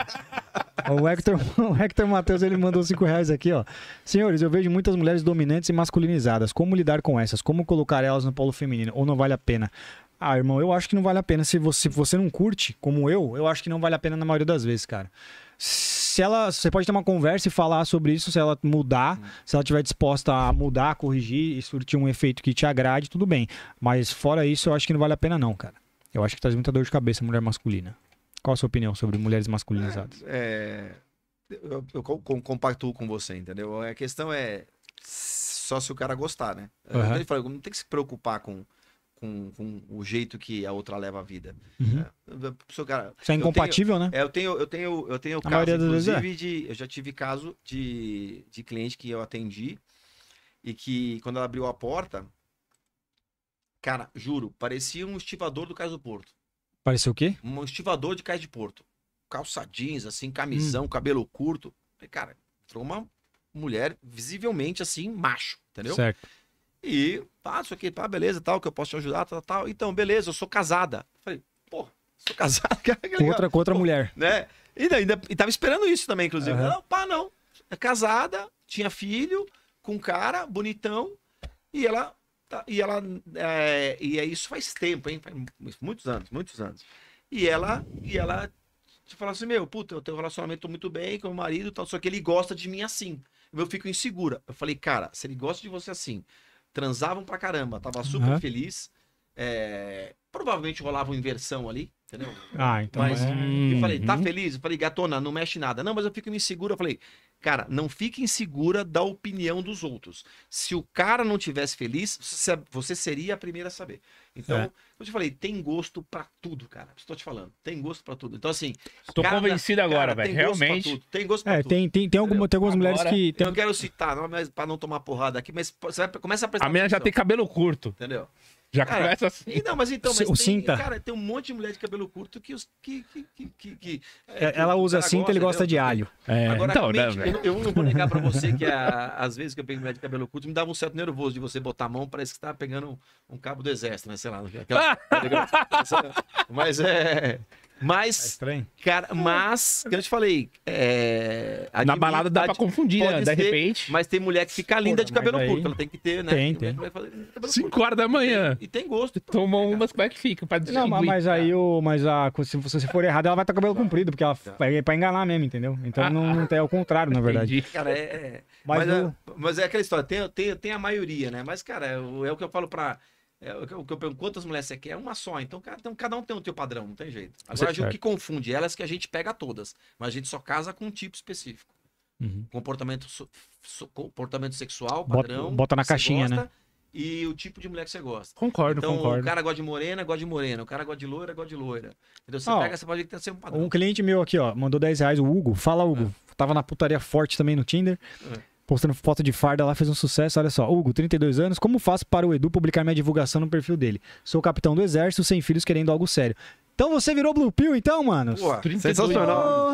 [SPEAKER 2] o Hector, o Hector Matheus ele mandou 5 reais aqui, ó. Senhores, eu vejo muitas mulheres dominantes e masculinizadas. Como lidar com essas? Como colocar elas no polo feminino? Ou não vale a pena? Ah, irmão, eu acho que não vale a pena. Se você, se você não curte, como eu, eu acho que não vale a pena na maioria das vezes, cara se ela, você pode ter uma conversa e falar sobre isso, se ela mudar, hum. se ela estiver disposta a mudar, corrigir e surtir um efeito que te agrade, tudo bem. Mas fora isso, eu acho que não vale a pena não, cara. Eu acho que traz muita dor de cabeça mulher masculina. Qual a sua opinião sobre mulheres masculinizadas?
[SPEAKER 3] É, é, eu, eu compactuo com você, entendeu? A questão é só se o cara gostar, né? Uhum. Eu falei, não tem que se preocupar com com, com, o jeito que a outra leva a vida. Uhum. É, sou, cara, Isso é incompatível, tenho, né? É, eu tenho, eu tenho, eu tenho caso, é. inclusive, de. Eu já tive caso de, de cliente que eu atendi e que quando ela abriu a porta, cara, juro, parecia um estivador do Cais do Porto. Parecia o quê? Um estivador de Cais de Porto. Calça jeans, assim, camisão, hum. cabelo curto. E, cara, entrou uma mulher visivelmente assim, macho, entendeu? Certo. E, pá, isso aqui, pá, beleza, tal, que eu posso te ajudar, tal, tal. Então, beleza, eu sou casada. Falei, pô, sou casada. com outra, com outra pô, mulher. Né? E, ainda, e tava esperando isso também, inclusive. Uhum. Não, pá, não. É casada, tinha filho, com um cara, bonitão, e ela. Tá, e ela. É, e é, isso faz tempo, hein? Faz muitos anos, muitos anos. E ela. E ela te fala assim: meu, puta, eu tenho um relacionamento muito bem com meu marido, tal, só que ele gosta de mim assim. Eu fico insegura. Eu falei, cara, se ele gosta de você assim, transavam pra caramba, tava super uhum. feliz. É, provavelmente rolava uma inversão ali, Entendeu?
[SPEAKER 2] Ah, então. Mas é... eu falei, tá uhum.
[SPEAKER 3] feliz? Eu falei, gatona, não mexe nada. Não, mas eu fico insegura. Eu falei, cara, não fique insegura da opinião dos outros. Se o cara não tivesse feliz, você seria a primeira a saber. Então, é. eu te falei, tem gosto para tudo, cara. Estou te falando, tem gosto para tudo. Então, assim. Tô convencido agora, velho. Realmente. Gosto tem gosto pra é, tudo. Tem,
[SPEAKER 2] tem, tem, alguma, tem algumas agora, mulheres que.
[SPEAKER 3] Tem... Eu não quero citar, não, mas pra não tomar porrada aqui, mas você vai, começa a prestar. A minha já tem cabelo
[SPEAKER 1] curto. Entendeu? Já cara, começa assim. Não, mas então, mas o tem, cinta. cara,
[SPEAKER 3] tem um monte de mulher de cabelo curto que que, que, que, que é, é, ela usa cinta, e ele gosta né? de alho. É, Agora, então, mente, né, eu, eu, não vou negar para você que a, é, às vezes que eu pego mulher de cabelo curto me dava um certo nervoso de você botar a mão, parece que tá pegando um, um cabo do exército, né, sei lá, aquela... mas é mas, é cara, é, mas, que é eu te falei, é,
[SPEAKER 1] Na balada dá pra confundir, né? De repente. Mas tem mulher que fica linda Porra, de cabelo curto, ela tem que ter, né? Tem, tem. horas da manhã. E, e tem gosto. Tomam umas, como é que fica? Pra não, mas aí,
[SPEAKER 2] o, mas a, se você for errado, ela vai estar tá com cabelo comprido, porque ela tá. é, é pra enganar mesmo, entendeu? Então não, não tem, é o contrário, na verdade. Cara, é... Mas, mas,
[SPEAKER 3] mas, é aquela história, tem, tem, tem a maioria, né? Mas, cara, é o que eu falo pra é, o que eu pergunto, quantas mulheres você quer? Uma só. Então, cada então um tem o teu padrão, não tem jeito. Agora, o que confunde elas é que a gente pega todas, mas a gente só casa com um tipo específico. Uhum. Comportamento, so, comportamento sexual, padrão. Bota, bota na caixinha, né? gosta, né? E o tipo de mulher que você gosta. Concordo, então, concordo. O cara gosta de morena, gosta de morena. O cara gosta de loira, gosta de loira. então Você pega, você pode ter sempre um padrão. Um
[SPEAKER 2] cliente meu aqui, ó, mandou 10 reais, o Hugo. Fala, Hugo. É. Tava na putaria forte também no Tinder. É postando foto de farda lá, fez um sucesso. Olha só, Hugo, 32 anos, como faço para o Edu publicar minha divulgação no perfil dele? Sou capitão do exército, sem filhos, querendo algo sério. Então você virou Blue Pill, então, mano? sensacional.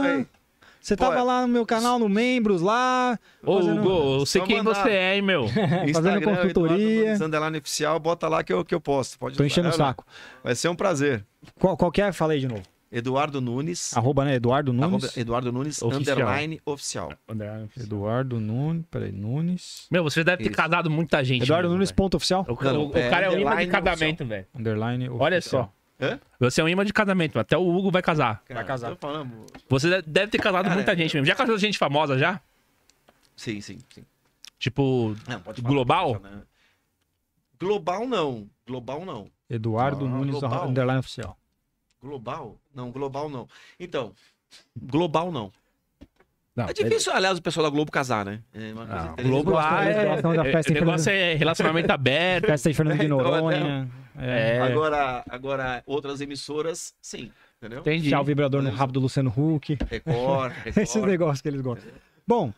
[SPEAKER 2] você tava é. lá no meu canal, no Membros, lá.
[SPEAKER 3] Ô, fazendo... Hugo, eu sei Só quem mandar. você é, hein, meu. fazendo consultoria. É no Oficial, bota lá que eu, que eu posto. Pode Tô enchendo o é saco. Vai ser um prazer. Qual,
[SPEAKER 2] qual que é? Falei de novo.
[SPEAKER 3] Eduardo Nunes. Arroba,
[SPEAKER 2] né? Eduardo Nunes. Eduardo
[SPEAKER 3] Nunes, oficial. underline oficial.
[SPEAKER 2] Eduardo Nunes, peraí, Nunes.
[SPEAKER 1] Meu, você deve ter Isso. casado muita gente. Eduardo mesmo, Nunes, véio. ponto oficial. O, Não, o, o cara é o imã de casamento, velho. Underline oficial. Olha só. Hã? Você é um imã de casamento, até o Hugo vai casar. Cara, vai casar. Falando... Você deve ter casado cara, muita é... gente mesmo. Já casou gente famosa já? Sim, sim, sim. Tipo, não, global? Né?
[SPEAKER 3] Global não. Global não. Eduardo ah, Nunes, global. underline oficial. Global? Não, global não. Então, global não. Não, é difícil, aliás, o pessoal da Globo casar, né? É uma coisa ah, Globo lá é, é, da festa negócio é relacionamento
[SPEAKER 2] aberto. Festa de Fernando de então, Noronha. É. Agora,
[SPEAKER 3] agora, outras emissoras, sim, entendeu? Entendi. Tchau, vibrador
[SPEAKER 2] no rabo do Luciano Huck. Record, record. Esses negócios que eles gostam. Bom,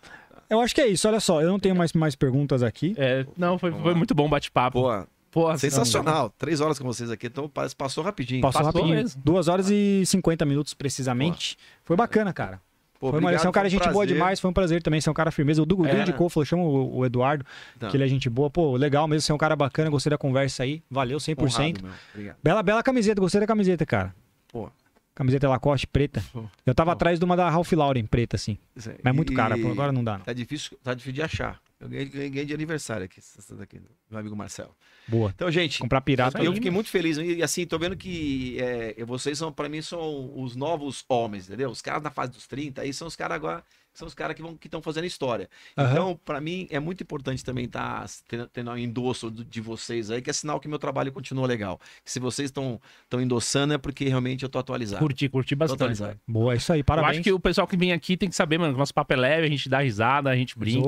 [SPEAKER 2] eu acho que é isso. Olha só, eu não tenho mais, mais perguntas aqui.
[SPEAKER 3] É, não, foi, foi muito bom o bate-papo. Boa. Sensacional. Três horas com vocês aqui, então parece passou rapidinho. Passou, passou rapidinho. Mesmo.
[SPEAKER 2] Duas horas e cinquenta minutos, precisamente. Foi bacana, cara. Pô, foi uma é cara, um gente prazer. boa demais, foi um prazer também ser é um cara firmeza. O Dudu é. indicou, falou, chama o, o Eduardo, então. que ele é gente boa. Pô, legal mesmo, você é um cara bacana, gostei da conversa aí. Valeu, 100%. Honrado, Obrigado. Bela, bela camiseta, gostei da camiseta, cara. Pô. Camiseta Lacoste preta. Pô. Eu tava Pô. atrás de uma da Ralph Lauren preta, assim. Mas é muito e... cara, agora não dá. Não.
[SPEAKER 3] Tá, difícil, tá difícil de achar. Eu ganhei, ganhei, de aniversário aqui, meu amigo Marcelo.
[SPEAKER 2] Boa. Então, gente. Comprar
[SPEAKER 3] pirata. Eu, eu fiquei muito feliz. E assim, tô vendo que é, vocês são, para mim, são os novos homens, entendeu? Os caras na fase dos 30 aí são os caras agora são os caras que vão que estão fazendo história. Uhum. Então, para mim, é muito importante também estar tá tendo, tendo um endosso de vocês aí, que é sinal que meu trabalho continua legal. Se vocês estão endossando, é porque
[SPEAKER 1] realmente eu tô atualizado. Curti, curti bastante. Boa, é isso aí, parabéns. Eu acho que o pessoal que vem aqui tem que saber, mano, que nosso papo é leve, a gente dá risada, a gente brinca.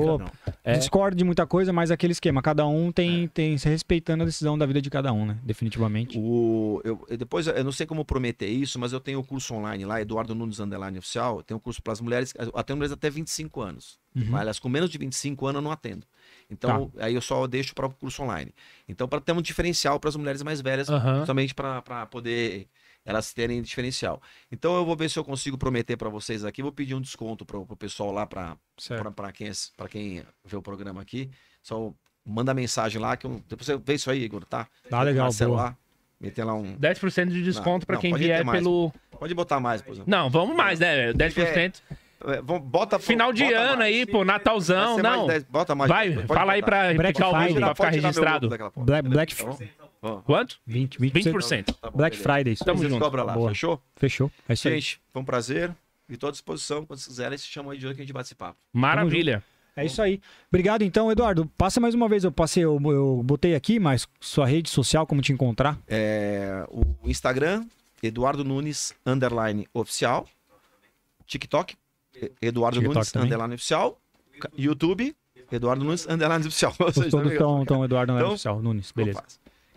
[SPEAKER 1] É...
[SPEAKER 2] Discorda de muita coisa, mas aquele esquema, cada um tem, é. tem se respeitando a decisão da vida de cada um, né? Definitivamente. O, eu,
[SPEAKER 3] depois, eu não sei como prometer isso, mas eu tenho o um curso online lá, Eduardo Nunes Underline Oficial, tem um curso para as mulheres, até mulheres até 25 anos. Uhum. Mas com menos de 25 anos eu não atendo. Então, tá. aí eu só deixo para o curso online. Então, para ter um diferencial para as mulheres mais velhas, uhum. justamente para poder elas terem diferencial. Então, eu vou ver se eu consigo prometer para vocês aqui. Vou pedir um desconto para o pessoal lá, para quem, é, quem vê o programa aqui. Só manda mensagem lá. que eu, Depois você vê isso aí, Igor, tá? Tá legal, celular. Meter lá um. 10%
[SPEAKER 1] de desconto para quem vier pelo.
[SPEAKER 3] Pode botar mais, por exemplo.
[SPEAKER 1] Não, vamos mais, né? 10%. É, bota Final de bota ano mais, aí, pô, Natalzão. Não. Mais bota mais. Vai, fala botar. aí pra replicar o vídeo, pra ficar registrado. Porta, Black, Black... Tá Friday Quanto? 20%. 20%. 20%. Tá bom, Black Friday. Tamo junto. Cobra lá. Boa. Fechou? Fechou. É isso Gente,
[SPEAKER 3] foi um prazer. E tô à disposição. Quando quiserem, se chamam aí de hoje que a gente bate esse papo. Maravilha. É isso aí.
[SPEAKER 2] Obrigado, então, Eduardo. Passa mais uma vez, eu passei, eu, eu botei aqui, mas sua rede social, como te encontrar?
[SPEAKER 3] É, o Instagram, Eduardo Nunes, underline oficial. TikTok, Eduardo TikTok Nunes, também? underline oficial. YouTube, Eduardo Nunes, underline oficial. Os todos estão, tá estão Eduardo Nunes então,
[SPEAKER 2] oficial, Nunes, então beleza.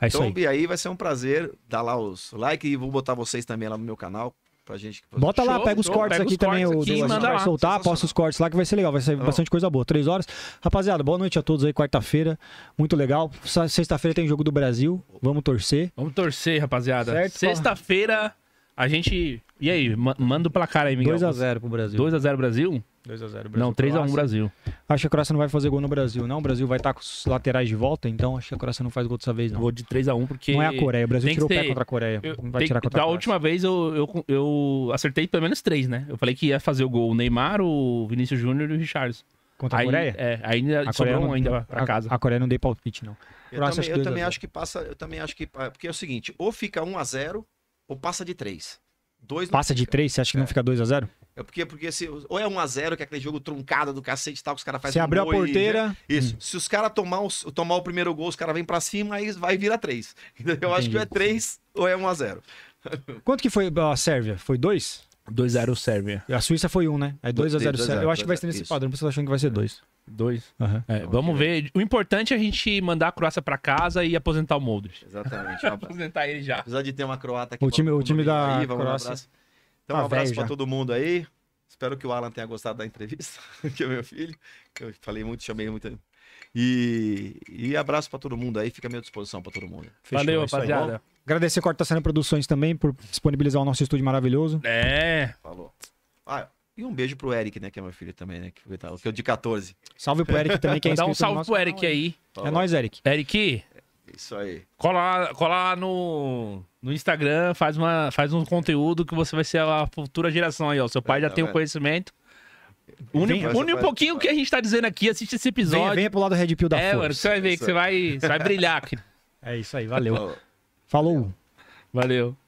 [SPEAKER 2] É então,
[SPEAKER 3] aí. aí vai ser um prazer dar lá os like e vou botar vocês também lá no meu canal, pra gente. Bota lá, show, pega os show, então, cortes pega aqui os também. Cortes aqui, o, aqui, vai soltar,
[SPEAKER 2] posta os cortes lá que vai ser legal, vai ser tá bastante coisa boa. Três horas. Rapaziada, boa noite a todos aí, quarta-feira. Muito legal. Sexta-feira tem jogo do Brasil. Vamos torcer.
[SPEAKER 1] Vamos torcer, rapaziada. Sexta-feira. A gente. E aí, manda o placar aí, Miguel. 2x0 pro Brasil. 2x0 Brasil? 2x0 Brasil. Não, 3x1 Brasil.
[SPEAKER 2] Acho que a Croácia não vai fazer gol no Brasil, não. O Brasil vai estar tá com os laterais de volta, então acho que
[SPEAKER 1] a Croácia não faz gol dessa vez, não. Vou de 3x1, porque. Não é a Coreia. O Brasil tirou ter... o pé contra a Coreia. Eu... Vai tem... tirar contra da a Da última vez eu, eu, eu, acertei pelo menos 3, né? Eu falei que ia fazer o gol o Neymar, o Vinícius Júnior e o Richards.
[SPEAKER 2] Contra a Coreia? É,
[SPEAKER 1] ainda a Coreia não, ainda pra
[SPEAKER 2] casa. A, a Coreia não dei palpite, não. Eu, também, eu também acho
[SPEAKER 3] que passa. Eu também acho que. Porque é o seguinte, ou fica 1x0 ou passa de 3. dois Passa de 3? Você acha que é. não
[SPEAKER 2] fica 2 a 0
[SPEAKER 3] É porque, porque se, ou é 1 a 0 que é aquele jogo truncado do cacete e tal, que os caras fazem. Você um abriu a porteira. E, isso. Hum. Se os caras tomar, tomar o primeiro gol, os caras vêm pra cima, aí vai virar 3. Eu Entendi. acho que é 3 ou é 1 a 0 Quanto que
[SPEAKER 2] foi a Sérvia? Foi 2? 2x0 Sérvia. A Suíça foi 1, um, né? É 2x0 Sérvia. Eu acho que vai ser nesse
[SPEAKER 1] padrão, porque você tá achando que vai ser 2. Dois. Uhum. É, vamos ver. O importante é a gente mandar a Croácia pra casa e aposentar o Modric. Exatamente.
[SPEAKER 3] aposentar ele já. Apesar de ter uma croata aqui. O time, o time da aí, Croácia. Um então, ah, um abraço pra já. todo mundo aí. Espero que o Alan tenha gostado da entrevista, que é meu filho. Eu falei muito, chamei muito. E, e abraço para todo mundo aí, fica à minha disposição para todo mundo. Fechou, Valeu, é rapaziada.
[SPEAKER 2] Agradecer a Corta Produções também por disponibilizar o nosso estúdio maravilhoso.
[SPEAKER 3] É. Falou. Ah, e um beijo pro Eric, né? Que é meu filho também, né?
[SPEAKER 1] Que, que é o de 14. Salve pro Eric também, quem é Dá um salve no pro Eric aí. É nóis, Eric. Eric. Isso aí. Cola lá, cola lá no, no Instagram, faz, uma, faz um conteúdo que você vai ser a futura geração aí, ó. Seu pai é, já tá tem o um conhecimento. Une, vem, une um pouquinho o que a gente tá dizendo aqui, assiste esse episódio. Venha, vem pro lado Red Pill da é, força. É, mano, você vai ver que você vai, você vai brilhar. Aqui.
[SPEAKER 2] É isso aí, valeu. Falou. Valeu. valeu.